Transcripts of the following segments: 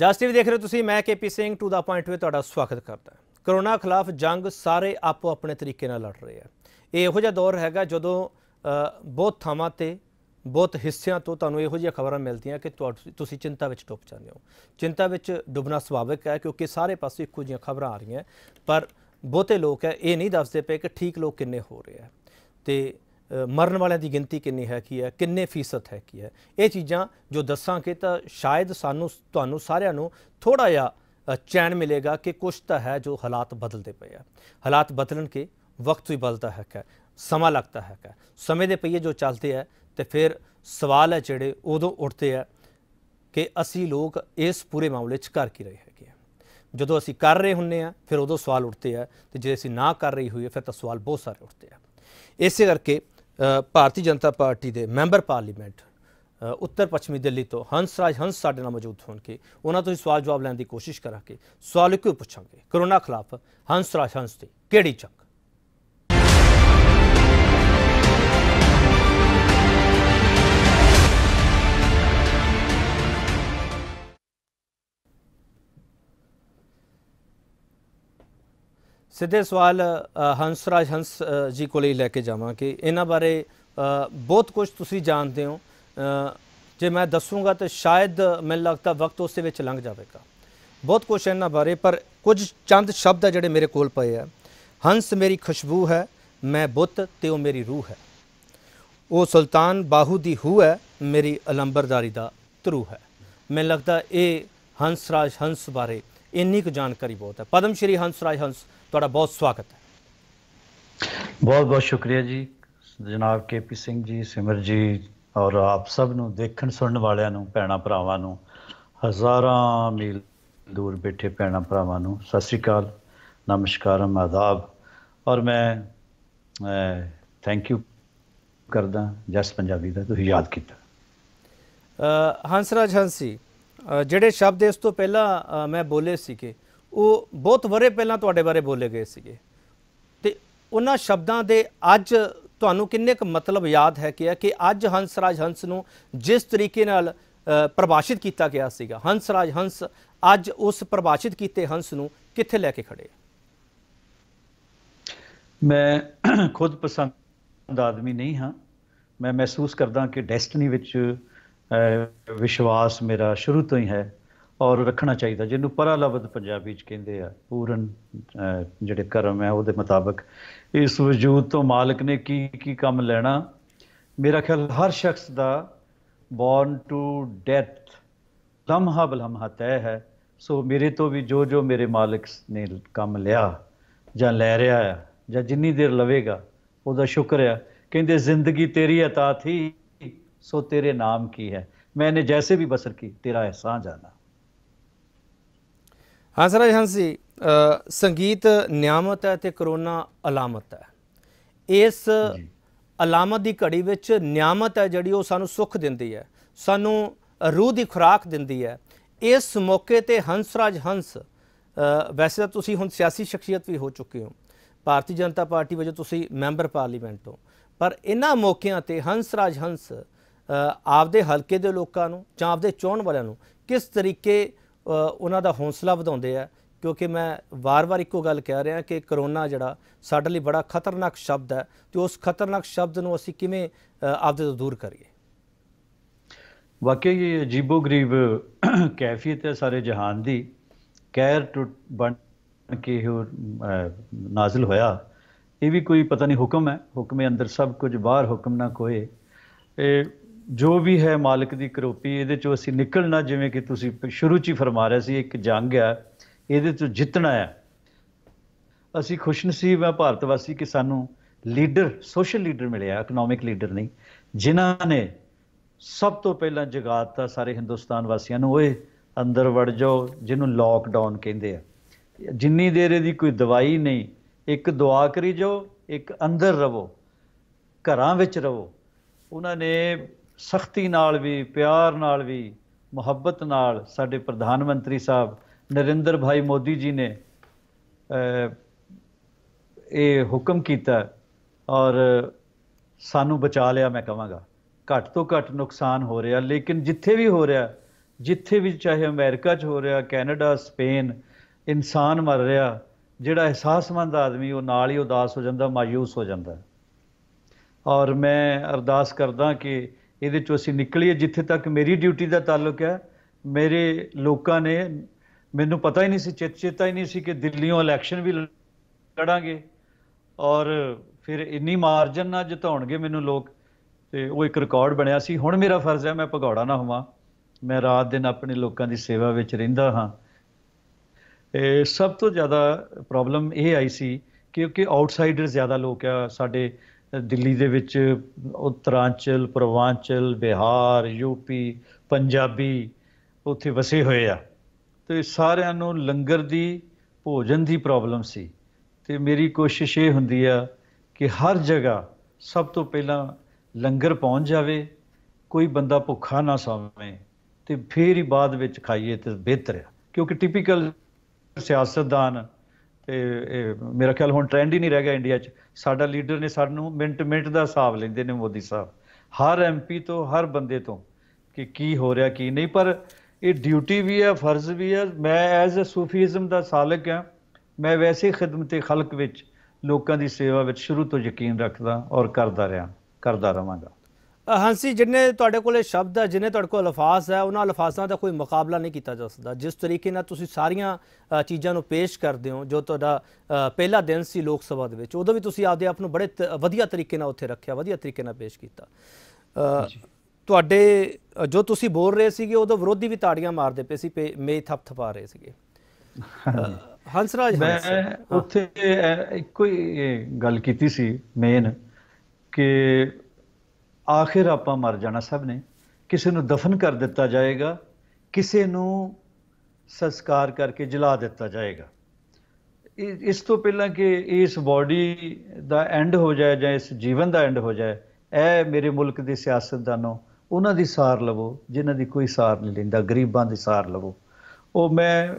ਜਸ TV ਦੇਖ ਰਹੇ ਤੁਸੀਂ ਮੈਂ KP Singh to the point ਵੇ ਤੁਹਾਡਾ ਸਵਾਗਤ ਕਰਦਾ ਕਰੋਨਾ ਖਿਲਾਫ ਜੰਗ ਸਾਰੇ ਆਪੋ ਆਪਣੇ ਤਰੀਕੇ ਨਾਲ ਲੜ ਰਹੇ ਆ ਇਹ ਇਹੋ ਜਿਹਾ ਦੌਰ ਹੈਗਾ ਜਦੋਂ ਬਹੁਤ ਥਾਵਾਂ ਤੇ ਬਹੁਤ ਹਿੱਸਿਆਂ ਤੋਂ ਤੁਹਾਨੂੰ ਇਹੋ ਜਿਹੀਆਂ ਖਬਰਾਂ ਮਿਲਦੀਆਂ ਕਿ ਤੁਸੀਂ ਚਿੰਤਾ ਵਿੱਚ ਡੁੱਬ ਜਾਂਦੇ ਹੋ ਚਿੰਤਾ ਵਿੱਚ ਡੁੱਬਣਾ ਸੁਭਾਵਿਕ ਹੈ ਕਿਉਂਕਿ ਸਾਰੇ ਪਾਸੇ ਇੱਕੋ ਜਿਹੀਆਂ ਖਬਰਾਂ ਆ ਰਹੀਆਂ ਪਰ ਬਹੁਤੇ ਲੋਕ ਹੈ ਇਹ ਨਹੀਂ ਦੱਸਦੇ ਪਏ ਕਿ ਠੀਕ ਲੋਕ ਕਿੰਨੇ ਹੋ ਰਹੇ ਆ ਤੇ ਮਰਨ ਵਾਲਿਆਂ ਦੀ ਗਿਣਤੀ ਕਿੰਨੀ ਹੈ ਕੀ ਹੈ ਕਿੰਨੇ ਫੀਸਦ ਹੈ ਕੀ ਹੈ ਇਹ ਚੀਜ਼ਾਂ ਜੋ ਦੱਸਾਂਗੇ ਤਾਂ ਸ਼ਾਇਦ ਸਾਨੂੰ ਤੁਹਾਨੂੰ ਸਾਰਿਆਂ ਨੂੰ ਥੋੜਾ ਜਿਹਾ ਚੈਨ ਮਿਲੇਗਾ ਕਿ ਕੁਝ ਤਾਂ ਹੈ ਜੋ ਹਾਲਾਤ ਬਦਲਦੇ ਪਏ ਆ ਹਾਲਾਤ ਬਦਲਣ ਕੇ ਵਕਤ ਵੀ ਬਦਲਦਾ ਹੈ ਸਮਾਂ ਲੱਗਦਾ ਹੈ ਸਮੇਂ ਦੇ ਪਈਏ ਜੋ ਚੱਲਦੇ ਆ ਤੇ ਫਿਰ ਸਵਾਲ ਹੈ ਜਿਹੜੇ ਉਦੋਂ ਉੱਠਦੇ ਆ ਕਿ ਅਸੀਂ ਲੋਕ ਇਸ ਪੂਰੇ ਮਾਮਲੇ 'ਚ ਕਰ ਕੀ ਰਹੇ ਹੈਗੇ ਆ ਜਦੋਂ ਅਸੀਂ ਕਰ ਰਹੇ ਹੁੰਨੇ ਆ ਫਿਰ ਉਦੋਂ ਸਵਾਲ ਉੱਠਦੇ ਆ ਤੇ ਜੇ ਅਸੀਂ ਨਾ ਕਰ ਰਹੀ ਹੋਈਏ ਫਿਰ ਤਾਂ ਸਵਾਲ ਬਹੁਤ ਸਾਰੇ ਉੱਠਦੇ ਆ ਇਸੇ ਕਰਕੇ ਭਾਰਤੀ ਜਨਤਾ ਪਾਰਟੀ ਦੇ ਮੈਂਬਰ ਪਾਰਲੀਮੈਂਟ ਉੱਤਰ ਪੱਛਮੀ ਦਿੱਲੀ ਤੋਂ ਹੰਸ ਰਾਜ ਹੰਸ ਸਾਡੇ ਨਾਲ ਮੌਜੂਦ ਹੋਣਗੇ ਉਹਨਾਂ ਤੋਂ ਹੀ ਸਵਾਲ ਜਵਾਬ ਲੈਣ ਦੀ ਕੋਸ਼ਿਸ਼ ਕਰਾਂਗੇ ਸਵਾਲ ਇੱਕੋ ਪੁੱਛਾਂਗੇ ਕਰੋਨਾ ਖਿਲਾਫ ਹੰਸ ਰਾਜ ਹੰਸ ਤੇ ਕਿਹੜੀ ਚੱਕ ਸਿੱਧੇ ਸਵਾਲ ਹੰਸਰਾਜ ਹੰਸ ਜੀ ਕੋਲੇ ਲੈ ਕੇ ਜਾਵਾਂ ਕਿ ਇਹਨਾਂ ਬਾਰੇ ਬਹੁਤ ਕੁਝ ਤੁਸੀਂ ਜਾਣਦੇ ਹੋ ਜੇ ਮੈਂ ਦੱਸੂਗਾ ਤਾਂ ਸ਼ਾਇਦ ਮੈਨ ਲੱਗਦਾ ਵਕਤ ਉਸ ਦੇ ਵਿੱਚ ਲੰਘ ਜਾਵੇਗਾ ਬਹੁਤ ਕੁਝ ਇਹਨਾਂ ਬਾਰੇ ਪਰ ਕੁਝ ਚੰਦ ਸ਼ਬਦ ਹੈ ਜਿਹੜੇ ਮੇਰੇ ਕੋਲ ਪਏ ਆ ਹੰਸ ਮੇਰੀ ਖੁਸ਼ਬੂ ਹੈ ਮੈਂ ਬੁੱਤ ਤੇ ਉਹ ਮੇਰੀ ਰੂਹ ਹੈ ਉਹ ਸੁਲਤਾਨ ਬਾਹੂ ਦੀ ਹੂ ਹੈ ਮੇਰੀ ਅਲੰਬਰਦਾਰੀ ਦਾ ਤਰੂ ਹੈ ਮੈਨ ਲੱਗਦਾ ਇਹ ਹੰਸਰਾਜ ਹੰਸ ਬਾਰੇ ਇੰਨੀ ਕੁ ਜਾਣਕਾਰੀ ਬਹੁਤ ਹੈ ਪਦਮ ਸ਼੍ਰੀ ਹੰਸਰਾਜ ਹੰਸ ਤੁਹਾਡਾ ਬਹੁਤ ਸਵਾਗਤ ਹੈ ਬਹੁਤ ਬਹੁਤ ਸ਼ੁਕਰੀਆ ਜੀ ਜਨਾਬ ਕੇਪੀ ਸਿੰਘ ਜੀ ਸਿਮਰ ਜੀ ਔਰ ਆਪ ਸਭ ਨੂੰ ਦੇਖਣ ਸੁਣਨ ਵਾਲਿਆਂ ਨੂੰ ਪੈਣਾ ਭਰਾਵਾਂ ਨੂੰ ਹਜ਼ਾਰਾਂ ਮੀਲ ਦੂਰ ਬੈਠੇ ਪੈਣਾ ਭਰਾਵਾਂ ਨੂੰ ਸਤਿ ਸ੍ਰੀ ਅਕਾਲ ਨਮਸਕਾਰਮ ਆਦਾਬ ਔਰ ਮੈਂ ਥੈਂਕ ਯੂ ਕਰਦਾ ਜਸ ਪੰਜਾਬੀ ਦਾ ਤੁਸੀਂ ਯਾਦ ਕੀਤਾ ਹੰਸਰਾਜ ਹੰਸੀ ਜਿਹੜੇ ਸ਼ਬਦ ਇਸ ਤੋਂ ਪਹਿਲਾਂ ਮੈਂ ਬੋਲੇ ਸੀ ਕਿ ਉਹ ਬਹੁਤ ਵਰੇ ਪਹਿਲਾਂ ਤੁਹਾਡੇ ਬਾਰੇ ਬੋਲੇ ਗਏ ਸੀਗੇ ਤੇ ਉਹਨਾਂ ਸ਼ਬਦਾਂ ਦੇ ਅੱਜ ਤੁਹਾਨੂੰ ਕਿੰਨੇ ਕੁ ਮਤਲਬ ਯਾਦ ਹੈ ਕਿ ਕਿ ਅੱਜ ਰਾਜ ਹੰਸ ਨੂੰ ਜਿਸ ਤਰੀਕੇ ਨਾਲ ਪਰਿਭਾਸ਼ਿਤ ਕੀਤਾ ਗਿਆ ਸੀਗਾ ਹੰਸ ਰਾਜ ਹੰਸ ਅੱਜ ਉਸ ਪਰਿਭਾਸ਼ਿਤ ਕੀਤੇ ਹੰਸ ਨੂੰ ਕਿੱਥੇ ਲੈ ਕੇ ਖੜੇ ਮੈਂ ਖੁਦ ਪਸੰਦ ਆਦਮੀ ਨਹੀਂ ਹਾਂ ਮੈਂ ਮਹਿਸੂਸ ਕਰਦਾ ਕਿ ਡੈਸਟਨੀ ਵਿੱਚ ਵਿਸ਼ਵਾਸ ਮੇਰਾ ਸ਼ੁਰੂ ਤੋਂ ਹੀ ਹੈ ਔਰ ਰੱਖਣਾ ਚਾਹੀਦਾ ਜਿਹਨੂੰ ਲਬਦ ਪੰਜਾਬੀ ਚ ਕਹਿੰਦੇ ਆ ਪੂਰਨ ਜਿਹੜੇ ਕਰਮ ਹੈ ਉਹਦੇ ਮੁਤਾਬਕ ਇਸ ਵਜੂਦ ਤੋਂ ਮਾਲਕ ਨੇ ਕੀ ਕੀ ਕੰਮ ਲੈਣਾ ਮੇਰਾ ਖਿਆਲ ਹਰ ਸ਼ਖਸ ਦਾ ਬੌਰਨ ਟੂ ਡੈਥ ਲਮਹਾ ਬਲਮਹਾ ਤੈ ਹੈ ਸੋ ਮੇਰੇ ਤੋਂ ਵੀ ਜੋ ਜੋ ਮੇਰੇ ਮਾਲਕ ਨੇ ਕੰਮ ਲਿਆ ਜਾਂ ਲੈ ਰਿਹਾ ਆ ਜਾਂ ਜਿੰਨੀ ਦੇਰ ਲਵੇਗਾ ਉਹਦਾ ਸ਼ੁਕਰ ਹੈ ਕਹਿੰਦੇ ਜ਼ਿੰਦਗੀ ਤੇਰੀ عطا ਥੀ ਸੋ ਤੇਰੇ ਨਾਮ ਕੀ ਹੈ ਮੈਨੇ ਜੈਸੇ ਵੀ ਬਸਰ ਕੀ ਤੇਰਾ ਅਹਿਸਾਨ ਜਾਣਾ ਹੰਸਰਾਜ ਹੰਸੀ ਸੰਗੀਤ ਨਿਆਮਤ ਹੈ ਤੇ ਕਰੋਨਾ ਅਲਾਮਤ ਹੈ ਇਸ ਅਲਾਮਤ ਦੀ ਘੜੀ ਵਿੱਚ ਨਿਆਮਤ ਹੈ ਜਿਹੜੀ ਉਹ ਸਾਨੂੰ ਸੁੱਖ ਦਿੰਦੀ ਹੈ ਸਾਨੂੰ ਰੂਹ ਦੀ ਖੁਰਾਕ ਦਿੰਦੀ ਹੈ ਇਸ ਮੌਕੇ ਤੇ ਹੰਸਰਾਜ ਹੰਸ ਵੈਸੇ ਤਾਂ ਤੁਸੀਂ ਹੁਣ ਸਿਆਸੀ ਸ਼ਖਸੀਅਤ ਵੀ ਹੋ ਚੁੱਕੇ ਹੋ ਭਾਰਤੀ ਜਨਤਾ ਪਾਰਟੀ ਵਜੋਂ ਤੁਸੀਂ ਮੈਂਬਰ ਪਾਰਲੀਮੈਂਟ ਹੋ ਪਰ ਇਹਨਾਂ ਮੌਕਿਆਂ ਤੇ ਹੰਸਰਾਜ ਹੰਸ ਆਪਦੇ ਹਲਕੇ ਦੇ ਲੋਕਾਂ ਨੂੰ ਜਾਂ ਆਪਦੇ ਚੋਣ ਵਾਲਿਆਂ ਨੂੰ ਕਿਸ ਤਰੀਕੇ ਉਹਨਾਂ ਦਾ ਹੌਸਲਾ ਵਧਾਉਂਦੇ ਆ ਕਿਉਂਕਿ ਮੈਂ ਵਾਰ-ਵਾਰ ਇੱਕੋ ਗੱਲ ਕਹਿ ਰਿਹਾ ਕਿ ਕਰੋਨਾ ਜਿਹੜਾ ਸਾਡੇ ਲਈ ਬੜਾ ਖਤਰਨਾਕ ਸ਼ਬਦ ਹੈ ਤੇ ਉਸ ਖਤਰਨਾਕ ਸ਼ਬਦ ਨੂੰ ਅਸੀਂ ਕਿਵੇਂ ਆਪਦੇ ਤੋਂ ਦੂਰ ਕਰੀਏ ਵਾਕਈ ਇਹ ਅਜੀਬੋ ਗਰੀਬ ਕੈਫੀਅਤ ਹੈ ਸਾਰੇ ਜਹਾਨ ਦੀ ਕੈਰ ਟੁੱਟ ਬਣ ਕੇ ਹੋ ਨਾਜ਼ਿਲ ਹੋਇਆ ਇਹ ਵੀ ਕੋਈ ਪਤਾ ਨਹੀਂ ਹੁਕਮ ਹੈ ਹੁਕਮੇ ਅੰਦਰ ਸਭ ਕੁਝ ਬਾਹਰ ਹੁਕਮ ਨਾ ਕੋਏ ਇਹ ਜੋ ਵੀ ਹੈ ਮਾਲਕ ਦੀ ਕਰੋਪੀ ਇਹਦੇ ਚੋਂ ਅਸੀਂ ਨਿਕਲਣਾ ਜਿਵੇਂ ਕਿ ਤੁਸੀਂ ਸ਼ੁਰੂ ਚ ਹੀ ਫਰਮਾ ਰਹੇ ਸੀ ਇੱਕ ਜੰਗ ਆ ਇਹਦੇ ਚੋਂ ਜਿੱਤਣਾ ਹੈ ਅਸੀਂ ਖੁਸ਼ਨਸੀਬ ਆ ਭਾਰਤ ਵਾਸੀ ਕਿ ਸਾਨੂੰ ਲੀਡਰ ਸੋਸ਼ਲ ਲੀਡਰ ਮਿਲਿਆ ਇਕਨੋਮਿਕ ਲੀਡਰ ਨਹੀਂ ਜਿਨ੍ਹਾਂ ਨੇ ਸਭ ਤੋਂ ਪਹਿਲਾਂ ਜਗਾਤਾ ਸਾਰੇ ਹਿੰਦੁਸਤਾਨ ਵਾਸੀਆਂ ਨੂੰ ਓਏ ਅੰਦਰ ਵੜ ਜਾਓ ਜਿਹਨੂੰ ਲਾਕਡਾਊਨ ਕਹਿੰਦੇ ਆ ਜਿੰਨੀ ਦੇਰ ਇਹਦੀ ਕੋਈ ਦਵਾਈ ਨਹੀਂ ਇੱਕ ਦੁਆ ਕਰੀ ਜਾਓ ਇੱਕ ਅੰਦਰ ਰਵੋ ਘਰਾਂ ਵਿੱਚ ਰਵੋ ਉਹਨਾਂ ਨੇ ਸਖਤੀ ਨਾਲ ਵੀ ਪਿਆਰ ਨਾਲ ਵੀ ਮੁਹੱਬਤ ਨਾਲ ਸਾਡੇ ਪ੍ਰਧਾਨ ਮੰਤਰੀ ਸਾਹਿਬ ਨਰਿੰਦਰ ਭਾਈ ਮੋਦੀ ਜੀ ਨੇ ਇਹ ਹੁਕਮ ਕੀਤਾ ਔਰ ਸਾਨੂੰ ਬਚਾ ਲਿਆ ਮੈਂ ਕਹਾਂਗਾ ਘੱਟ ਤੋਂ ਘੱਟ ਨੁਕਸਾਨ ਹੋ ਰਿਹਾ ਲੇਕਿਨ ਜਿੱਥੇ ਵੀ ਹੋ ਰਿਹਾ ਜਿੱਥੇ ਵੀ ਚਾਹੇ ਅਮਰੀਕਾ 'ਚ ਹੋ ਰਿਹਾ ਕੈਨੇਡਾ ਸਪੇਨ ਇਨਸਾਨ ਮਰ ਰਿਹਾ ਜਿਹੜਾ ਅਹਿਸਾਸਮੰਦ ਆਦਮੀ ਉਹ ਨਾਲ ਹੀ ਉਦਾਸ ਹੋ ਜਾਂਦਾ ਮਾਯੂਸ ਹੋ ਜਾਂਦਾ ਔਰ ਮੈਂ ਅਰਦਾਸ ਕਰਦਾ ਕਿ ਇਹਦੇ ਚੋਂ ਅਸੀਂ ਨਿਕਲੀਏ ਜਿੱਥੇ ਤੱਕ ਮੇਰੀ ਡਿਊਟੀ ਦਾ ਤਾਲੁਕ ਹੈ ਮੇਰੇ ਲੋਕਾਂ ਨੇ ਮੈਨੂੰ ਪਤਾ ਹੀ ਨਹੀਂ ਸੀ ਚੇਤ ਚੇਤਾ ਹੀ ਨਹੀਂ ਸੀ ਕਿ ਦਿੱਲੀੋਂ ਇਲੈਕਸ਼ਨ ਵੀ ਲੜਾਂਗੇ ਔਰ ਫਿਰ ਇੰਨੀ ਮਾਰਜਨ ਨਾਲ ਜਿਤਾਉਣਗੇ ਮੈਨੂੰ ਲੋਕ ਤੇ ਉਹ ਇੱਕ ਰਿਕਾਰਡ ਬਣਿਆ ਸੀ ਹੁਣ ਮੇਰਾ ਫਰਜ਼ ਹੈ ਮੈਂ ਭਗੌੜਾ ਨਾ ਹੋਵਾਂ ਮੈਂ ਰਾਤ ਦਿਨ ਆਪਣੇ ਲੋਕਾਂ ਦੀ ਸੇਵਾ ਵਿੱਚ ਰਹਿੰਦਾ ਹਾਂ ਇਹ ਸਭ ਤੋਂ ਜ਼ਿਆਦਾ ਪ੍ਰੋਬਲਮ ਇਹ ਆਈ ਸੀ ਕਿਉਂਕਿ ਆਊਟਸਾਈਡਰ ਜ਼ਿਆਦਾ ਲੋਕ ਆ ਸਾਡੇ ਦਿੱਲੀ ਦੇ ਵਿੱਚ ਉਤਰਾਂਚਲ ਪ੍ਰਵਾਂਚਲ ਬਿਹਾਰ ਯੂਪੀ ਪੰਜਾਬੀ ਉੱਥੇ ਵਸੇ ਹੋਏ ਆ ਤੇ ਸਾਰਿਆਂ ਨੂੰ ਲੰਗਰ ਦੀ ਭੋਜਨ ਦੀ ਪ੍ਰੋਬਲਮ ਸੀ ਤੇ ਮੇਰੀ ਕੋਸ਼ਿਸ਼ ਇਹ ਹੁੰਦੀ ਆ ਕਿ ਹਰ ਜਗ੍ਹਾ ਸਭ ਤੋਂ ਪਹਿਲਾਂ ਲੰਗਰ ਪਹੁੰਚ ਜਾਵੇ ਕੋਈ ਬੰਦਾ ਭੁੱਖਾ ਨਾ ਸੌਵੇ ਤੇ ਫੇਰ ਹੀ ਬਾਅਦ ਵਿੱਚ ਖਾਈਏ ਤੇ ਬਿਹਤਰ ਆ ਕਿਉਂਕਿ ਟਿਪੀਕਲ ਸਿਆਸਤਦਾਨ ਮੇਰਾ ਖਿਆਲ ਹੁਣ ਟ੍ਰੈਂਡ ਹੀ ਨਹੀਂ ਰਹਿ ਗਿਆ ਇੰਡੀਆ 'ਚ ਸਾਡਾ ਲੀਡਰ ਨੇ ਸਾਨੂੰ ਮਿੰਟ ਮਿੰਟ ਦਾ ਹਿਸਾਬ ਲੈਂਦੇ ਨੇ ਮੋਦੀ ਸਾਹਿਬ ਹਰ ਐਮਪੀ ਤੋਂ ਹਰ ਬੰਦੇ ਤੋਂ ਕਿ ਕੀ ਹੋ ਰਿਹਾ ਕੀ ਨਹੀਂ ਪਰ ਇਹ ਡਿਊਟੀ ਵੀ ਹੈ ਫਰਜ਼ ਵੀ ਹੈ ਮੈਂ ਐਜ਼ ਅ ਸੂਫੀਜ਼ਮ ਦਾ ਸਾਲਕ ਹਾਂ ਮੈਂ ਵੈਸੇ ਏ ਖਲਕ ਵਿੱਚ ਲੋਕਾਂ ਦੀ ਸੇਵਾ ਵਿੱਚ ਸ਼ੁਰੂ ਤੋਂ ਯਕੀਨ ਰੱਖਦਾ ਔਰ ਕਰਦਾ ਰਿਹਾ ਕਰਦਾ ਰਵਾਂਗਾ ਹਾਂਸੀ ਜਿੰਨੇ ਤੁਹਾਡੇ ਕੋਲੇ ਸ਼ਬਦ ਹੈ ਜਿੰਨੇ ਤੁਹਾਡੇ ਕੋਲ ਅਲਫਾਜ਼ ਹੈ ਉਹਨਾਂ ਅਲਫਾਜ਼ਾਂ ਦਾ ਕੋਈ ਮੁਕਾਬਲਾ ਨਹੀਂ ਕੀਤਾ ਜਾ ਸਕਦਾ ਜਿਸ ਤਰੀਕੇ ਨਾਲ ਤੁਸੀਂ ਸਾਰੀਆਂ ਚੀਜ਼ਾਂ ਨੂੰ ਪੇਸ਼ ਕਰਦੇ ਹੋ ਜੋ ਤੁਹਾਡਾ ਪਹਿਲਾ ਦਿਨ ਸੀ ਲੋਕ ਸਭਾ ਦੇ ਵਿੱਚ ਉਦੋਂ ਵੀ ਤੁਸੀਂ ਆਪਦੇ ਆਪ ਨੂੰ ਬੜੇ ਵਧੀਆ ਤਰੀਕੇ ਨਾਲ ਉੱਥੇ ਰੱਖਿਆ ਵਧੀਆ ਤਰੀਕੇ ਨਾਲ ਪੇਸ਼ ਕੀਤਾ ਤੁਹਾਡੇ ਜੋ ਤੁਸੀਂ ਬੋਲ ਰਹੇ ਸੀਗੇ ਉਦੋਂ ਵਿਰੋਧੀ ਵੀ ਤਾੜੀਆਂ ਮਾਰਦੇ ਪਏ ਸੀ ਮੇ ਥਪਥਪਾ ਥਪਾ ਰਹੇ ਸੀਗੇ ਹੰਸਰਾਜ ਮੈਂ ਉੱਥੇ ਇੱਕੋ ਹੀ ਗੱਲ ਕੀਤੀ ਸੀ ਮੇਨ ਕਿ ਆਖਿਰ ਆਪਾਂ ਮਰ ਜਾਣਾ ਸਭ ਨੇ ਕਿਸੇ ਨੂੰ ਦਫਨ ਕਰ ਦਿੱਤਾ ਜਾਏਗਾ ਕਿਸੇ ਨੂੰ ਸੰਸਕਾਰ ਕਰਕੇ ਜਲਾ ਦਿੱਤਾ ਜਾਏਗਾ ਇਸ ਤੋਂ ਪਹਿਲਾਂ ਕਿ ਇਸ ਬਾਡੀ ਦਾ ਐਂਡ ਹੋ ਜਾਏ ਜਾਂ ਇਸ ਜੀਵਨ ਦਾ ਐਂਡ ਹੋ ਜਾਏ ਇਹ ਮੇਰੇ ਮੁਲਕ ਦੇ ਸਿਆਸਤਦਾਨੋਂ ਉਹਨਾਂ ਦੀ ਸਾਰ ਲਵੋ ਜਿਨ੍ਹਾਂ ਦੀ ਕੋਈ ਸਾਰ ਨਹੀਂ ਲੈਂਦਾ ਗਰੀਬਾਂ ਦੀ ਸਾਰ ਲਵੋ ਉਹ ਮੈਂ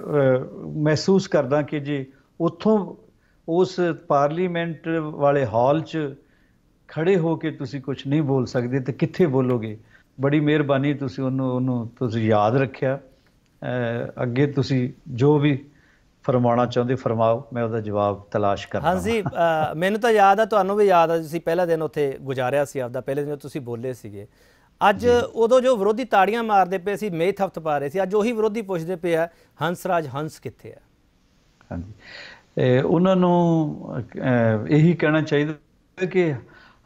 ਮਹਿਸੂਸ ਕਰਦਾ ਕਿ ਜੀ ਉੱਥੋਂ ਉਸ ਪਾਰਲੀਮੈਂਟ ਵਾਲੇ ਹਾਲ 'ਚ ਖੜੇ ਹੋ ਕੇ ਤੁਸੀਂ ਕੁਝ ਨਹੀਂ ਬੋਲ ਸਕਦੇ ਤੇ ਕਿੱਥੇ ਬੋਲੋਗੇ ਬੜੀ ਮਿਹਰਬਾਨੀ ਤੁਸੀਂ ਉਹਨੂੰ ਉਹਨੂੰ ਤੁਸੀਂ ਯਾਦ ਰੱਖਿਆ ਅੱਗੇ ਤੁਸੀਂ ਜੋ ਵੀ ਫਰਮਾਉਣਾ ਚਾਹੁੰਦੇ ਫਰਮਾਓ ਮੈਂ ਉਹਦਾ ਜਵਾਬ ਤਲਾਸ਼ ਕਰਦਾ ਹਾਂਜੀ ਮੈਨੂੰ ਤਾਂ ਯਾਦ ਆ ਤੁਹਾਨੂੰ ਵੀ ਯਾਦ ਆ ਤੁਸੀਂ ਪਹਿਲਾ ਦਿਨ ਉੱਥੇ ਗੁਜ਼ਾਰਿਆ ਸੀ ਆਪਦਾ ਪਹਿਲੇ ਦਿਨ ਤੁਸੀਂ ਬੋਲੇ ਸੀਗੇ ਅੱਜ ਉਦੋਂ ਜੋ ਵਿਰੋਧੀ ਤਾੜੀਆਂ ਮਾਰਦੇ ਪਏ ਸੀ ਮੇਥ ਹਫਤ ਪਾ ਰਹੇ ਸੀ ਅੱਜ ਉਹੀ ਵਿਰੋਧੀ ਪੁੱਛਦੇ ਪਏ ਆ ਹੰਸ ਰਾਜ ਹੰਸ ਕਿੱਥੇ ਆ ਹਾਂਜੀ ਉਹਨਾਂ ਨੂੰ ਇਹੀ ਕਹਿਣਾ ਚਾਹੀਦਾ ਕਿ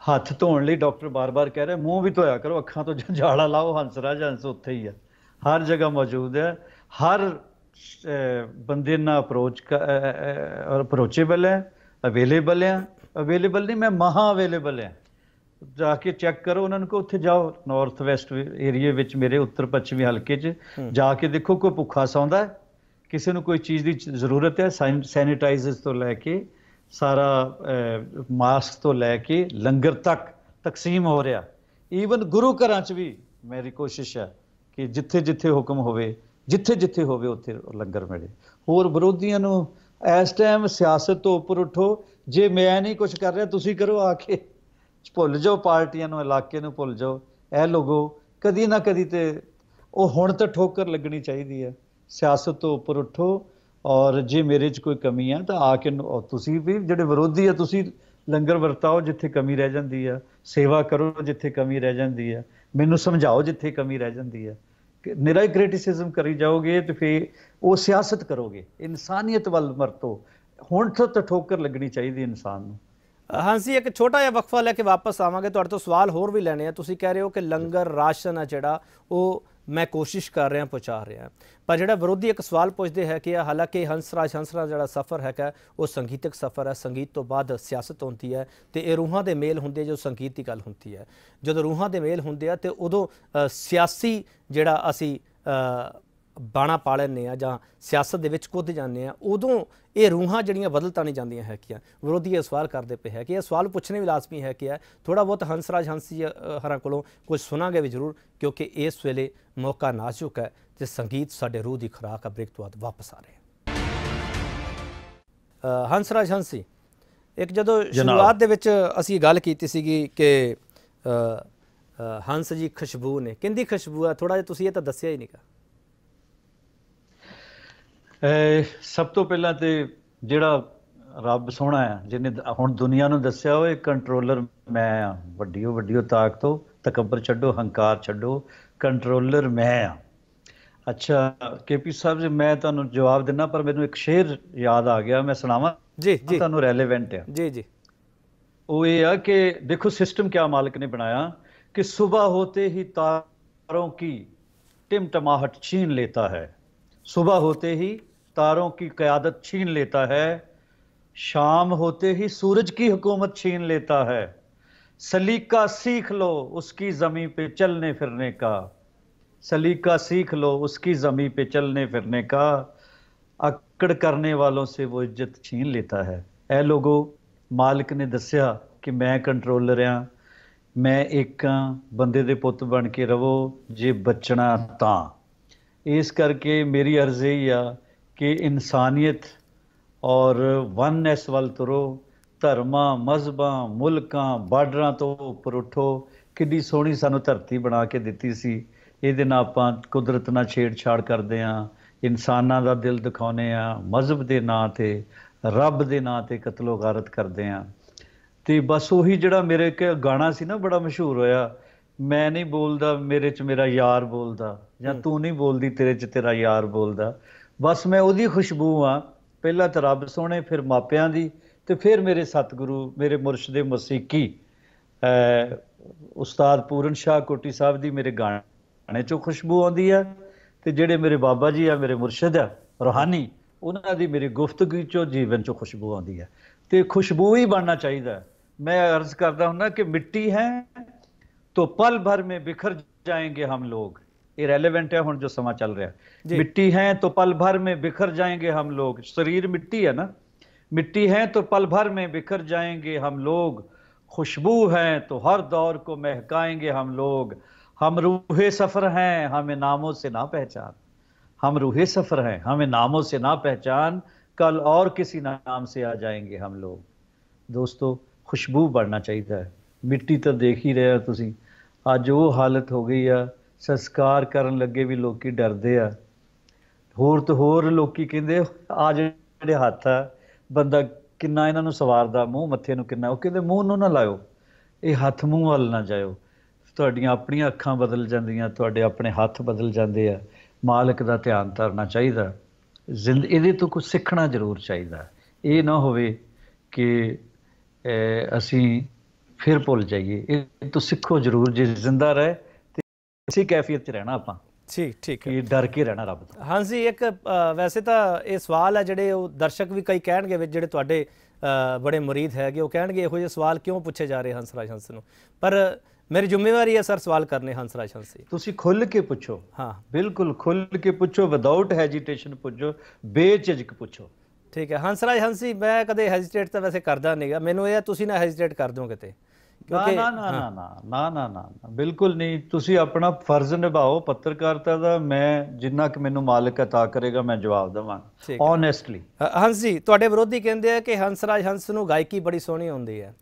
ਹੱਥ ਧੋਣ ਲਈ ਡਾਕਟਰ ਬਾਰ-ਬਾਰ ਕਹਿ ਰਿਹਾ ਮੂੰਹ ਵੀ ਧੋਇਆ ਕਰੋ ਅੱਖਾਂ ਤੋਂ ਜਾਲਾ ਲਾਓ ਹੰਸਰਾਜ ਹੰਸ ਉੱਥੇ ਹੀ ਹੈ ਹਰ ਜਗ੍ਹਾ ਮੌਜੂਦ ਹੈ ਹਰ ਬੰਦੇ ਨਾਲ ਅਪਰੋਚ ਔਰ ਅਪਰੋਚੇਬਲ ਹੈ ਅਵੇਲੇਬਲ ਹੈ ਅਵੇਲੇਬਲ ਨਹੀਂ ਮੈਂ ਮਹਾ ਅਵੇਲੇਬਲ ਹੈ ਜਾ ਕੇ ਚੈੱਕ ਕਰੋ ਉਹਨਾਂ ਨੂੰ ਕਿ ਉੱਥੇ ਜਾਓ ਨਾਰਥ ਵੈਸਟ ਏਰੀਆ ਵਿੱਚ ਮੇਰੇ ਉੱਤਰ ਪੱਛਮੀ ਹਲਕੇ 'ਚ ਜਾ ਕੇ ਦੇਖੋ ਕੋਈ ਭੁੱਖਾ ਸੌਂਦਾ ਕਿਸੇ ਨੂੰ ਕੋਈ ਚੀਜ਼ ਦੀ ਜ਼ਰੂਰਤ ਹੈ ਸੈਨੀਟਾਈਜ਼ਰਸ ਤੋਂ ਲੈ ਕੇ ਸਾਰਾ ਮਾਸਕ ਤੋਂ ਲੈ ਕੇ ਲੰਗਰ ਤੱਕ ਤਕਸੀਮ ਹੋ ਰਿਹਾ ਈਵਨ ਗੁਰੂ ਘਰਾਂ 'ਚ ਵੀ ਮੇਰੀ ਕੋਸ਼ਿਸ਼ ਹੈ ਕਿ ਜਿੱਥੇ ਜਿੱਥੇ ਹੁਕਮ ਹੋਵੇ ਜਿੱਥੇ ਜਿੱਥੇ ਹੋਵੇ ਉੱਥੇ ਲੰਗਰ ਮਿਲੇ ਹੋਰ ਵਿਰੋਧੀਆਂ ਨੂੰ ਇਸ ਟਾਈਮ ਸਿਆਸਤ ਤੋਂ ਉੱਪਰ ਉੱਠੋ ਜੇ ਮੈਂ ਨਹੀਂ ਕੁਝ ਕਰ ਰਿਹਾ ਤੁਸੀਂ ਕਰੋ ਆ ਕੇ ਭੁੱਲ ਜਾਓ ਪਾਰਟੀਆਂ ਨੂੰ ਇਲਾਕੇ ਨੂੰ ਭੁੱਲ ਜਾਓ ਇਹ ਲੋਗੋ ਕਦੀ ਨਾ ਕਦੀ ਤੇ ਉਹ ਹੁਣ ਤਾਂ ਠੋਕਰ ਲੱਗਣੀ ਚਾਹੀਦੀ ਹੈ ਸਿਆਸਤ ਤੋਂ ਉੱਪਰ ਉੱਠੋ ਔਰ ਜੇ ਮੇਰੇ 'ਚ ਕੋਈ ਕਮੀ ਆ ਤਾਂ ਆ ਕੇ ਤੁਸੀਂ ਵੀ ਜਿਹੜੇ ਵਿਰੋਧੀ ਆ ਤੁਸੀਂ ਲੰਗਰ ਵਰਤਾਓ ਜਿੱਥੇ ਕਮੀ ਰਹਿ ਜਾਂਦੀ ਆ ਸੇਵਾ ਕਰੋ ਜਿੱਥੇ ਕਮੀ ਰਹਿ ਜਾਂਦੀ ਆ ਮੈਨੂੰ ਸਮਝਾਓ ਜਿੱਥੇ ਕਮੀ ਰਹਿ ਜਾਂਦੀ ਆ ਨਿਰਾ ਕ੍ਰਿਟਿਸਿਜ਼ਮ ਕਰੀ ਜਾਓਗੇ ਤੇ ਫੇ ਉਹ ਸਿਆਸਤ ਕਰੋਗੇ ਇਨਸਾਨੀਅਤ ਵੱਲ ਮਰਤੋ ਹੁਣ ਤੋਂ ਤਾਂ ਠੋਕਰ ਲੱਗਣੀ ਚਾਹੀਦੀ ਇਨਸਾਨ ਨੂੰ ਹਾਂਜੀ ਇੱਕ ਛੋਟਾ ਜਿਹਾ ਵਕਫਾ ਲੈ ਕੇ ਵਾਪਸ ਆਵਾਂਗੇ ਤੁਹਾਡੇ ਤੋਂ ਸਵਾਲ ਹੋਰ ਵੀ ਲੈਣੇ ਆ ਤੁਸੀਂ ਕਹਿ ਰਹੇ ਹੋ ਕਿ ਲੰਗਰ ਰਾਸ਼ਨ ਆ ਜਿਹੜਾ ਉਹ ਮੈਂ ਕੋਸ਼ਿਸ਼ ਕਰ ਰਿਹਾ ਪਹੁੰਚਾ ਰਿਹਾ ਪਰ ਜਿਹੜਾ ਵਿਰੋਧੀ ਇੱਕ ਸਵਾਲ ਪੁੱਛਦੇ ਹੈ ਕਿ ਹਾਲਾਂਕਿ ਹੰਸਰਾਜ ਹੰਸਰਾ ਜਿਹੜਾ ਸਫ਼ਰ ਹੈਗਾ ਉਹ ਸੰਗੀਤਕ ਸਫ਼ਰ ਹੈ ਸੰਗੀਤ ਤੋਂ ਬਾਅਦ ਸਿਆਸਤ ਹੁੰਦੀ ਹੈ ਤੇ ਇਹ ਰੂਹਾਂ ਦੇ ਮੇਲ ਹੁੰਦੇ ਜੋ ਸੰਗੀਤ ਦੀ ਗੱਲ ਹੁੰਦੀ ਹੈ ਜਦੋਂ ਰੂਹਾਂ ਦੇ ਮੇਲ ਹੁੰਦੇ ਆ ਤੇ ਉਦੋਂ ਸਿਆਸੀ ਜਿਹੜਾ ਅਸੀਂ ਬਾਣਾ ਪਾ ਲੈਨੇ ਆ ਜਾਂ ਸਿਆਸਤ ਦੇ ਵਿੱਚ ਕੁੱਦ ਜਾਂਦੇ ਆ ਉਦੋਂ ਇਹ ਰੂਹਾਂ ਜਿਹੜੀਆਂ ਬਦਲ ਤਾਂ ਨਹੀਂ ਜਾਂਦੀਆਂ ਹੈ ਕਿ ਵਿਰੋਧੀ ਇਹ ਸਵਾਲ ਕਰਦੇ ਪਏ ਹੈ ਕਿ ਇਹ ਸਵਾਲ ਪੁੱਛਣੇ ਵੀ ਲਾਜ਼ਮੀ ਹੈ ਕਿ ਹੈ ਥੋੜਾ ਬਹੁਤ ਹੰਸਰਾਜ ਹੰਸੀ ਹਰਾਂ ਕੋਲੋਂ ਕੁਝ ਸੁਣਾਗੇ ਵੀ ਜ਼ਰੂਰ ਕਿਉਂਕਿ ਇਸ ਵੇਲੇ ਮੌਕਾ ਨਾਜ਼ੁਕ ਹੈ ਤੇ ਸੰਗੀਤ ਸਾਡੇ ਰੂਹ ਦੀ ਖੁਰਾਕ ਆ ਬ੍ਰੇਕ ਤੋਂ ਬਾਅਦ ਵਾਪਸ ਆ ਰਹੇ ਹੰਸਰਾਜ ਹੰਸੀ ਇੱਕ ਜਦੋਂ ਸ਼ੁਰੂਆਤ ਦੇ ਵਿੱਚ ਅਸੀਂ ਗੱਲ ਕੀਤੀ ਸੀਗੀ ਕਿ ਹੰਸ ਜੀ ਖੁਸ਼ਬੂ ਨੇ ਕਿੰਦੀ ਖੁਸ਼ਬੂ ਆ ਥੋੜਾ ਜਿਹਾ ਤੁਸੀਂ ਇਹ ਤਾਂ ਦੱਸਿਆ ਹੀ ਨਹੀਂਗਾ ਸਭ ਤੋਂ ਪਹਿਲਾਂ ਤੇ ਜਿਹੜਾ ਰੱਬ ਸੋਹਣਾ ਹੈ ਜਿਹਨੇ ਹੁਣ ਦੁਨੀਆ ਨੂੰ ਦੱਸਿਆ ਹੋਏ ਕੰਟਰੋਲਰ ਮੈਂ ਆ ਵੱਡੀਓ ਵੱਡੀਓ ਤਾਕਤੋ ਤਕਬਰ ਛੱਡੋ ਹੰਕਾਰ ਛੱਡੋ ਕੰਟਰੋਲਰ ਮੈਂ ਆ ਅੱਛਾ ਕੇਪੀ ਸਾਹਿਬ ਜੀ ਮੈਂ ਤੁਹਾਨੂੰ ਜਵਾਬ ਦਿੰਨਾ ਪਰ ਮੈਨੂੰ ਇੱਕ ਸ਼ੇਰ ਯਾਦ ਆ ਗਿਆ ਮੈਂ ਸੁਣਾਵਾਂ ਜੀ ਜੀ ਤੁਹਾਨੂੰ ਰੈਲੇਵੈਂਟ ਆ ਜੀ ਜੀ ਉਹ ਇਹ ਆ ਕਿ ਦੇਖੋ ਸਿਸਟਮ ਕਿਆ ਮਾਲਕ ਨੇ ਬਣਾਇਆ ਕਿ ਸਵੇਰ ਹੋਤੇ ਹੀ ਤਾਰੋਂ ਕੀ ਟਿਮਟਮਾਹਟ ਛੀਨ ਲੇਤਾ ਹੈ ਸਵੇਰ ਹੋਤੇ ਹੀ तारों की क़्यादत छीन लेता है शाम होते ही सूरज की हुकूमत छीन लेता है सलीका सीख लो उसकी ज़मी पे चलने फिरने का सलीका सीख लो उसकी ज़मी पे चलने फिरने का अकड़ करने वालों से वो इज्जत छीन लेता है ऐ लोगो मालिक ने दसिया कि मैं कंट्रोलर हाँ मैं एक हाँ, बंदे दे पुत बन के रवो जे बचना ता इस करके मेरी अर्ज यही ਆ ਕਿ ਇਨਸਾਨੀਅਤ ਔਰ ਵਨਨੈਸ ਵੱਲ ਤੁਰੋ ਧਰਮਾਂ ਮਜ਼ਬਾਂ ਮੁਲਕਾਂ ਬਾਰਡਰਾਂ ਤੋਂ ਉੱਪਰ ਉਠੋ ਕਿੰਨੀ ਸੋਹਣੀ ਸਾਨੂੰ ਧਰਤੀ ਬਣਾ ਕੇ ਦਿੱਤੀ ਸੀ ਇਹਦੇ ਨਾਲ ਆਪਾਂ ਕੁਦਰਤ ਨਾਲ ਛੇੜਛਾੜ ਕਰਦੇ ਆਂ ਇਨਸਾਨਾਂ ਦਾ ਦਿਲ ਦਿਖਾਉਨੇ ਆ ਮਜ਼ਬ ਦੇ ਨਾਂ ਤੇ ਰੱਬ ਦੇ ਨਾਂ ਤੇ ਕਤਲੋਗਾਰਤ ਕਰਦੇ ਆਂ ਤੇ ਬਸ ਉਹੀ ਜਿਹੜਾ ਮੇਰੇ ਇੱਕ ਗਾਣਾ ਸੀ ਨਾ ਬੜਾ ਮਸ਼ਹੂਰ ਹੋਇਆ ਮੈਂ ਨਹੀਂ ਬੋਲਦਾ ਮੇਰੇ ਚ ਮੇਰਾ ਯਾਰ ਬੋਲਦਾ ਜਾਂ ਤੂੰ ਨਹੀਂ ਬੋਲਦੀ ਤੇਰੇ ਚ ਤੇਰਾ ਯਾਰ ਬੋਲਦਾ ਬਸ ਮੈਂ ਉਹਦੀ ਖੁਸ਼ਬੂ ਆ ਪਹਿਲਾਂ ਤਾਂ ਰੱਬ ਸੋਹਣੇ ਫਿਰ ਮਾਪਿਆਂ ਦੀ ਤੇ ਫਿਰ ਮੇਰੇ ਸਤਿਗੁਰੂ ਮੇਰੇ ਮੁਰਸ਼ਿਦ ਮਸੀਕੀ ਉਸਤਾਦ ਪੂਰਨ ਸ਼ਾਹ ਕੋਟੀ ਸਾਹਿਬ ਦੀ ਮੇਰੇ ਗਾਣੇ ਚੋਂ ਖੁਸ਼ਬੂ ਆਉਂਦੀ ਆ ਤੇ ਜਿਹੜੇ ਮੇਰੇ ਬਾਬਾ ਜੀ ਆ ਮੇਰੇ ਮੁਰਸ਼ਿਦ ਆ ਰੋਹਾਨੀ ਉਹਨਾਂ ਦੀ ਮੇਰੀ ਗੁਫ਼ਤਗੂ ਚੋਂ ਜੀਵਨ ਚੋਂ ਖੁਸ਼ਬੂ ਆਉਂਦੀ ਆ ਤੇ ਖੁਸ਼ਬੂ ਹੀ ਬਣਨਾ ਚਾਹੀਦਾ ਮੈਂ ਅਰਜ਼ ਕਰਦਾ ਹੁੰਦਾ ਕਿ ਮਿੱਟੀ ਹੈ ਤੋ ਪਲ ਭਰ ਮੇ ਬਿਖਰ ਜਾਏਗੇ ਹਮ ਲੋਗ इरेलीवेंट है जो समा चल रहा है मिट्टी है तो पल भर में बिखर जाएंगे हम लोग शरीर मिट्टी है ना मिट्टी है तो पल भर में बिखर जाएंगे हम लोग खुशबू हैं तो हर दौर को महकाएंगे हम लोग हम रूहे सफ़र हैं हमें नामों से ना पहचान हम रूहे सफ़र हैं हमें नामों से ना पहचान कल और किसी नाम से आ जाएंगे हम लोग दोस्तों खुशबू बढ़ना चाहिए मिट्टी तो देख ही रहे हो तुम आज वो हालत हो गई है ਸੰਸਕਾਰ ਕਰਨ ਲੱਗੇ ਵੀ ਲੋਕੀ ਡਰਦੇ ਆ ਹੋਰ ਤੋਂ ਹੋਰ ਲੋਕੀ ਕਹਿੰਦੇ ਆ ਜਿਹੜੇ ਹੱਥ ਆ ਬੰਦਾ ਕਿੰਨਾ ਇਹਨਾਂ ਨੂੰ ਸਵਾਰਦਾ ਮੂੰਹ ਮੱਥੇ ਨੂੰ ਕਿੰਨਾ ਉਹ ਕਹਿੰਦੇ ਮੂੰਹ ਨੂੰ ਨਾ ਲਾਇਓ ਇਹ ਹੱਥ ਮੂੰਹ ਵੱਲ ਨਾ ਜਾਇਓ ਤੁਹਾਡੀਆਂ ਆਪਣੀਆਂ ਅੱਖਾਂ ਬਦਲ ਜਾਂਦੀਆਂ ਤੁਹਾਡੇ ਆਪਣੇ ਹੱਥ ਬਦਲ ਜਾਂਦੇ ਆ ਮਾਲਕ ਦਾ ਧਿਆਨ ਧਰਨਾ ਚਾਹੀਦਾ ਜ਼ਿੰਦ ਇਹਦੇ ਤੋਂ ਕੁਝ ਸਿੱਖਣਾ ਜ਼ਰੂਰ ਚਾਹੀਦਾ ਇਹ ਨਾ ਹੋਵੇ ਕਿ ਅਸੀਂ ਫਿਰ ਭੁੱਲ ਜਾਈਏ ਇਹ ਤੋਂ ਸਿੱਖੋ ਜ਼ਰੂਰ ਜੇ ਜ਼ਿੰਦਾ ਰਹੇ ਇਸੇ ਕੈਫੀਅਤ 'ਚ ਰਹਿਣਾ ਆਪਾਂ ਠੀਕ ਠੀਕ ਹੈ ਡਰ ਕੇ ਰਹਿਣਾ ਰੱਬ ਤੋਂ ਹਾਂਜੀ ਇੱਕ ਵੈਸੇ ਤਾਂ ਇਹ ਸਵਾਲ ਹੈ ਜਿਹੜੇ ਉਹ ਦਰਸ਼ਕ ਵੀ ਕਈ ਕਹਿਣਗੇ ਵਿੱਚ ਜਿਹੜੇ ਤੁਹਾਡੇ ਬੜੇ murid ਹੈਗੇ ਉਹ ਕਹਿਣਗੇ ਇਹੋ ਜਿਹੇ ਸਵਾਲ ਕਿਉਂ ਪੁੱਛੇ ਜਾ ਰਹੇ ਹੰਸਰਾਜ ਹੰਸ ਨੂੰ ਪਰ ਮੇਰੀ ਜ਼ਿੰਮੇਵਾਰੀ ਹੈ ਸਰ ਸਵਾਲ ਕਰਨੇ ਹੰਸਰਾਜ ਹੰਸੀ ਤੁਸੀਂ ਖੁੱਲ ਕੇ ਪੁੱਛੋ ਹਾਂ ਬਿਲਕੁਲ ਖੁੱਲ ਕੇ ਪੁੱਛੋ ਵਿਦਆਊਟ ਹੈਜੀਟੇਸ਼ਨ ਪੁੱਛੋ ਬੇਝਿਜਕ ਪੁੱਛੋ ਠੀਕ ਹੈ ਹੰਸਰਾਜ ਹੰਸੀ ਮੈਂ ਕਦੇ ਹੈਜੀਟੇਟ ਤਾਂ ਵੈਸੇ ਕਰਦਾ ਨਹੀਂਗਾ ਮੈਨੂੰ ਇਹ ਤੁਸੀਂ ਨਾ ਹੈਜੀਟੇਟ ਕਰ ਦਿਓ ਕਿਤੇ ਨਾ ਨਾ ਨਾ ਨਾ ਨਾ ਨਾ ਨਾ ਬਿਲਕੁਲ ਨਹੀਂ ਤੁਸੀਂ ਆਪਣਾ ਫਰਜ਼ ਨਿਭਾਓ ਪੱਤਰਕਾਰਤਾ ਦਾ ਮੈਂ ਜਿੰਨਾ ਕਿ ਮੈਨੂੰ ਮਾਲਕ عطا ਕਰੇਗਾ ਮੈਂ ਜਵਾਬ ਦਵਾਂਗਾ ਓਨੈਸਟਲੀ ਹਾਂਜੀ ਜੀ ਤੁਹਾਡੇ ਵਿਰੋਧੀ ਕਹਿੰਦੇ ਆ ਕਿ ਹੰਸਰਾਜ ਹੰਸ ਨੂੰ ਗਾਇਕੀ ਬੜੀ ਸੋਹਣੀ ਹੁੰਦੀ ਹੈ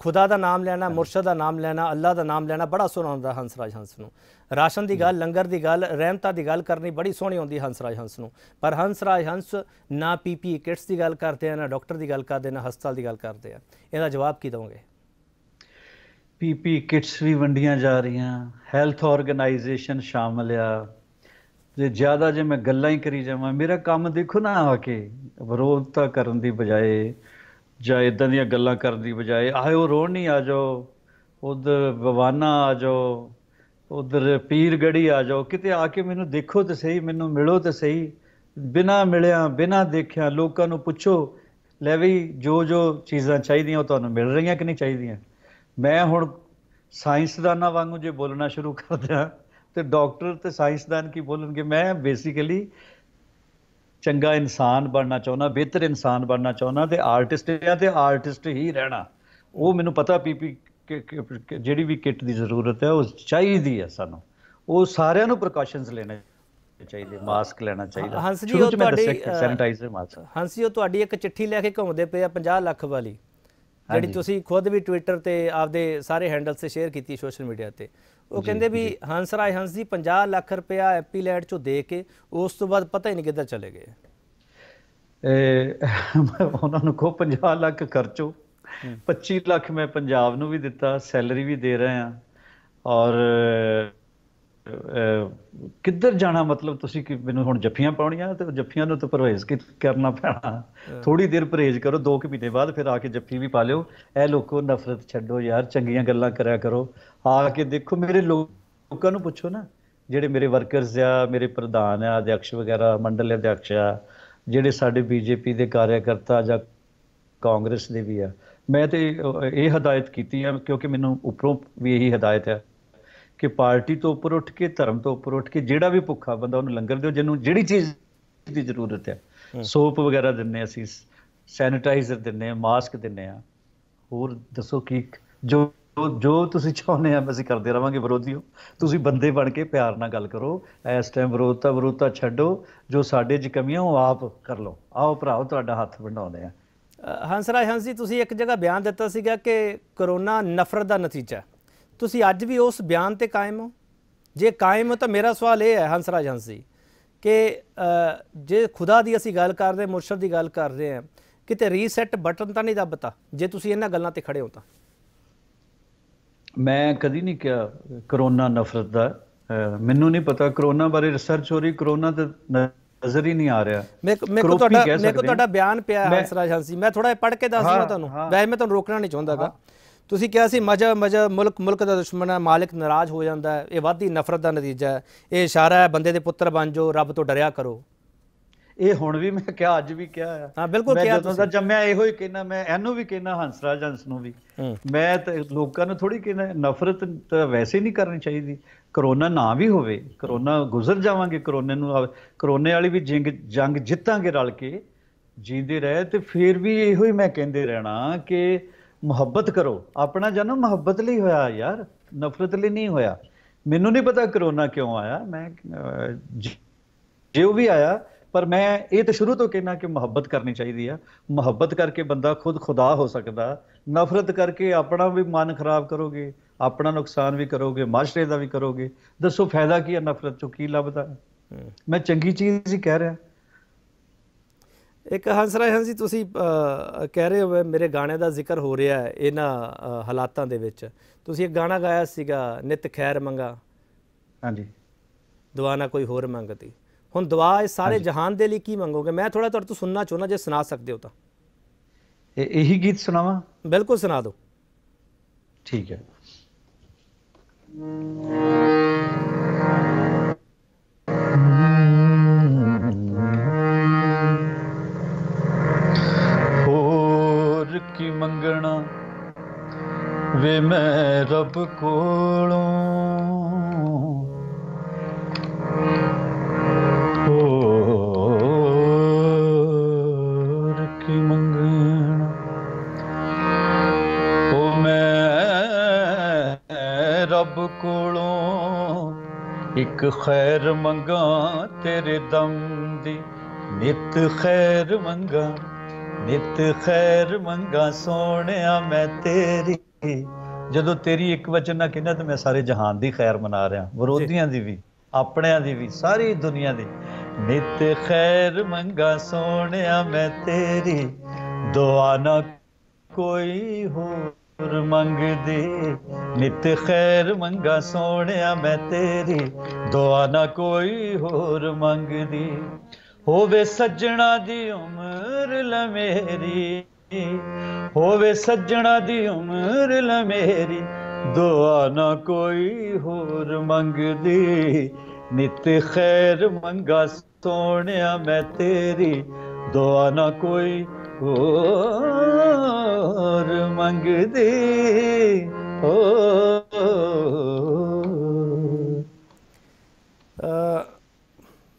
ਖੁਦਾ ਦਾ ਨਾਮ ਲੈਣਾ ਮੁਰਸ਼ਦ ਦਾ ਨਾਮ ਲੈਣਾ ਅੱਲਾ ਦਾ ਨਾਮ ਲੈਣਾ ਬੜਾ ਸੋਹਣਾ ਹੁੰਦਾ ਹੰਸਰਾਜ ਹੰਸ ਨੂੰ ਰਾਸ਼ਨ ਦੀ ਗੱਲ ਲੰਗਰ ਦੀ ਗੱਲ ਰਹਿਮਤਾ ਦੀ ਗੱਲ ਕਰਨੀ ਬੜੀ ਸੋਹਣੀ ਹੁੰਦੀ ਹੰਸਰਾਜ ਹੰਸ ਨੂੰ ਪਰ ਹੰਸਰਾਜ ਹੰਸ ਨਾ ਪੀਪੀ ਕਿਟਸ ਦੀ ਗੱਲ ਕਰਦੇ ਆ ਨਾ ਡਾਕਟਰ ਦੀ ਗੱਲ ਕਰਦੇ ਨਾ ਹਸਪਤਾਲ ਦੀ ਗੱਲ ਕਰਦੇ ਆ ਇਹਦਾ ਜਵਾਬ ਕੀ ਦਵੋਗੇ ਪੀਪੀ ਕਿਟਸ ਵੀ ਵੰਡੀਆਂ ਜਾ ਰਹੀਆਂ ਹੈਲਥ ਆਰਗੇਨਾਈਜੇਸ਼ਨ ਸ਼ਾਮਲ ਆ ਜੇ ਜ਼ਿਆਦਾ ਜੇ ਮੈਂ ਗੱਲਾਂ ਹੀ ਕਰੀ ਜਾਵਾਂ ਮੇਰਾ ਕੰਮ ਦੇਖੋ ਨਾ ਆ ਕੇ ਤਾਂ ਕਰਨ ਦੀ ਬਜਾਏ ਜਾਂ ਇਦਾਂ ਦੀਆਂ ਗੱਲਾਂ ਕਰਨ ਦੀ ਬਜਾਏ ਆਇਓ ਨਹੀਂ ਆ ਜਾਓ ਉਧਰ ਬਵਾਨਾ ਆ ਜਾਓ ਉਧਰ ਪੀਰਗੜੀ ਆ ਜਾਓ ਕਿਤੇ ਆ ਕੇ ਮੈਨੂੰ ਦੇਖੋ ਤੇ ਸਹੀ ਮੈਨੂੰ ਮਿਲੋ ਤੇ ਸਹੀ ਬਿਨਾ ਮਿਲਿਆ ਬਿਨਾ ਦੇਖਿਆ ਲੋਕਾਂ ਨੂੰ ਪੁੱਛੋ ਲੈ ਵੀ ਜੋ ਜੋ ਚੀਜ਼ਾਂ ਚਾਹੀਦੀਆਂ ਉਹ ਤੁਹਾਨੂੰ ਮਿਲ ਰਹੀਆਂ ਕਿ ਨਹੀਂ ਚਾਹੀਦੀਆਂ ਮੈਂ ਹੁਣ ਸਾਇੰਸਦਾਨਾਂ ਵਾਂਗੂ ਜੇ ਬੋਲਣਾ ਸ਼ੁਰੂ ਕਰ ਦਿਆਂ ਤੇ ਡਾਕਟਰ ਤੇ ਸਾਇੰਸਦਾਨ ਕੀ ਬੋਲਣਗੇ ਮੈਂ ਬੇਸਿਕਲੀ ਚੰਗਾ ਇਨਸਾਨ ਬਣਨਾ ਚਾਹੁੰਦਾ ਬਿਹਤਰ ਇਨਸਾਨ ਬਣਨਾ ਚਾਹੁੰਦਾ ਤੇ ਆਰਟਿਸਟ ਆ ਤੇ ਆਰਟਿਸਟ ਹੀ ਰਹਿਣਾ ਉਹ ਮੈਨੂੰ ਪਤਾ ਪੀਪੀ ਜਿਹੜੀ ਵੀ ਕਿੱਟ ਦੀ ਜ਼ਰੂਰਤ ਹੈ ਉਹ ਚਾਹੀਦੀ ਹੈ ਸਾਨੂੰ ਉਹ ਸਾਰਿਆਂ ਨੂੰ ਪ੍ਰਕਾਸ਼ਨਸ ਲੈਣੇ ਚਾਹੀਦੇ ਮਾਸਕ ਲੈਣਾ ਚਾਹੀਦਾ ਹੰਸ ਜੀ ਉਹ ਤੁਹਾਡੀ ਸੈਨੀਟਾਈਜ਼ਰ ਮਾਸਕ ਹੰਸ ਜੀ ਉਹ ਤੁਹਾਡੀ ਇੱਕ ਚਿੱਠੀ ਲੈ ਕੇ ਘੁੰਮਦੇ ਪਏ ਆ 50 ਲੱਖ ਵਾਲੀ ਜਿਹੜੀ ਤੁਸੀਂ ਖੁਦ ਵੀ ਟਵਿੱਟਰ ਤੇ ਆਪਦੇ ਸਾਰੇ ਹੈਂਡਲ ਤੇ ਸ਼ੇਅਰ ਕੀਤੀ ਸੋਸ਼ਲ ਮੀਡੀਆ ਤੇ ਉਹ ਕਹਿੰਦੇ ਵੀ ਹੰਸ ਰਾਏ ਹੰਸ ਦੀ 50 ਲੱਖ ਰੁਪਿਆ ਐਪੀ ਲੈਡ ਚੋਂ ਦੇ ਕੇ ਉਸ ਤੋਂ ਬਾਅਦ ਪਤਾ ਹੀ ਨਹੀਂ ਕਿੱਧਰ ਚਲੇ ਗਏ ਉਹਨਾਂ ਨੂੰ ਕੋ 50 ਲੱਖ ਖਰਚੋ 25 ਲੱਖ ਮੈਂ ਪੰਜਾਬ ਨੂੰ ਵੀ ਦਿੱਤਾ ਸੈਲਰੀ ਵੀ ਦੇ ਰਹੇ ਆ ਔਰ ਕਿੱਧਰ ਜਾਣਾ ਮਤਲਬ ਤੁਸੀਂ ਕਿ ਮੈਨੂੰ ਹੁਣ ਜੱਫੀਆਂ ਪਾਉਣੀਆਂ ਤੇ ਜੱਫੀਆਂ ਨੂੰ ਤਾਂ ਪਰਹੇਜ਼ ਕਰਨਾ ਪੈਣਾ ਥੋੜੀ ਦੇਰ ਪਰਹੇਜ਼ ਕਰੋ ਦੋ ਕਿ ਮਹੀਨੇ ਬਾਅਦ ਫਿਰ ਆ ਕੇ ਜੱਫੀ ਵੀ ਪਾ ਲਿਓ ਇਹ ਲੋਕੋ ਨਫ਼ਰਤ ਛੱਡੋ ਯਾਰ ਚੰਗੀਆਂ ਗੱਲਾਂ ਕਰਿਆ ਕਰੋ ਆ ਕੇ ਦੇਖੋ ਮੇਰੇ ਲੋਕਾਂ ਨੂੰ ਪੁੱਛੋ ਨਾ ਜਿਹੜੇ ਮੇਰੇ ਵਰਕਰਸ ਆ ਮੇਰੇ ਪ੍ਰਧਾਨ ਆ ਅਧਿਆਕਸ਼ ਵਗੈਰਾ ਮੰਡਲ ਅਧਿਆਕਸ਼ ਆ ਜਿਹੜੇ ਸਾਡੇ ਬੀਜੇਪੀ ਦੇ ਕਾਰਜਕਰਤਾ ਜਾਂ ਕਾਂਗਰਸ ਦੇ ਵੀ ਆ ਮੈਂ ਤੇ ਇਹ ਹਦਾਇਤ ਕੀਤੀ ਆ ਕਿਉਂਕਿ ਮੈਨੂੰ ਉਪਰੋਂ ਵੀ ਇਹੀ ਹਦਾਇਤ ਆ ਕਿ ਪਾਰਟੀ ਤੋਂ ਉੱਪਰ ਉੱਠ ਕੇ ਧਰਮ ਤੋਂ ਉੱਪਰ ਉੱਠ ਕੇ ਜਿਹੜਾ ਵੀ ਭੁੱਖਾ ਬੰਦਾ ਉਹਨੂੰ ਲੰਗਰ ਦਿਓ ਜਿਹਨੂੰ ਜਿਹੜੀ ਚੀਜ਼ ਦੀ ਜ਼ਰੂਰਤ ਹੈ ਸੋਪ ਵਗੈਰਾ ਦਿੰਨੇ ਅਸੀਂ ਸੈਨੀਟਾਈਜ਼ਰ ਦਿੰਨੇ ਆ ਮਾਸਕ ਦਿੰਨੇ ਆ ਹੋਰ ਦੱਸੋ ਕੀ ਜੋ ਜੋ ਤੁਸੀਂ ਚਾਹੁੰਦੇ ਆ ਅਸੀਂ ਕਰਦੇ ਰਵਾਂਗੇ ਵਿਰੋਧੀਓ ਤੁਸੀਂ ਬੰਦੇ ਬਣ ਕੇ ਪਿਆਰ ਨਾਲ ਗੱਲ ਕਰੋ ਇਸ ਟਾਈਮ ਵਿਰੋਧਤਾ ਵਿਰੋਧਤਾ ਛੱਡੋ ਜੋ ਸਾਡੇ 'ਚ ਕਮੀਆਂ ਉਹ ਆਪ ਕਰ ਲਓ ਆਓ ਭਰਾਓ ਤੁਹਾਡਾ ਹੱਥ ਵੰਡਾਉਂਦੇ ਆ ਹੰਸ ਰਾਏ ਹੰਸ ਜੀ ਤੁਸੀਂ ਇੱਕ ਜਗ੍ਹਾ ਬਿਆਨ ਦਿੱਤਾ ਸੀਗਾ ਕਿ ਕਰੋਨਾ ਨਫ਼ਰਤ ਦਾ ਨਤੀਜਾ ਤੁਸੀਂ ਅੱਜ ਵੀ ਉਸ ਬਿਆਨ ਤੇ ਕਾਇਮ ਹੋ ਜੇ ਕਾਇਮ ਹੋ ਤਾਂ ਮੇਰਾ ਸਵਾਲ ਇਹ ਹੈ ਹੰਸਰਾ ਹੰਸੀ ਕਿ ਜੇ ਖੁਦਾ ਦੀ ਅਸੀਂ ਗੱਲ ਕਰਦੇ ਮੁਰਸ਼ਦ ਦੀ ਗੱਲ ਕਰ ਰਹੇ ਹਾਂ ਕਿਤੇ ਰੀਸੈਟ ਬਟਨ ਤਾਂ ਨਹੀਂ ਦੱਬਤਾ ਜੇ ਤੁਸੀਂ ਇਹਨਾਂ ਗੱਲਾਂ ਤੇ ਖੜੇ ਹੋ ਤਾਂ ਮੈਂ ਕਦੀ ਨਹੀਂ ਕਿਹਾ ਕਰੋਨਾ ਨਫ਼ਰਤ ਦਾ ਮੈਨੂੰ ਨਹੀਂ ਪਤਾ ਕਰੋਨਾ ਬਾਰੇ ਰਿਸਰਚ ਹੋ ਰਹੀ ਕਰੋਨਾ ਤੇ ਨਜ਼ਰ ਹੀ ਨਹੀਂ ਆ ਰਿਹਾ ਮੈਂ ਕੋ ਤੁਹਾਡਾ ਮੈਂ ਕੋ ਤੁਹਾਡਾ ਬਿਆਨ ਪਿਆ ਹੰਸਰਾ ਹੰਸੀ ਮੈਂ ਥੋੜਾ ਪੜ੍ਹ ਕੇ ਦੱਸ ਤੁਹਾਨੂੰ ਵੈਸੇ ਮੈਂ ਤੁਹਾਨੂੰ ਰੋਕਣਾ ਨਹੀਂ ਚਾਹੁੰਦਾਗਾ ਤੁਸੀਂ ਕਿਹਾ ਸੀ ਮਜਾ ਮਜਾ ਮੁਲਕ ਮੁਲਕ ਦਾ ਦੁਸ਼ਮਣ ਹੈ ਮਾਲਕ ਨਾਰਾਜ਼ ਹੋ ਜਾਂਦਾ ਹੈ ਇਹ ਵਾਧੀ ਨਫ਼ਰਤ ਦਾ ਨਤੀਜਾ ਹੈ ਇਹ ਇਸ਼ਾਰਾ ਹੈ ਬੰਦੇ ਦੇ ਪੁੱਤਰ ਬਣ ਜਾਓ ਰੱਬ ਤੋਂ ਡਰਿਆ ਕਰੋ ਇਹ ਹੁਣ ਵੀ ਮੈਂ ਕਿਹਾ ਅੱਜ ਵੀ ਕਿਹਾ ਆ ਹਾਂ ਬਿਲਕੁਲ ਕਿਹਾ ਜਦੋਂ ਦਾ ਜੰਮਿਆ ਇਹੋ ਹੀ ਕਹਿਣਾ ਮੈਂ ਇਹਨੂੰ ਵੀ ਕਹਿਣਾ ਹੰਸਰਾਜ ਹੰਸ ਨੂੰ ਵੀ ਮੈਂ ਤਾਂ ਲੋਕਾਂ ਨੂੰ ਥੋੜੀ ਕਹਿਣਾ ਨਫ਼ਰਤ ਤਾਂ ਵੈਸੇ ਨਹੀਂ ਕਰਨੀ ਚਾਹੀਦੀ ਕਰੋਨਾ ਨਾ ਵੀ ਹੋਵੇ ਕਰੋਨਾ ਗੁਜ਼ਰ ਜਾਵਾਂਗੇ ਕਰੋਨੇ ਨੂੰ ਕਰੋਨੇ ਵਾਲੀ ਵੀ ਜੰਗ ਜੰਗ ਜਿੱਤਾਂਗੇ ਰਲ ਕੇ ਜੀਂਦੇ ਰਹੇ ਤੇ ਫਿਰ ਵੀ ਇਹੋ ਹੀ ਮੈਂ ਕਹਿੰਦੇ ਰਹਿਣਾ ਕਿ ਮੁਹੱਬਤ ਕਰੋ ਆਪਣਾ ਜਨਮ ਮੁਹੱਬਤ ਲਈ ਹੋਇਆ ਯਾਰ ਨਫ਼ਰਤ ਲਈ ਨਹੀਂ ਹੋਇਆ ਮੈਨੂੰ ਨਹੀਂ ਪਤਾ ਕਰੋਨਾ ਕਿਉਂ ਆਇਆ ਮੈਂ ਜੇ ਉਹ ਵੀ ਆਇਆ ਪਰ ਮੈਂ ਇਹ ਤਾਂ ਸ਼ੁਰੂ ਤੋਂ ਕਹਿਣਾ ਕਿ ਮੁਹੱਬਤ ਕਰਨੀ ਚਾਹੀਦੀ ਆ ਮੁਹੱਬਤ ਕਰਕੇ ਬੰਦਾ ਖੁਦ ਖੁਦਾ ਹੋ ਸਕਦਾ ਨਫ਼ਰਤ ਕਰਕੇ ਆਪਣਾ ਵੀ ਮਨ ਖਰਾਬ ਕਰੋਗੇ ਆਪਣਾ ਨੁਕਸਾਨ ਵੀ ਕਰੋਗੇ ਮਾਸ਼ਰੇ ਦਾ ਵੀ ਕਰੋਗੇ ਦੱਸੋ ਫਾਇਦਾ ਕੀ ਹੈ ਨਫ਼ਰਤ ਚੋਂ ਕੀ ਲੱਭਦਾ ਮੈਂ ਚੰਗੀ ਚੀਜ਼ ਹੀ ਕਹਿ ਰਿਹਾ ਇੱਕ ਹੰਸ ਰਾਏ ਹੰਸੀ ਤੁਸੀਂ ਕਹਿ ਰਹੇ ਹੋ ਮੇਰੇ ਗਾਣੇ ਦਾ ਜ਼ਿਕਰ ਹੋ ਰਿਹਾ ਹੈ ਇਹਨਾਂ ਹਾਲਾਤਾਂ ਦੇ ਵਿੱਚ ਤੁਸੀਂ ਇੱਕ ਗਾਣਾ ਗਾਇਆ ਸੀਗਾ ਨਿਤ ਖੈਰ ਮੰਗਾ ਹਾਂਜੀ ਦੁਆ ਨਾ ਕੋਈ ਹੋਰ ਮੰਗਦੀ ਹੁਣ ਦੁਆ ਇਹ ਸਾਰੇ ਜਹਾਨ ਦੇ ਲਈ ਕੀ ਮੰਗੋਗੇ ਮੈਂ ਥੋੜਾ ਤੁਹਾਡੇ ਤੋਂ ਸੁਣਨਾ ਚਾਹੁੰਦਾ ਜੇ ਸੁਣਾ ਸਕਦੇ ਹੋ ਤਾਂ ਇਹ ਇਹੀ ਗੀਤ ਸੁਣਾਵਾ ਬਿਲਕੁਲ ਸੁਣਾ ਦਿਓ ਠੀਕ ਹੈ ਵੇ ਮੈਂ ਰੱਬ ਕੋਲੋਂ ਹੋਰ ਕੀ ਮੰਗਣ ਉਹ ਮੈਂ ਰੱਬ ਕੋਲੋਂ ਇੱਕ ਖੈਰ ਮੰਗਾ ਤੇਰੇ ਦਮ ਦੀ ਨਿਤ ਖੈਰ ਮੰਗਾ ਨਿਤ ਖੈਰ ਮੰਗਾ ਸੋਹਣਿਆ ਮੈਂ ਤੇਰੀ ਜਦੋਂ ਤੇਰੀ ਇੱਕ ਵਚਨ ਨਾਲ ਕਹਿੰਦਾ ਤੇ ਮੈਂ ਸਾਰੇ ਜਹਾਨ ਦੀ ਖੈਰ ਮਨਾ ਰਿਹਾ ਵਿਰੋਧੀਆਂ ਦੀ ਵੀ ਆਪਣਿਆਂ ਦੀ ਵੀ ਸਾਰੀ ਦੁਨੀਆ ਦੀ ਨਿਤ ਖੈਰ ਮੰਗਾ ਸੋਹਣਿਆ ਮੈਂ ਤੇਰੀ ਦੁਆ ਨਾ ਕੋਈ ਹੋਰ ਮੰਗਦੇ ਨਿਤ ਖੈਰ ਮੰਗਾ ਸੋਹਣਿਆ ਮੈਂ ਤੇਰੀ ਦੁਆ ਨਾ ਕੋਈ ਹੋਰ ਮੰਗਦੀ ਹੋਵੇ ਸੱਜਣਾ ਦੀ ਉਮਰ ਮੇਰੀ ਹੋਵੇ ਸੱਜਣਾ ਦੀ ਉਮਰ ਲਮੇਰੀ ਦੁਆ ਨਾ ਕੋਈ ਹੋਰ ਮੰਗਦੀ ਨਿਤ ਖੈਰ ਮੰਗਾ ਸੋਣਿਆ ਮੈਂ ਤੇਰੀ ਦੁਆ ਨਾ ਕੋਈ ਹੋਰ ਮੰਗਦੀ ਹੋ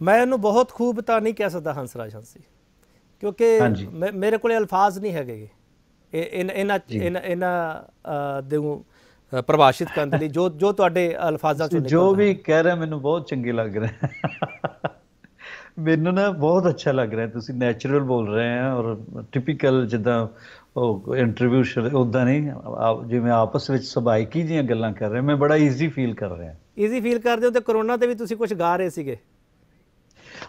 ਮੈਂ ਇਹਨੂੰ ਬਹੁਤ ਖੂਬ ਤਾਂ ਨਹੀਂ ਕਹਿ ਸਕਦਾ ਹੰਸਰਾਜ ਹੰਸੀ ਕਿਉਂਕਿ ਮੇਰੇ ਕੋਲੇ ਅਲਫਾਜ਼ ਨਹੀਂ ਹੈਗੇ ਇਹ ਇਹਨਾਂ ਇਹਨਾਂ ਦੇ ਪ੍ਰਭਾਸ਼ਿਤ ਕਰਨ ਦੇ ਲਈ ਜੋ ਜੋ ਤੁਹਾਡੇ ਅਲਫਾਜ਼ਾਂ ਚੋਂ ਜੋ ਵੀ ਕਹਿ ਰਹੇ ਮੈਨੂੰ ਬਹੁਤ ਚੰਗੇ ਲੱਗ ਰਹੇ ਮੈਨੂੰ ਨਾ ਬਹੁਤ ਅੱਛਾ ਲੱਗ ਰਿਹਾ ਤੁਸੀਂ ਨੈਚੁਰਲ ਬੋਲ ਰਹੇ ਆ ਔਰ ਟਿਪੀਕਲ ਜਿੱਦਾਂ ਉਹ ਇੰਟਰਵਿਊ ਸ਼ਰ ਉਦਾਂ ਨਹੀਂ ਜਿਵੇਂ ਆਪਸ ਵਿੱਚ ਕੀ ਜੀਆਂ ਗੱਲਾਂ ਕਰ ਰਹੇ ਮੈਂ ਬੜਾ ਈਜ਼ੀ ਫੀਲ ਕਰ ਰਿਹਾ ਈਜ਼ੀ ਫੀਲ ਕਰਦੇ ਹੋ ਤੇ ਕਰੋਨਾ ਤੇ ਵੀ ਤੁਸੀਂ ਕੁਝ ਗਾ ਰਹੇ ਸੀਗੇ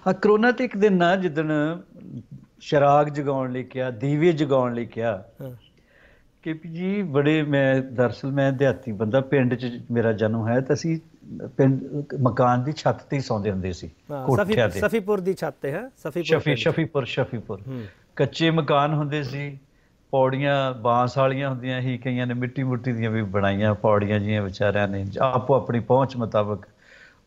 ਆ ਕਰੋਨਾ ਤੇ ਇੱਕ ਦਿਨ ਨਾ ਜਿੱਦਣ ਸ਼ਰਾਗ ਜਗਾਉਣ ਲਈ ਕਿਹਾ ਦੀਵੇ ਜਗਾਉਣ ਲਈ ਕਿਹਾ ਕਿ ਜੀ ਬੜੇ ਮੈਂ ਦਰਸਲ ਮੈਂ ਦਿਹਾਤੀ ਬੰਦਾ ਪਿੰਡ 'ਚ ਮੇਰਾ ਜਨਮ ਹੈ ਤਾਂ ਅਸੀਂ ਪਿੰਡ ਮਕਾਨ ਦੀ ਛੱਤ ਤੇ ਸੌਂਦੇ ਹੁੰਦੇ ਸੀ ਕੋਠਿਆਂ ਤੇ ਸਫੀਪੁਰ ਦੀ ਛੱਤ ਤੇ ਹੈ ਸਫੀਪੁਰ ਸ਼ਫੀ ਸ਼ਫੀਪੁਰ ਸ਼ਫੀਪੁਰ ਕੱਚੇ ਮਕਾਨ ਹੁੰਦੇ ਸੀ ਪੌੜੀਆਂ ਬਾਂਸ ਵਾਲੀਆਂ ਹੁੰਦੀਆਂ ਸੀ ਕਈਆਂ ਨੇ ਮਿੱਟੀ ਮੁੱਟੀ ਦੀਆਂ ਵੀ ਬਣਾਈਆਂ ਪੌੜੀਆਂ ਜੀਆਂ ਵਿਚਾਰਿਆਂ ਨੇ ਆਪੋ ਆਪਣੀ ਪਹੁੰਚ ਮੁਤਾਬਕ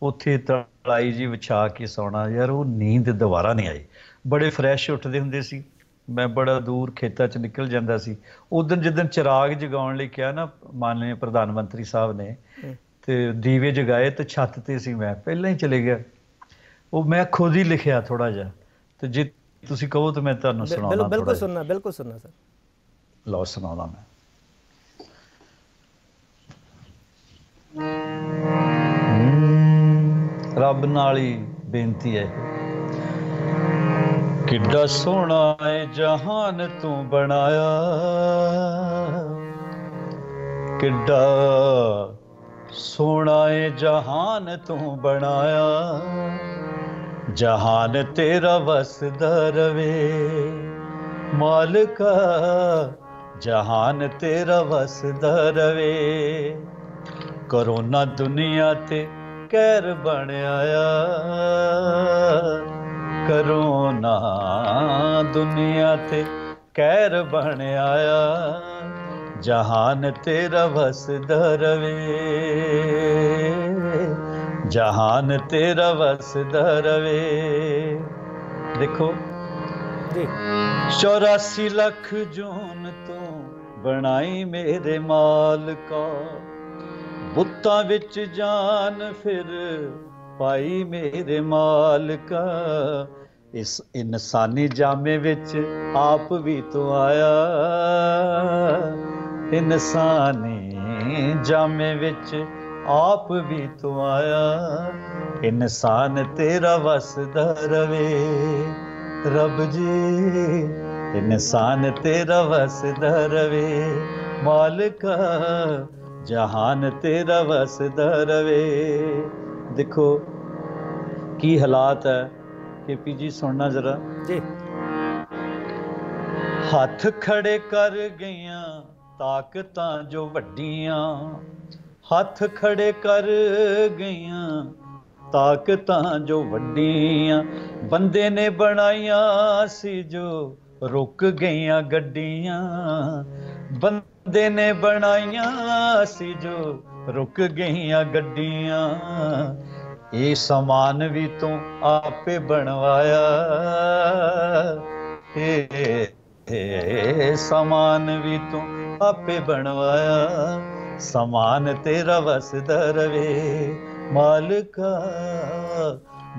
ਉੱਥੇ ਤਲਾਈ ਜੀ ਵਿਛਾ ਕੇ ਸੌਣਾ ਯਾਰ ਉਹ ਨੀਂਦ ਦੁਬਾਰਾ ਨਹੀਂ ਆਈ ਬੜੇ ਫਰੈਸ਼ ਉੱਠਦੇ ਹੁੰਦੇ ਸੀ ਮੈਂ ਬੜਾ ਦੂਰ ਖੇਤਾਂ 'ਚ ਨਿਕਲ ਜਾਂਦਾ ਸੀ ਉਦੋਂ ਜਦੋਂ ਚਿਰਾਗ ਜਗਾਉਣ ਲਈ ਕਿਹਾ ਨਾ ਮਾਨਯ ਪ੍ਰਧਾਨ ਮੰਤਰੀ ਸਾਹਿਬ ਨੇ ਤੇ ਦੀਵੇ ਜਗਾਏ ਤੇ ਛੱਤ ਤੇ ਸੀ ਮੈਂ ਪਹਿਲਾਂ ਹੀ ਚਲੇ ਗਿਆ ਉਹ ਮੈਂ ਖੁਦ ਹੀ ਲਿਖਿਆ ਥੋੜਾ ਜਿਹਾ ਤੇ ਜੇ ਤੁਸੀਂ ਕਹੋ ਤਾਂ ਮੈਂ ਤੁਹਾਨੂੰ ਸੁਣਾਉਣਾ ਬਿਲਕੁਲ ਸੁਣਨਾ ਬਿਲਕੁਲ ਸੁਣਨਾ ਸਰ ਲਓ ਸੁਣਾਉਣਾ ਮੈਂ ਰੱਬ ਨਾਲ ਹੀ ਬੇਨਤੀ ਹੈ ਕਿੱਡਾ ਸੋਹਣਾ ਏ ਜਹਾਨ ਤੂੰ ਬਣਾਇਆ ਕਿੱਡਾ ਸੋਹਣਾ ਏ ਜਹਾਨ ਤੂੰ ਬਣਾਇਆ ਜਹਾਨ ਤੇਰਾ ਵਸਦਾ ਰਵੇ ਮਾਲਕਾ ਜਹਾਨ ਤੇਰਾ ਵਸਦਾ ਰਵੇ ਕਰੋਨਾ ਦੁਨੀਆ ਤੇ ਕਹਿਰ ਬਣ ਆਇਆ ਕਰੋ ਨਾ ਦੁਨੀਆ ਤੇ ਕਹਿਰ ਬਣ ਆਇਆ ਜਹਾਨ ਤੇਰਾ ਵਸਦਾ ਦਰਵੇ ਜਹਾਨ ਤੇਰਾ ਵਸਦਾ ਦਰਵੇ ਦੇਖੋ ਦੇਖ 84 ਲੱਖ ਜੂਨ ਤੋਂ ਬਣਾਈ ਮੇਰੇ ਮਾਲਕਾ ਬੁੱਤਾਂ ਵਿੱਚ ਜਾਨ ਫਿਰ ਪਾਈ ਮੇਰੇ ਮਾਲਕਾ ਇਸ ਇਨਸਾਨੀ ਜਾਮੇ ਵਿੱਚ ਆਪ ਵੀ ਤੂੰ ਆਇਆ ਇਨਸਾਨੀ ਜਾਮੇ ਵਿੱਚ ਆਪ ਵੀ ਤੂੰ ਆਇਆ ਇਨਸਾਨ ਤੇਰਾ ਵਸਦਾ ਰਵੇ ਰੱਬ ਜੀ ਇਨਸਾਨ ਤੇਰਾ ਵਸਦਾ ਰਵੇ ਮਾਲਕਾ ਜਹਾਨ ਤੇਰਾ ਵਸਦਾ ਰਵੇ ਦੇਖੋ ਕੀ ਹਾਲਾਤ ਹੈ ਕੇਪੀ ਜੀ ਸੁਣਨਾ ਜ਼ਰਾ ਜੀ ਹੱਥ ਖੜੇ ਕਰ ਗਈਆਂ ਤਾਕਤਾਂ ਜੋ ਵੱਡੀਆਂ ਹੱਥ ਖੜੇ ਕਰ ਗਈਆਂ ਤਾਕਤਾਂ ਜੋ ਵੱਡੀਆਂ ਬੰਦੇ ਨੇ ਬਣਾਈਆਂ ਸੀ ਜੋ ਰੁਕ ਗਈਆਂ ਗੱਡੀਆਂ ਬੰਦੇ ਨੇ ਬਣਾਈਆਂ ਸੀ ਜੋ ਰੁਕ ਗਈਆਂ ਗੱਡੀਆਂ ਇਹ ਸਮਾਨ ਵੀ ਤੂੰ ਆਪੇ ਬਣਵਾਇਆ ਏ ਸਮਾਨ ਵੀ ਤੂੰ ਆਪੇ ਬਣਵਾਇਆ ਸਮਾਨ ਤੇਰਾ ਵਸਦਾ ਰਵੇ ਮਾਲਕਾ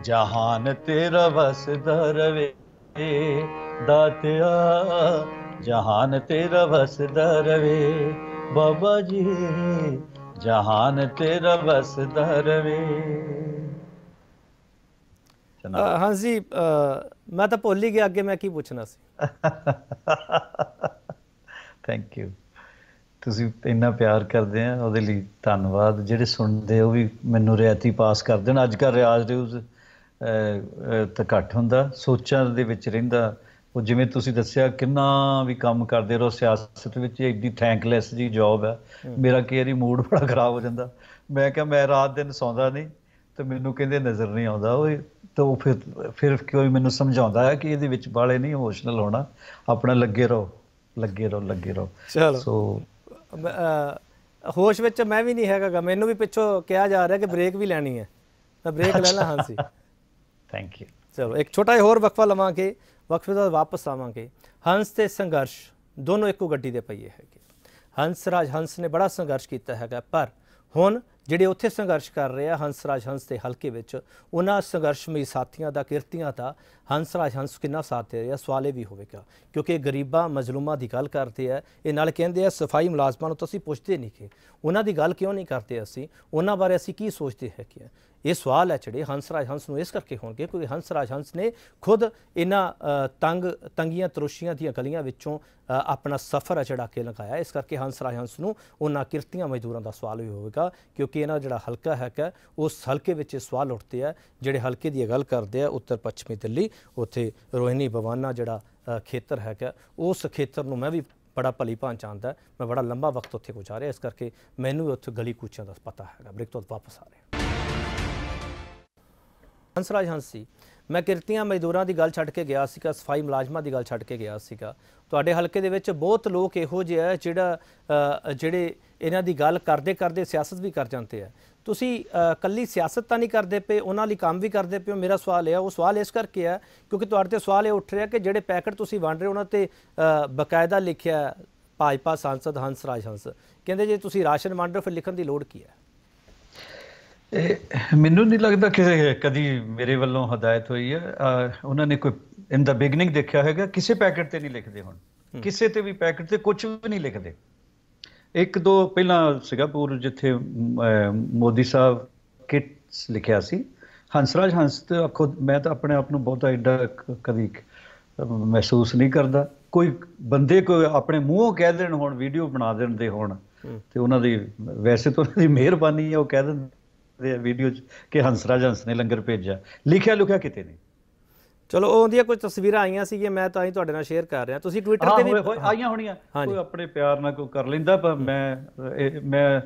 ਜਹਾਨ ਤੇਰਾ ਵਸਦਾ ਰਵੇ ਦਾਤਿਆ ਜਹਾਨ ਤੇਰਾ ਵਸਦਾ ਰਵੇ ਬਾਬਾ ਜੀ ਜਹਾਨ ਤੇਰਾ ਵਸਦਾ ਰਵੇ ਹਾਂਜੀ ਮੈਂ ਤਾਂ ਭੁੱਲ ਹੀ ਗਿਆ ਅੱਗੇ ਮੈਂ ਕੀ ਪੁੱਛਣਾ ਸੀ ਥੈਂਕ ਯੂ ਤੁਸੀਂ ਇੰਨਾ ਪਿਆਰ ਕਰਦੇ ਆ ਉਹਦੇ ਲਈ ਧੰਨਵਾਦ ਜਿਹੜੇ ਸੁਣਦੇ ਉਹ ਵੀ ਮੈਨੂੰ ਰਿਆਤੀ ਪਾਸ ਕਰ ਦੇਣ ਅੱਜ ਕੱਲ ਰਿਆਜ਼ ਉਸ ਤਾਂ ਘੱਟ ਹੁੰਦਾ ਸੋਚਾਂ ਦੇ ਵਿੱਚ ਰਹਿੰਦਾ ਉਹ ਜਿਵੇਂ ਤੁਸੀਂ ਦੱਸਿਆ ਕਿੰਨਾ ਵੀ ਕੰਮ ਕਰਦੇ ਰਹੋ ਸਿਆਸਤ ਵਿੱਚ ਐਡੀ ਥੈਂਕਲੈਸ ਜੀ ਜੌਬ ਹੈ ਮੇਰਾ ਕੇਰੀ ਮੂਡ ਬੜਾ ਖਰਾਬ ਹੋ ਜਾਂਦਾ ਮੈਂ ਕਿਹਾ ਮੈਂ ਰਾਤ ਦਿਨ ਸੌਂਦਾ ਨਹੀਂ ਤੇ ਮੈਨੂੰ ਕਹਿੰਦੇ ਨਜ਼ਰ ਨਹੀਂ ਆਉਂਦਾ ਉਹ ਤਾਂ ਉਹ ਫਿਰ ਫਿਰ ਕੋਈ ਮੈਨੂੰ ਸਮਝਾਉਂਦਾ ਹੈ ਕਿ ਇਹਦੇ ਵਿੱਚ ਬਾਲੇ ਨਹੀਂ ਇਮੋਸ਼ਨਲ ਹੋਣਾ ਆਪਣਾ ਲੱਗੇ ਰਹੋ ਲੱਗੇ ਰਹੋ ਲੱਗੇ ਰਹੋ ਸੋ ਹੋਸ਼ ਵਿੱਚ ਮੈਂ ਵੀ ਨਹੀਂ ਹੈਗਾਗਾ ਮੈਨੂੰ ਵੀ ਪਿੱਛੋਂ ਕਿਹਾ ਜਾ ਰਿਹਾ ਕਿ ਬ੍ਰੇਕ ਵੀ ਲੈਣੀ ਹੈ ਤਾਂ ਬ੍ਰੇਕ ਲੈ ਹਾਂ ਹਾਂਸੀ ਥੈਂਕ ਯੂ ਚਲੋ ਇੱਕ ਛੋਟਾ ਜਿਹਾ ਹੋਰ ਵਕਫਾ ਲਵਾਂਗੇ ਵਕਫੇ ਤੋਂ ਵਾਪਸ ਆਵਾਂਗੇ ਹੰਸ ਤੇ ਸੰਘਰਸ਼ ਦੋਨੋਂ ਇੱਕੋ ਗੱਡੀ ਦੇ ਪਈਏ ਹੈਗੇ ਹੰਸ ਰਾਜ ਹੰਸ ਨੇ ਬੜਾ ਸੰਘਰਸ਼ ਕੀਤਾ ਹੈਗਾ ਪਰ ਹੁਣ ਜਿਹੜੇ ਉੱਥੇ ਸੰਘਰਸ਼ ਕਰ ਰਹੇ ਆ ਹੰਸਰਾਜ ਹੰਸ ਦੇ ਹਲਕੇ ਵਿੱਚ ਉਹਨਾਂ ਸੰਘਰਸ਼ਮਈ ਸਾਥੀਆਂ ਦਾ ਕਿਰਤੀਆਂ ਦਾ ਹੰਸਰਾਜ ਹੰਸ ਕਿੰਨਾ ਸਾਥ ਦੇ ਰਿਹਾ ਸਵਾਲੇ ਇਹ ਵੀ ਹੋਵੇਗਾ ਕਿਉਂਕਿ ਗਰੀਬਾਂ ਮਜ਼ਲੂਮਾਂ ਦੀ ਗੱਲ ਕਰਦੇ ਆ ਇਹ ਨਾਲ ਕਹਿੰਦੇ ਆ ਸਫਾਈ ਮੁਲਾਜ਼ਮਾਂ ਨੂੰ ਤੁਸੀਂ ਪੁੱਛਦੇ ਨਹੀਂ ਕਿ ਉਹਨਾਂ ਦੀ ਗੱਲ ਕਿਉਂ ਨਹੀਂ ਕਰਦੇ ਅਸੀਂ ਉਹਨਾਂ ਬਾਰੇ ਅਸੀਂ ਕੀ ਸੋਚਦੇ ਹੈ ਕਿ ਇਹ ਸਵਾਲ ਹੈ ਜਿਹੜੇ ਹੰਸਰਾਜ ਹੰਸ ਨੂੰ ਇਸ ਕਰਕੇ ਹੋਣਗੇ ਕਿਉਂਕਿ ਹੰਸਰਾਜ ਹੰਸ ਨੇ ਖੁਦ ਇਹਨਾਂ ਤੰਗ ਤੰਗੀਆਂ ਤਰੋਸ਼ੀਆਂ ਦੀਆਂ ਗਲੀਆਂ ਵਿੱਚੋਂ ਆਪਣਾ ਸਫ਼ਰ ਅਚੜਾ ਕੇ ਲਗਾਇਆ ਇਸ ਕਰਕੇ ਹੰਸਰਾਜ ਹੰਸ ਨੂੰ ਉਹਨਾਂ ਕਿਰਤੀਆਂ ਮਜ਼ਦੂਰਾਂ ਦਾ ਸਵਾਲ ਵੀ ਹੋਵੇਗਾ ਕਿਉਂਕਿ ਕਿ ਇਹਨਾਂ ਜਿਹੜਾ ਹਲਕਾ ਹੈਗਾ ਉਸ ਹਲਕੇ ਵਿੱਚ ਇਹ ਸਵਾਲ ਉੱਠਦੇ ਆ ਜਿਹੜੇ ਹਲਕੇ ਦੀ ਗੱਲ ਕਰਦੇ ਆ ਉੱਤਰ ਪੱਛਮੀ ਦਿੱਲੀ ਉੱਥੇ ਰੋਹਿਣੀ ਬਵਾਨਾ ਜਿਹੜਾ ਖੇਤਰ ਹੈਗਾ ਉਸ ਖੇਤਰ ਨੂੰ ਮੈਂ ਵੀ ਬੜਾ ਭਲੀ ਭਾਂਚ ਆਂਦਾ ਮੈਂ ਬੜਾ ਲੰਬਾ ਵਕਤ ਉੱਥੇ ਗੁਜ਼ਾਰਿਆ ਇਸ ਕਰਕੇ ਮੈਨੂੰ ਉੱਥੇ ਗਲੀ ਕੂਚਿਆਂ ਦਾ ਪਤਾ ਹੈਗਾ ਬ੍ਰੇਕ ਤੋਂ ਵਾਪਸ ਆ ਰਿਹਾ ਹੰਸਰਾਜ ਹੰਸੀ ਮੈਂ ਕਿਰਤੀਆਂ ਮਜ਼ਦੂਰਾਂ ਦੀ ਗੱਲ ਛੱਡ ਕੇ ਗਿਆ ਸੀਗਾ ਸਫਾਈ ਮੁਲਾਜ਼ਮਾਂ ਦੀ ਗੱਲ ਛੱਡ ਕੇ ਗਿਆ ਸੀਗਾ ਤੁਹਾਡੇ ਹਲਕੇ ਦੇ ਵਿੱਚ ਬਹੁਤ ਲੋਕ ਇਹੋ ਜਿਹੇ ਆ ਜਿਹੜਾ ਜਿਹੜੇ ਇਹਨਾਂ ਦੀ ਗੱਲ ਕਰਦੇ ਕਰਦੇ ਸਿਆਸਤ ਵੀ ਕਰ ਜਾਂਦੇ ਆ ਤੁਸੀਂ ਕੱਲੀ ਸਿਆਸਤ ਤਾਂ ਨਹੀਂ ਕਰਦੇ ਪਏ ਉਹਨਾਂ ਲਈ ਕੰਮ ਵੀ ਕਰਦੇ ਪਏ ਮੇਰਾ ਸਵਾਲ ਇਹ ਆ ਉਹ ਸਵਾਲ ਇਸ ਕਰਕੇ ਆ ਕਿਉਂਕਿ ਤੁਹਾਡੇ ਤੇ ਸਵਾਲ ਇਹ ਉੱਠ ਰਿਹਾ ਕਿ ਜਿਹੜੇ ਪੈਕਟ ਤੁਸੀਂ ਵੰਡ ਰਹੇ ਉਹਨਾਂ ਤੇ ਬਕਾਇਦਾ ਲਿਖਿਆ ਭਾਜਪਾ ਸੰਸਦ ਹੰਸ ਰਾਜ ਹੰਸ ਕਹਿੰਦੇ ਜੇ ਤੁਸੀਂ ਰਾਸ਼ਨ ਵੰਡ ਰਹੇ ਫਿਰ ਲਿਖਣ ਦੀ ਲੋੜ ਕੀ ਹੈ ਮੈਨੂੰ ਨਹੀਂ ਲੱਗਦਾ ਕਿ ਕਦੀ ਮੇਰੇ ਵੱਲੋਂ ਹਦਾਇਤ ਹੋਈ ਹੈ ਉਹਨਾਂ ਨੇ ਕੋਈ ਇਨ ਦਾ ਬਿਗਨਿੰਗ ਦੇਖਿਆ ਹੈਗਾ ਕਿਸੇ ਪੈਕੇਟ ਤੇ ਨਹੀਂ ਲਿਖਦੇ ਹੁਣ ਕਿਸੇ ਤੇ ਵੀ ਪੈਕੇਟ ਤੇ ਕੁਝ ਵੀ ਨਹੀਂ ਲਿਖਦੇ ਇੱਕ ਦੋ ਪਹਿਲਾਂ ਸਿੰਗਾਪੁਰ ਜਿੱਥੇ ਮੋਦੀ ਸਾਹਿਬ ਕਿਟਸ ਲਿਖਿਆ ਸੀ ਹੰਸਰਾਜ ਹੰਸ ਤੇ ਖੁਦ ਮੈਂ ਤਾਂ ਆਪਣੇ ਆਪ ਨੂੰ ਬਹੁਤਾ ਐਡਾ ਕਦੀ ਮਹਿਸੂਸ ਨਹੀਂ ਕਰਦਾ ਕੋਈ ਬੰਦੇ ਕੋਈ ਆਪਣੇ ਮੂੰਹੋਂ ਕਹਿ ਦੇਣ ਹੁਣ ਵੀਡੀਓ ਬਣਾ ਦੇਣ ਦੇ ਹੁਣ ਤੇ ਉਹਨਾਂ ਦੀ ਵੈਸੇ ਤਾਂ ਉਹਨਾਂ ਦੀ ਮਿਹਰਬਾਨੀ ਹੈ ਉਹ ਕਹਿ ਦਿੰਦੇ ਵੀਡੀਓ 'ਚ ਕਿ ਹੰਸਰਾਜ ਹੰਸ ਨੇ ਲੰਗਰ ਭੇਜਿਆ ਲਿਖਿਆ ਲੁਖਿਆ ਕਿਤੇ ਨਹੀਂ ਚਲੋ ਉਹ ਹੁੰਦੀਆਂ ਕੁਝ ਤਸਵੀਰਾਂ ਆਈਆਂ ਸੀ ਇਹ ਮੈਂ ਤਾਂ ਹੀ ਤੁਹਾਡੇ ਨਾਲ ਸ਼ੇਅਰ ਕਰ ਰਿਹਾ ਤੁਸੀਂ ਟਵਿੱਟਰ ਤੇ ਵੀ ਆਈਆਂ ਹੋਣੀਆਂ ਕੋਈ ਆਪਣੇ ਪਿਆਰ ਨਾਲ ਕੋਈ ਕਰ ਲੈਂਦਾ ਪਰ ਮੈਂ ਮੈਂ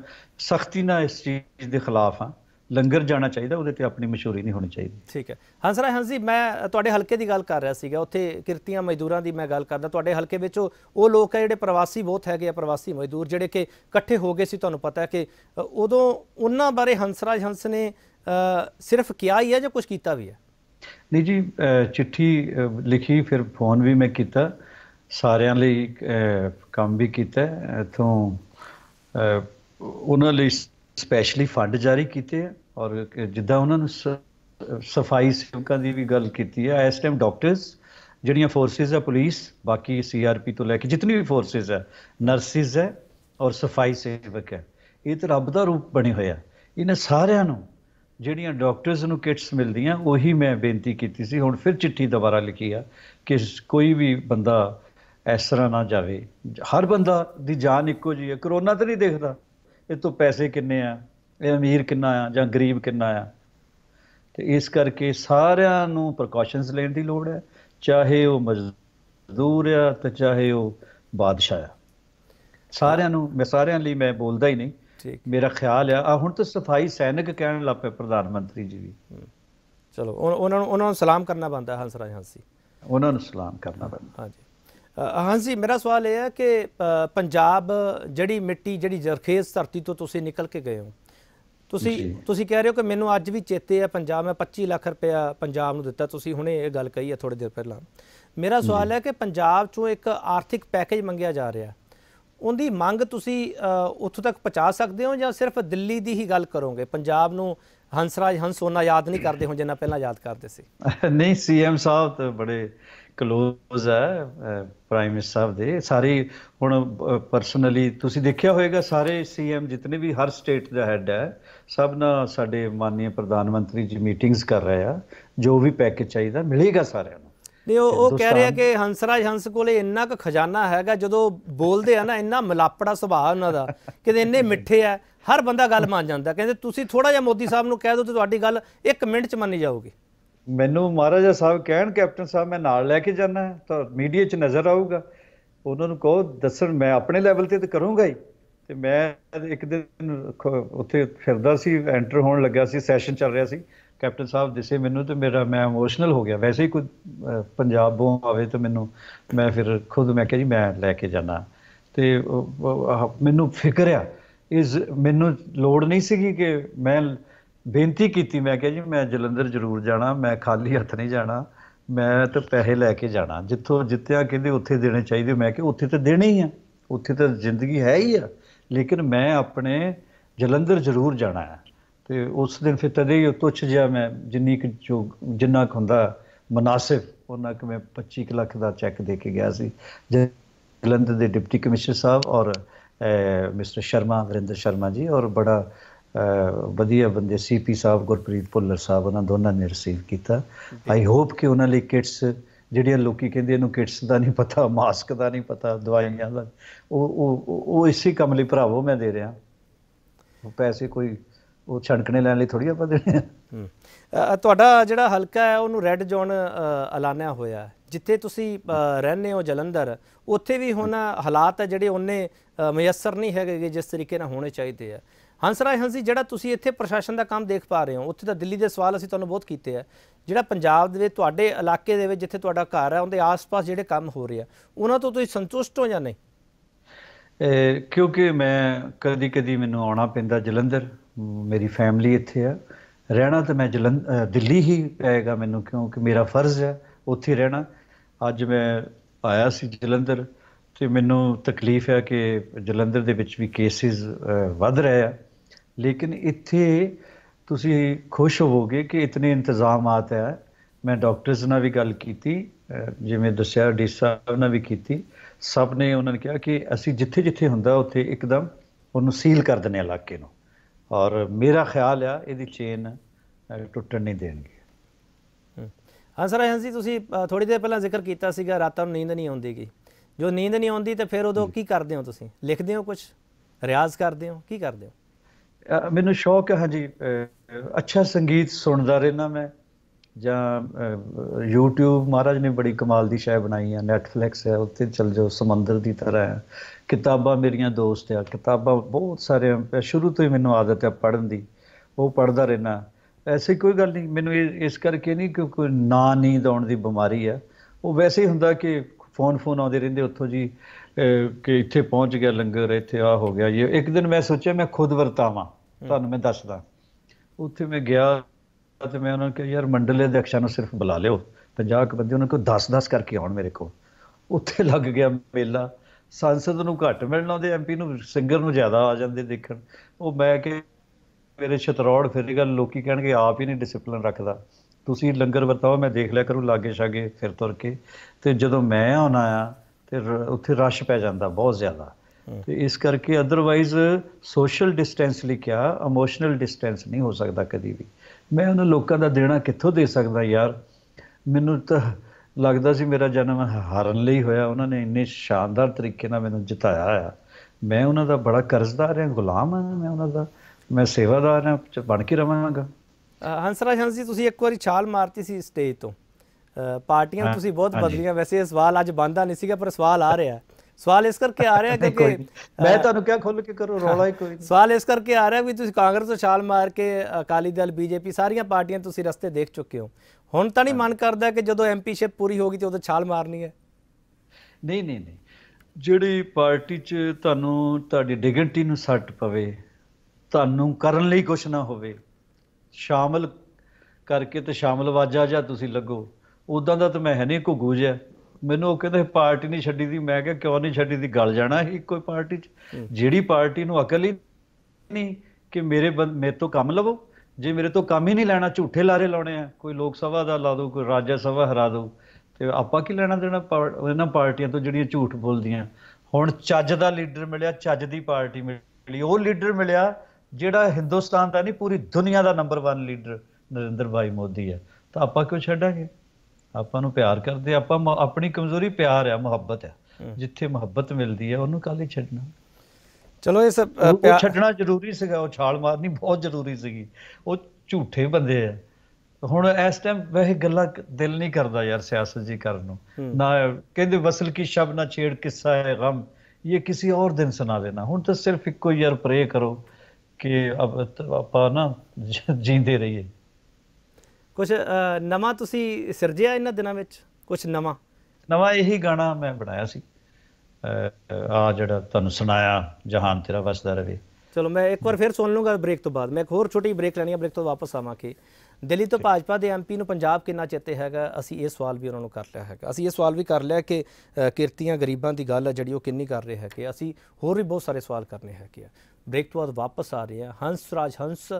ਸਖਤੀ ਨਾਲ ਇਸ ਚੀਜ਼ ਦੇ ਖਿਲਾਫ ਹਾਂ ਲੰਗਰ ਜਾਣਾ ਚਾਹੀਦਾ ਉਹਦੇ ਤੇ ਆਪਣੀ ਮਸ਼ਹੂਰੀ ਨਹੀਂ ਹੋਣੀ ਚਾਹੀਦੀ ਠੀਕ ਹੈ ਹੰਸਰਾ ਹੰਸੀ ਮੈਂ ਤੁਹਾਡੇ ਹਲਕੇ ਦੀ ਗੱਲ ਕਰ ਰਿਹਾ ਸੀਗਾ ਉੱਥੇ ਕਿਰਤੀਆਂ ਮਜ਼ਦੂਰਾਂ ਦੀ ਮੈਂ ਗੱਲ ਕਰਦਾ ਤੁਹਾਡੇ ਹਲਕੇ ਵਿੱਚ ਉਹ ਲੋਕ ਹੈ ਜਿਹੜੇ ਪ੍ਰਵਾਸੀ ਬਹੁਤ ਹੈਗੇ ਆ ਪ੍ਰਵਾਸੀ ਮਜ਼ਦੂਰ ਜਿਹੜੇ ਕਿ ਇਕੱਠੇ ਹੋ ਗਏ ਸੀ ਤੁਹਾਨੂੰ ਪਤਾ ਹੈ ਕਿ ਉਦੋਂ ਉਹਨਾਂ ਬਾਰੇ ਹੰਸਰਾ ਹੰਸ ਨੇ ਸਿਰਫ ਕਿਹਾ ਹੀ ਹੈ ਜਾਂ ਕੁਝ ਕੀਤਾ ਵੀ ਹੈ ਨਹੀਂ ਜੀ ਚਿੱਠੀ ਲਿਖੀ ਫਿਰ ਫੋਨ ਵੀ ਮੈਂ ਕੀਤਾ ਸਾਰਿਆਂ ਲਈ ਕੰਮ ਵੀ ਕੀਤਾ ਇਥੋਂ ਉਹਨਾਂ ਲਈ ਸਪੈਸ਼ਲੀ ਫੰਡ ਜਾਰੀ ਕੀਤੇ ਆ ਔਰ ਜਿੱਦਾਂ ਉਹਨਾਂ ਨੂੰ ਸਫਾਈ ਸੇਵਕਾਂ ਦੀ ਵੀ ਗੱਲ ਕੀਤੀ ਹੈ ਇਸ ਟਾਈਮ ਡਾਕਟਰਸ ਜਿਹੜੀਆਂ ਫੋਰਸਸ ਆ ਪੁਲਿਸ ਬਾਕੀ ਸੀਆਰਪੀ ਤੋਂ ਲੈ ਕੇ ਜਿੰਨੀ ਵੀ ਫੋਰਸਸ ਆ ਨਰਸਿਸ ਹੈ ਔਰ ਸਫਾਈ ਸੇਵਕ ਹੈ ਇਹ ਤੇ ਰੱਬ ਦਾ ਰੂਪ ਬਣੇ ਹੋਇਆ ਇਹਨਾਂ ਸਾਰਿਆਂ ਨੂੰ ਜਿਹੜੀਆਂ ਡਾਕਟਰਸ ਨੂੰ ਕਿਟਸ ਮਿਲਦੀਆਂ ਉਹੀ ਮੈਂ ਬੇਨਤੀ ਕੀਤੀ ਸੀ ਹੁਣ ਫਿਰ ਚਿੱਠੀ ਦੁਬਾਰਾ ਲਿਖੀ ਆ ਕਿ ਕੋਈ ਵੀ ਬੰਦਾ ਇਸ ਤਰ੍ਹਾਂ ਨਾ ਜਾਵੇ ਹਰ ਬੰਦਾ ਦੀ ਜਾਨ ਇੱਕੋ ਜੀ ਹੈ ਕਰੋਨਾ ਤੇ ਨਹੀਂ ਦੇਖਦਾ ਇਹ ਤੋਂ ਪੈਸੇ ਕਿੰਨੇ ਆ ਇਹ ਅਮੀਰ ਕਿੰਨਾ ਆ ਜਾਂ ਗਰੀਬ ਕਿੰਨਾ ਆ ਤੇ ਇਸ ਕਰਕੇ ਸਾਰਿਆਂ ਨੂੰ ਪ੍ਰੀਕਾਸ਼ਨਸ ਲੈਣ ਦੀ ਲੋੜ ਹੈ ਚਾਹੇ ਉਹ ਮਜ਼ਦੂਰ ਆ ਤੇ ਚਾਹੇ ਉਹ ਬਾਦਸ਼ਾਹ ਆ ਸਾਰਿਆਂ ਨੂੰ ਮੈਂ ਸਾਰਿਆਂ ਲਈ ਮੈਂ ਬੋਲਦਾ ਹੀ ਨਹੀਂ ਠੀਕ ਮੇਰਾ ਖਿਆਲ ਆ ਆ ਹੁਣ ਤਾਂ ਸਫਾਈ ਸੈਨਿਕ ਕਹਿਣ ਲੱਪੇ ਪ੍ਰਧਾਨ ਮੰਤਰੀ ਜੀ ਵੀ ਚਲੋ ਉਹਨਾਂ ਨੂੰ ਉਹਨਾਂ ਨੂੰ ਸਲਾਮ ਕਰਨਾ ਬੰਦਾ ਰਾਜ ਹੰਸੀ ਉਹਨਾਂ ਨੂੰ ਸਲਾਮ ਕਰਨਾ ਪੈਂਦਾ ਹਾਂਜੀ ਹਾਂਜੀ ਮੇਰਾ ਸਵਾਲ ਇਹ ਹੈ ਕਿ ਪੰਜਾਬ ਜਿਹੜੀ ਮਿੱਟੀ ਜਿਹੜੀ ਜਰਖੇਜ਼ ਧਰਤੀ ਤੋਂ ਤੁਸੀਂ ਨਿਕਲ ਕੇ ਗਏ ਹੋ ਤੁਸੀਂ ਤੁਸੀਂ ਕਹਿ ਰਹੇ ਹੋ ਕਿ ਮੈਨੂੰ ਅੱਜ ਵੀ ਚੇਤੇ ਆ ਪੰਜਾਬ ਮੈਂ 25 ਲੱਖ ਰੁਪਇਆ ਪੰਜਾਬ ਨੂੰ ਦਿੱਤਾ ਤੁਸੀਂ ਹੁਣੇ ਇਹ ਗੱਲ ਕਹੀ ਆ ਥੋੜੇ ਦਿਨ ਪਹਿਲਾਂ ਮੇਰਾ ਸਵਾਲ ਹੈ ਕਿ ਪੰਜਾਬ ਚੋਂ ਇੱਕ ਆਰਥਿਕ ਪੈਕੇਜ ਮੰਗਿਆ ਜਾ ਰਿਹਾ ਉਹਦੀ ਮੰਗ ਤੁਸੀਂ ਉੱਥੋਂ ਤੱਕ ਪਹੁੰਚਾ ਸਕਦੇ ਹੋ ਜਾਂ ਸਿਰਫ ਦਿੱਲੀ ਦੀ ਹੀ ਗੱਲ ਕਰੋਗੇ ਪੰਜਾਬ ਨੂੰ ਹੰਸਰਾਜ ਹੰਸੋਨਾ ਯਾਦ ਨਹੀਂ ਕਰਦੇ ਹੋ ਜਿੰਨਾ ਪਹਿਲਾਂ ਯਾਦ ਕਰਦੇ ਸੀ ਨਹੀਂ ਸੀਐਮ ਸਾਹਿਬ ਤਾਂ ਬੜੇ ਕਲੋਜ਼ ਹੈ ਪ੍ਰਾਈਮ ਮਿਨਿਸਟਰ ਸਾਹਿਬ ਦੇ ਸਾਰੇ ਹੁਣ ਪਰਸਨਲੀ ਤੁਸੀਂ ਦੇਖਿਆ ਹੋਵੇਗਾ ਸਾਰੇ ਸੀਐਮ ਜਿੰਨੇ ਵੀ ਹਰ ਸਟੇਟ ਦਾ ਹੈੱਡ ਹੈ ਸਭ ਨਾਲ ਸਾਡੇ ਮਾਨਯ ਪ੍ਰਧਾਨ ਮੰਤਰੀ ਜੀ ਮੀਟਿੰਗਸ ਕਰ ਰਹੇ ਆ ਜੋ ਵੀ ਪੈਕੇਜ ਚਾਹੀਦਾ ਮਿਲੇਗਾ ਸਾਰਿਆਂ ਨੂੰ ਨੇ ਉਹ ਉਹ ਕਹਿ ਰਿਹਾ ਕਿ ਹੰਸਰਾਜ ਹੰਸ ਕੋਲੇ ਇੰਨਾ ਕੁ ਖਜ਼ਾਨਾ ਹੈਗਾ ਜਦੋਂ ਬੋਲਦੇ ਆ ਨਾ ਇੰਨਾ ਮਲਾਪੜਾ ਸੁਭਾਅ ਉਹਨਾਂ ਦਾ ਕਿਤੇ ਇੰਨੇ ਮਿੱਠੇ ਆ ਹਰ ਬੰਦਾ ਗੱਲ ਮੰਨ ਜਾਂਦਾ ਕਹਿੰਦੇ ਤੁਸੀਂ ਥੋੜਾ ਜਿਹਾ ਮੋਦੀ ਸਾਹਿਬ ਨੂੰ ਕਹਿ ਦਿਓ ਤੇ ਤੁਹਾਡੀ ਗੱਲ 1 ਮਿੰਟ 'ਚ ਮੰਨੀ ਜਾਊਗੀ ਮੈਨੂੰ ਮਹਾਰਾਜਾ ਸਾਹਿਬ ਕਹਿਣ ਕੈਪਟਨ ਸਾਹਿਬ ਮੈਂ ਨਾਲ ਲੈ ਕੇ ਜਾਣਾ ਤਾਂ ਮੀਡੀਆ 'ਚ ਨਜ਼ਰ ਆਊਗਾ ਉਹਨਾਂ ਨੂੰ ਕਹੋ ਦੱਸਣ ਮੈਂ ਆਪਣੇ ਲੈਵਲ ਤੇ ਤਾਂ ਕਰੂੰਗਾ ਹੀ ਤੇ ਮੈਂ ਇੱਕ ਦਿਨ ਉੱਥੇ ਫਿਰਦਾ ਸੀ ਐਂਟਰ ਹੋਣ ਲੱਗਾ ਸੀ ਸੈਸ਼ਨ ਚੱਲ ਰਿਹਾ ਸੀ ਕੈਪਟਨ ਸਾਹਿਬ ਦਿਸੇ ਮੈਨੂੰ ਤੇ ਮੇਰਾ ਮੈਂ ਇਮੋਸ਼ਨਲ ਹੋ ਗਿਆ ਵੈਸੇ ਹੀ ਕੋਈ ਪੰਜਾਬੋਂ ਆਵੇ ਤੇ ਮੈਨੂੰ ਮੈਂ ਫਿਰ ਖੁਦ ਮੈਂ ਕਿਹਾ ਜੀ ਮੈਂ ਲੈ ਕੇ ਜਾਣਾ ਤੇ ਮੈਨੂੰ ਫਿਕਰ ਆ ਇਸ ਮੈਨੂੰ ਲੋੜ ਨਹੀਂ ਸੀਗੀ ਕਿ ਮੈਂ ਬੇਨਤੀ ਕੀਤੀ ਮੈਂ ਕਿਹਾ ਜੀ ਮੈਂ ਜਲੰਧਰ ਜ਼ਰੂਰ ਜਾਣਾ ਮੈਂ ਖਾਲੀ ਹੱਥ ਨਹੀਂ ਜਾਣਾ ਮੈਂ ਤਾਂ ਪੈਸੇ ਲੈ ਕੇ ਜਾਣਾ ਜਿੱਥੋਂ ਜਿੱਤਿਆ ਕਹਿੰਦੇ ਉੱਥੇ ਦੇਣੇ ਚਾਹੀਦੇ ਮੈਂ ਕਿਹਾ ਉੱਥੇ ਤਾਂ ਦੇਣੇ ਹੀ ਆ ਉੱਥੇ ਤਾਂ ਜ਼ਿੰਦਗੀ ਹੈ ਹੀ ਆ ਲੇਕਿਨ ਮੈਂ ਆਪਣੇ ਜਲੰਧਰ ਜ਼ਰੂਰ ਜਾਣਾ ਹੈ ਤੇ ਉਸ ਦਿਨ ਫਿਰ ਤਦੇ ਹੀ ਤੁੱਛ ਜਿਆ ਮੈਂ ਜਿੰਨੀ ਕਿ ਜੋ ਜਿੰਨਾ ਕੁ ਹੁੰਦਾ ਮناسب ਉਹਨਾਂ ਕਿ ਮੈਂ 25 ਲੱਖ ਦਾ ਚੈੱਕ ਦੇ ਕੇ ਗਿਆ ਸੀ ਜਲੰਧਰ ਦੇ ਡਿਪਟੀ ਕਮਿਸ਼ਨਰ ਸਾਹਿਬ ਔਰ ਮਿਸਟਰ ਸ਼ਰਮਾ ਵਰਿੰਦਰ ਸ਼ਰਮਾ ਜੀ ਔਰ ਬੜਾ ਵਧੀਆ ਬੰਦੇ ਸੀਪੀ ਸਾਹਿਬ ਗੁਰਪ੍ਰੀਤ ਭੁੱਲਰ ਸਾਹਿਬ ਉਹਨਾਂ ਦੋਨਾਂ ਨੇ ਰਿਸੀਵ ਕੀਤਾ ਆਈ ਹੋਪ ਕਿ ਉਹਨਾਂ ਲਈ ਕਿਟਸ ਜਿਹੜੀਆਂ ਲੋਕੀ ਕਹਿੰਦੇ ਇਹਨੂੰ ਕਿਟਸ ਦਾ ਨਹੀਂ ਪਤਾ ਮਾਸਕ ਦਾ ਨਹੀਂ ਪਤਾ ਦਵਾਈਆਂ ਦਾ ਉਹ ਉਹ ਉਹ ਇਸੇ ਕੰਮ ਲਈ ਭਰਾਵੋ ਮੈਂ ਦੇ ਰਿਹਾ ਉਹ ਪੈਸੇ ਕੋਈ ਉਹ ਛਣਕਣੇ ਲੈਣ ਲਈ ਥੋੜੀ ਆਪਾਂ ਦੇਣੇ ਆ ਤੁਹਾਡਾ ਜਿਹੜਾ ਹਲਕਾ ਹੈ ਉਹਨੂੰ ਰੈੱਡ ਜ਼ੋਨ ਐਲਾਨਿਆ ਹੋਇਆ ਜਿੱਥੇ ਤੁਸੀਂ ਰਹਿੰਦੇ ਹੋ ਜਲੰਧਰ ਉੱਥੇ ਵੀ ਹੁਣ ਹਾਲਾਤ ਹੈ ਜਿਹੜੇ ਉਹਨੇ ਮਯਸਰ ਨਹੀਂ ਹੈਗੇ ਜਿਸ ਤਰੀਕੇ ਨਾਲ ਹੋਣੇ ਚਾਹੀਦੇ ਆ ਹੰਸਰਾਏ ਹੰਸੀ ਜਿਹੜਾ ਤੁਸੀਂ ਇੱਥੇ ਪ੍ਰਸ਼ਾਸਨ ਦਾ ਕੰਮ ਦੇਖ ਪਾ ਰਹੇ ਹੋ ਉੱਥੇ ਤਾਂ ਦਿੱਲੀ ਦੇ ਸਵਾਲ ਅਸੀਂ ਤੁਹਾਨੂੰ ਬਹੁਤ ਕੀਤੇ ਆ ਜਿਹੜਾ ਪੰਜਾਬ ਦੇ ਤੁਹਾਡੇ ਇਲਾਕੇ ਦੇ ਵਿੱਚ ਜਿੱਥੇ ਤੁਹਾਡਾ ਘਰ ਹੈ ਉਹਦੇ ਆਸ-ਪਾਸ ਜਿਹੜੇ ਕੰਮ ਹੋ ਰਹੇ ਆ ਉਹਨਾਂ ਤੋਂ ਤੁਸੀਂ ਸੰਤੁਸ਼ਟ ਹੋ ਜਾਂ ਨਹੀਂ ਕਿਉਂਕਿ ਮੈਂ ਕਦੀ-ਕਦੀ ਮੈਨੂੰ ਆਉਣਾ ਪੈਂਦਾ ਜਲੰਧਰ ਮੇਰੀ ਫੈਮਿਲੀ ਇੱਥੇ ਆ ਰਹਿਣਾ ਤਾਂ ਮੈਂ ਜਲੰਧਰ ਦਿੱਲੀ ਹੀ ਪਏਗਾ ਮੈਨੂੰ ਕਿਉਂਕਿ ਮੇਰਾ ਫਰਜ਼ ਹੈ ਉੱਥੇ ਰਹਿਣਾ ਅੱਜ ਮੈਂ ਆਇਆ ਸੀ ਜਲੰਧਰ ਤੇ ਮੈਨੂੰ ਤਕਲੀਫ ਹੈ ਕਿ ਜਲੰਧਰ ਦੇ ਵਿੱਚ ਵੀ ਕੇਸਿਸ ਵੱਧ ਰਹੇ ਆ ਲੇਕਿਨ ਇੱਥੇ ਤੁਸੀਂ ਖੁਸ਼ ਹੋਵੋਗੇ ਕਿ ਇਤਨੇ ਇੰਤਜ਼ਾਮਾਤ ਹੈ ਮੈਂ ਡਾਕਟਰਸ ਨਾਲ ਵੀ ਗੱਲ ਕੀਤੀ ਜਿਵੇਂ ਦੱਸਿਆ ਡੀ ਸਾਹਿਬ ਨਾਲ ਵੀ ਕੀਤੀ ਸਭ ਨੇ ਉਹਨਾਂ ਨੇ ਕਿਹਾ ਕਿ ਅਸੀਂ ਜਿੱਥੇ ਜਿੱਥੇ ਹੁੰਦਾ ਉੱਥੇ ਇੱਕਦਮ ਉਹਨੂੰ ਸੀਲ ਕਰ ਦਿੰਦੇ ਆ ਇਲਾਕੇ ਨੂੰ ਔਰ ਮੇਰਾ ਖਿਆਲ ਆ ਇਹਦੀ ਚੇਨ ਟੁੱਟਣ ਨਹੀਂ ਦੇਣਗੇ ਹਾਂ ਸਰ ਹਾਂਜੀ ਤੁਸੀਂ ਥੋੜੀ ਦੇਰ ਪਹਿਲਾਂ ਜ਼ਿਕਰ ਕੀਤਾ ਸੀਗਾ ਰਾਤਾਂ ਨੂੰ ਨੀਂਦ ਨਹੀਂ ਆਉਂਦੀ ਗਈ ਜੋ ਨੀਂਦ ਨਹੀਂ ਆਉਂਦੀ ਤੇ ਫਿਰ ਉਦੋਂ ਕੀ ਕਰਦੇ ਹੋ ਤੁਸੀਂ ਲਿਖਦੇ ਹੋ ਕੁਝ ਰਿਆਜ਼ ਕਰਦੇ ਹੋ ਕੀ ਕਰਦੇ ਹੋ ਮੈਨੂੰ ਸ਼ੌਕ ਹੈ ਹਾਂਜੀ ਅੱਛਾ ਸੰਗੀਤ ਸੁਣਦਾ ਰਹਿਣਾ ਮੈਂ ਜਾਂ YouTube ਮਹਾਰਾਜ ਨੇ ਬੜੀ ਕਮਾਲ ਦੀ ਸ਼ੈ ਬਣਾਈ ਹੈ Netflix ਹੈ ਉੱਤੇ ਚੱਲ ਜਾਓ ਸਮੁੰਦਰ ਦੀ ਤਰ੍ਹਾਂ ਹੈ ਕਿਤਾਬਾਂ ਮੇਰੀਆਂ ਦੋਸਤ ਆ ਕਿਤਾਬਾਂ ਬਹੁਤ ਸਾਰੇ ਸ਼ੁਰੂ ਤੋਂ ਹੀ ਮੈਨੂੰ ਆਦਤ ਹੈ ਪੜਨ ਦੀ ਉਹ ਪੜਦਾ ਰਹਿਣਾ ਐਸੀ ਕੋਈ ਗੱਲ ਨਹੀਂ ਮੈਨੂੰ ਇਸ ਕਰਕੇ ਨਹੀਂ ਕਿ ਕੋਈ ਨਾ ਨੀਂਦ ਆਉਣ ਦੀ ਬਿਮਾਰੀ ਆ ਉਹ ਵੈਸੇ ਹੀ ਹੁੰਦਾ ਕਿ ਫੋਨ ਫੋਨ ਆਉਂਦੇ ਰਹਿੰਦੇ ਉੱਥੋਂ ਜੀ ਕਿ ਇੱਥੇ ਪਹੁੰਚ ਗਿਆ ਲੰਗਰ ਇੱਥੇ ਆ ਹੋ ਗਿਆ ਇਹ ਇੱਕ ਦਿਨ ਮੈਂ ਸੋਚਿਆ ਮੈਂ ਖੁਦ ਵਰਤਾਵਾਂ ਤੁਹਾਨੂੰ ਮੈਂ ਦੱਸਦਾ ਉੱਥੇ ਮੈਂ ਗਿਆ ਤੇ ਮੈਂ ਉਹਨਾਂ ਨੂੰ ਕਿਹਾ ਯਾਰ ਮੰਡਲੇ ਅਧਿਕਸ਼ਾਂ ਨੂੰ ਸਿਰਫ ਬੁਲਾ ਲਿਓ 50 ਕ ਬੰਦੇ ਉਹਨਾਂ ਕੋਲ 10-10 ਕਰਕੇ ਆਉਣ ਮੇਰੇ ਕੋਲ ਉੱਥੇ ਲੱਗ ਗਿਆ ਮੇਲਾ ਸੰਸਦ ਨੂੰ ਘੱਟ ਮਿਲਣ ਆਉਂਦੇ ਐਮਪੀ ਨੂੰ ਸਿੰਗਰ ਨੂੰ ਜ਼ਿਆਦਾ ਆ ਜਾਂਦੇ ਦੇਖਣ ਉਹ ਮੈਂ ਕਿ ਮੇਰੇ ਛਤਰੌੜ ਫਿਰ ਗੱਲ ਲੋਕੀ ਕਹਿਣਗੇ ਆਪ ਹੀ ਨਹੀਂ ਡਿਸਪਲਿਨ ਰੱਖਦਾ ਤੁਸੀਂ ਲੰਗਰ ਵਰਤਾਓ ਮੈਂ ਦੇਖ ਲਿਆ ਕਰੂੰ ਲਾਗੇ ਛਾਗੇ ਫਿਰ ਤੁਰ ਕੇ ਤੇ ਜਦੋਂ ਮੈਂ ਆਉਣਾ ਆ ਫਿਰ ਉੱਥੇ ਰਸ਼ ਪੈ ਜਾਂਦਾ ਬਹੁਤ ਜ਼ਿਆਦਾ ਤੇ ਇਸ ਕਰਕੇ ਅਦਰਵਾਈਜ਼ ਸੋਸ਼ਲ ਡਿਸਟੈਂਸ ਲਈ ਕਿਹਾ ਇਮੋਸ਼ਨਲ ਡਿਸਟੈਂਸ ਨਹੀਂ ਹੋ ਸਕਦਾ ਕਦੀ ਵੀ ਮੈਂ ਉਹਨਾਂ ਲੋਕਾਂ ਦਾ ਦੇਣਾ ਕਿੱਥੋਂ ਦੇ ਸਕਦਾ ਯਾਰ ਮੈਨੂੰ ਤਾਂ ਲੱਗਦਾ ਸੀ ਮੇਰਾ ਜਨਮ ਹਾਰਨ ਲਈ ਹੋਇਆ ਉਹਨਾਂ ਨੇ ਇੰਨੇ ਸ਼ਾਨਦਾਰ ਤਰੀਕੇ ਨਾਲ ਮੈਨੂੰ ਜਿਤਾਇਆ ਆ ਮੈਂ ਉਹਨਾਂ ਦਾ ਬੜਾ ਕਰਜ਼ਦਾਰ ਹਾਂ ਗੁਲਾਮ ਹਾਂ ਮੈਂ ਉਹਨਾਂ ਦਾ ਮੈਂ ਸੇਵਾਦਾਰ ਹਾਂ ਬਣ ਕੇ ਰਵਾਂਗਾ ਹੰਸਰਾ ਹੰਸ ਜੀ ਤੁਸੀਂ ਇੱਕ ਵਾਰੀ ਛਾਲ ਮਾਰਤੀ ਸੀ ਸਟੇਜ ਤੋਂ ਪਾਰਟੀਆਂ ਤੁਸੀਂ ਬਹੁਤ ਬਦਲੀਆਂ ਵੈਸੇ ਇਹ ਸਵਾਲ ਅੱਜ ਬੰਦਾ ਨਹੀਂ ਸੀਗਾ ਪਰ ਸਵਾਲ ਆ ਰਿਹਾ ਸਵਾਲ ਇਸ ਕਰਕੇ ਆ ਰਿਹਾ ਕਿ ਮੈਂ ਤੁਹਾਨੂੰ ਕਿਹਾ ਖੁੱਲ ਕੇ ਕਰੋ ਰੌਲਾ ਹੀ ਕੋਈ ਨਹੀਂ ਸਵਾਲ ਇਸ ਕਰਕੇ ਆ ਰਿਹਾ ਵੀ ਤੁਸੀਂ ਕਾਂਗਰਸ ਤੋਂ ਛਾਲ ਮਾਰ ਕੇ ਅਕਾਲੀ ਦਲ ਬੀਜੇਪੀ ਸਾਰੀਆਂ ਪਾਰਟੀਆਂ ਤੁਸੀਂ ਰਸਤੇ ਦੇਖ ਚੁੱਕੇ ਹੋ ਹੁਣ ਤਾਂ ਨਹੀਂ ਮਨ ਕਰਦਾ ਕਿ ਜਦੋਂ ਐਮਪੀਸ਼ਿਪ ਪੂਰੀ ਹੋ ਗਈ ਤੇ ਉਦੋਂ ਛਾਲ ਮਾਰਨੀ ਹੈ ਨਹੀਂ ਨਹੀਂ ਨਹੀਂ ਜਿਹੜੀ ਪਾਰਟੀ 'ਚ ਤੁਹਾਨੂੰ ਤੁਹਾਡੀ ਡਿਗਨਿਟੀ ਨੂੰ ਸੱਟ ਪਵੇ ਤੁਹਾਨੂੰ ਕਰਨ ਲਈ ਕੁਝ ਨਾ ਹੋਵੇ ਸ਼ਾਮਲ ਕਰਕੇ ਤੇ ਸ਼ਾਮਲ ਵਾਜਾ ਜਾਂ ਤੁਸੀਂ ਲੱਗੋ ਉਦਾਂ ਦਾ ਤਾਂ ਮੈਂ ਹੈ ਨਹੀਂ ਘੁੱਗੂ ਜਿਹਾ ਮੈਨੂੰ ਉਹ ਕਹਿੰਦੇ ਪਾਰਟੀ ਨਹੀਂ ਛੱਡੀ ਦੀ ਮੈਂ ਕਿਹਾ ਕਿਉਂ ਨਹੀਂ ਛੱਡੀ ਦੀ ਗੱਲ ਜਾਣਾ ਇੱਕੋ ਪਾਰਟੀ ਚ ਜਿਹੜੀ ਪਾਰਟੀ ਨੂੰ ਅਕਲ ਹੀ ਨਹੀਂ ਕਿ ਮੇਰੇ ਮੇਰੇ ਤੋਂ ਕੰਮ ਲਵੋ ਜੇ ਮੇਰੇ ਤੋਂ ਕੰਮ ਹੀ ਨਹੀਂ ਲੈਣਾ ਝੂਠੇ ਲਾਰੇ ਲਾਉਣੇ ਆ ਕੋਈ ਲੋਕ ਸਭਾ ਦਾ ਲਾ ਦੋ ਕੋਈ ਰਾਜ ਸਭਾ ਹਰਾ ਦੋ ਤੇ ਆਪਾਂ ਕੀ ਲੈਣਾ ਦੇਣਾ ਇਹਨਾਂ ਪਾਰਟੀਆਂ ਤੋਂ ਜਿਹੜੀਆਂ ਝੂਠ ਬੋਲਦੀਆਂ ਹੁਣ ਚੱਜ ਦਾ ਲੀਡਰ ਮਿਲਿਆ ਚੱਜ ਦੀ ਪਾਰਟੀ ਮਿਲੀ ਉਹ ਲੀਡਰ ਮਿਲਿਆ ਜਿਹੜਾ ਹਿੰਦੁਸਤਾਨ ਦਾ ਨਹੀਂ ਪੂਰੀ ਦੁਨੀਆ ਦਾ ਨੰਬਰ 1 ਲੀਡਰ ਨਰਿੰਦਰ ਭਾਈ ਮੋਦੀ ਹੈ ਤਾਂ ਆਪਾਂ ਕਿਉਂ ਛੱਡਾਂਗੇ ਆਪਾਂ ਨੂੰ ਪਿਆਰ ਕਰਦੇ ਆਪਾਂ ਆਪਣੀ ਕਮਜ਼ੋਰੀ ਪਿਆਰ ਆ ਮੁਹੱਬਤ ਆ ਜਿੱਥੇ ਮੁਹੱਬਤ ਮਿਲਦੀ ਆ ਉਹਨੂੰ ਕਾਹਲੀ ਛੱਡਣਾ ਚਲੋ ਇਹ ਸਭ ਛੱਡਣਾ ਜ਼ਰੂਰੀ ਸੀਗਾ ਉਹ ਛਾਲ ਮਾਰਨੀ ਬਹੁਤ ਜ਼ਰੂਰੀ ਸੀਗੀ ਉਹ ਝੂਠੇ ਬੰਦੇ ਆ ਹੁਣ ਇਸ ਟਾਈਮ ਵੈਸੇ ਗੱਲਾਂ ਦਿਲ ਨਹੀਂ ਕਰਦਾ ਯਾਰ ਸਿਆਸਤ ਜੀ ਕਰਨ ਨੂੰ ਨਾ ਕਹਿੰਦੇ ਵਸਲ ਕੀ ਸ਼ਬ ਨਾ ਛੇੜ ਕਿੱਸਾ ਹੈ ਗਮ ਇਹ ਕਿਸੇ ਹੋਰ ਦਿਨ ਸੁਣਾ ਦੇਣਾ ਹੁਣ ਤਾਂ ਸਿਰਫ ਇੱਕੋ ਯਾਰ ਪ੍ਰੇ ਕਰੋ ਕਿ ਆਪਾਂ ਨਾ ਜੀਂਦੇ ਰਹੀਏ ਕੁਝ ਨਵਾਂ ਤੁਸੀਂ ਸਿਰਜਿਆ ਇਹਨਾਂ ਦਿਨਾਂ ਵਿੱਚ ਕੁਝ ਨਵਾਂ ਨਵਾਂ ਇਹੀ ਗਾਣਾ ਮੈਂ ਬਣਾਇਆ ਸੀ ਆ ਜਿਹੜਾ ਤੁਹਾਨੂੰ ਸੁਣਾਇਆ ਜਹਾਨ ਤੇਰਾ ਵਸਦਾ ਰਵੇ ਚਲੋ ਮੈਂ ਇੱਕ ਵਾਰ ਫਿਰ ਸੁਣ ਲੂੰਗਾ ਬ੍ਰੇਕ ਤੋਂ ਬਾਅਦ ਮੈਂ ਇੱਕ ਹੋਰ ਛੋਟੀ ਬ੍ਰੇਕ ਲੈਣੀ ਹੈ ਬ੍ਰੇਕ ਤੋਂ ਵਾਪਸ ਆਵਾਂਗੇ ਦਿੱਲੀ ਤੋਂ ਭਾਜਪਾ ਦੇ ਐਮਪੀ ਨੂੰ ਪੰਜਾਬ ਕਿੰਨਾ ਚੇਤੇ ਹੈਗਾ ਅਸੀਂ ਇਹ ਸਵਾਲ ਵੀ ਉਹਨਾਂ ਨੂੰ ਕਰ ਲਿਆ ਹੈਗਾ ਅਸੀਂ ਇਹ ਸਵਾਲ ਵੀ ਕਰ ਲਿਆ ਕਿ ਕਿਰਤੀਆਂ ਗਰੀਬਾਂ ਦੀ ਗੱਲ ਹੈ ਜਿਹੜੀ ਉਹ ਕਿੰਨੀ ਕਰ ਰਹੇ ਹੈਗੇ ਅਸੀਂ ਹੋਰ ਵੀ ਬਹੁਤ ਸਾਰੇ ਸਵਾਲ ਕਰਨੇ ਹੈਗੇ ਆ ਬ੍ਰੇਕ ਤੋਂ ਬਾਅਦ ਵਾਪਸ ਆ ਰਹੇ ਹਾਂ ਰਾਜ ਹੰਸ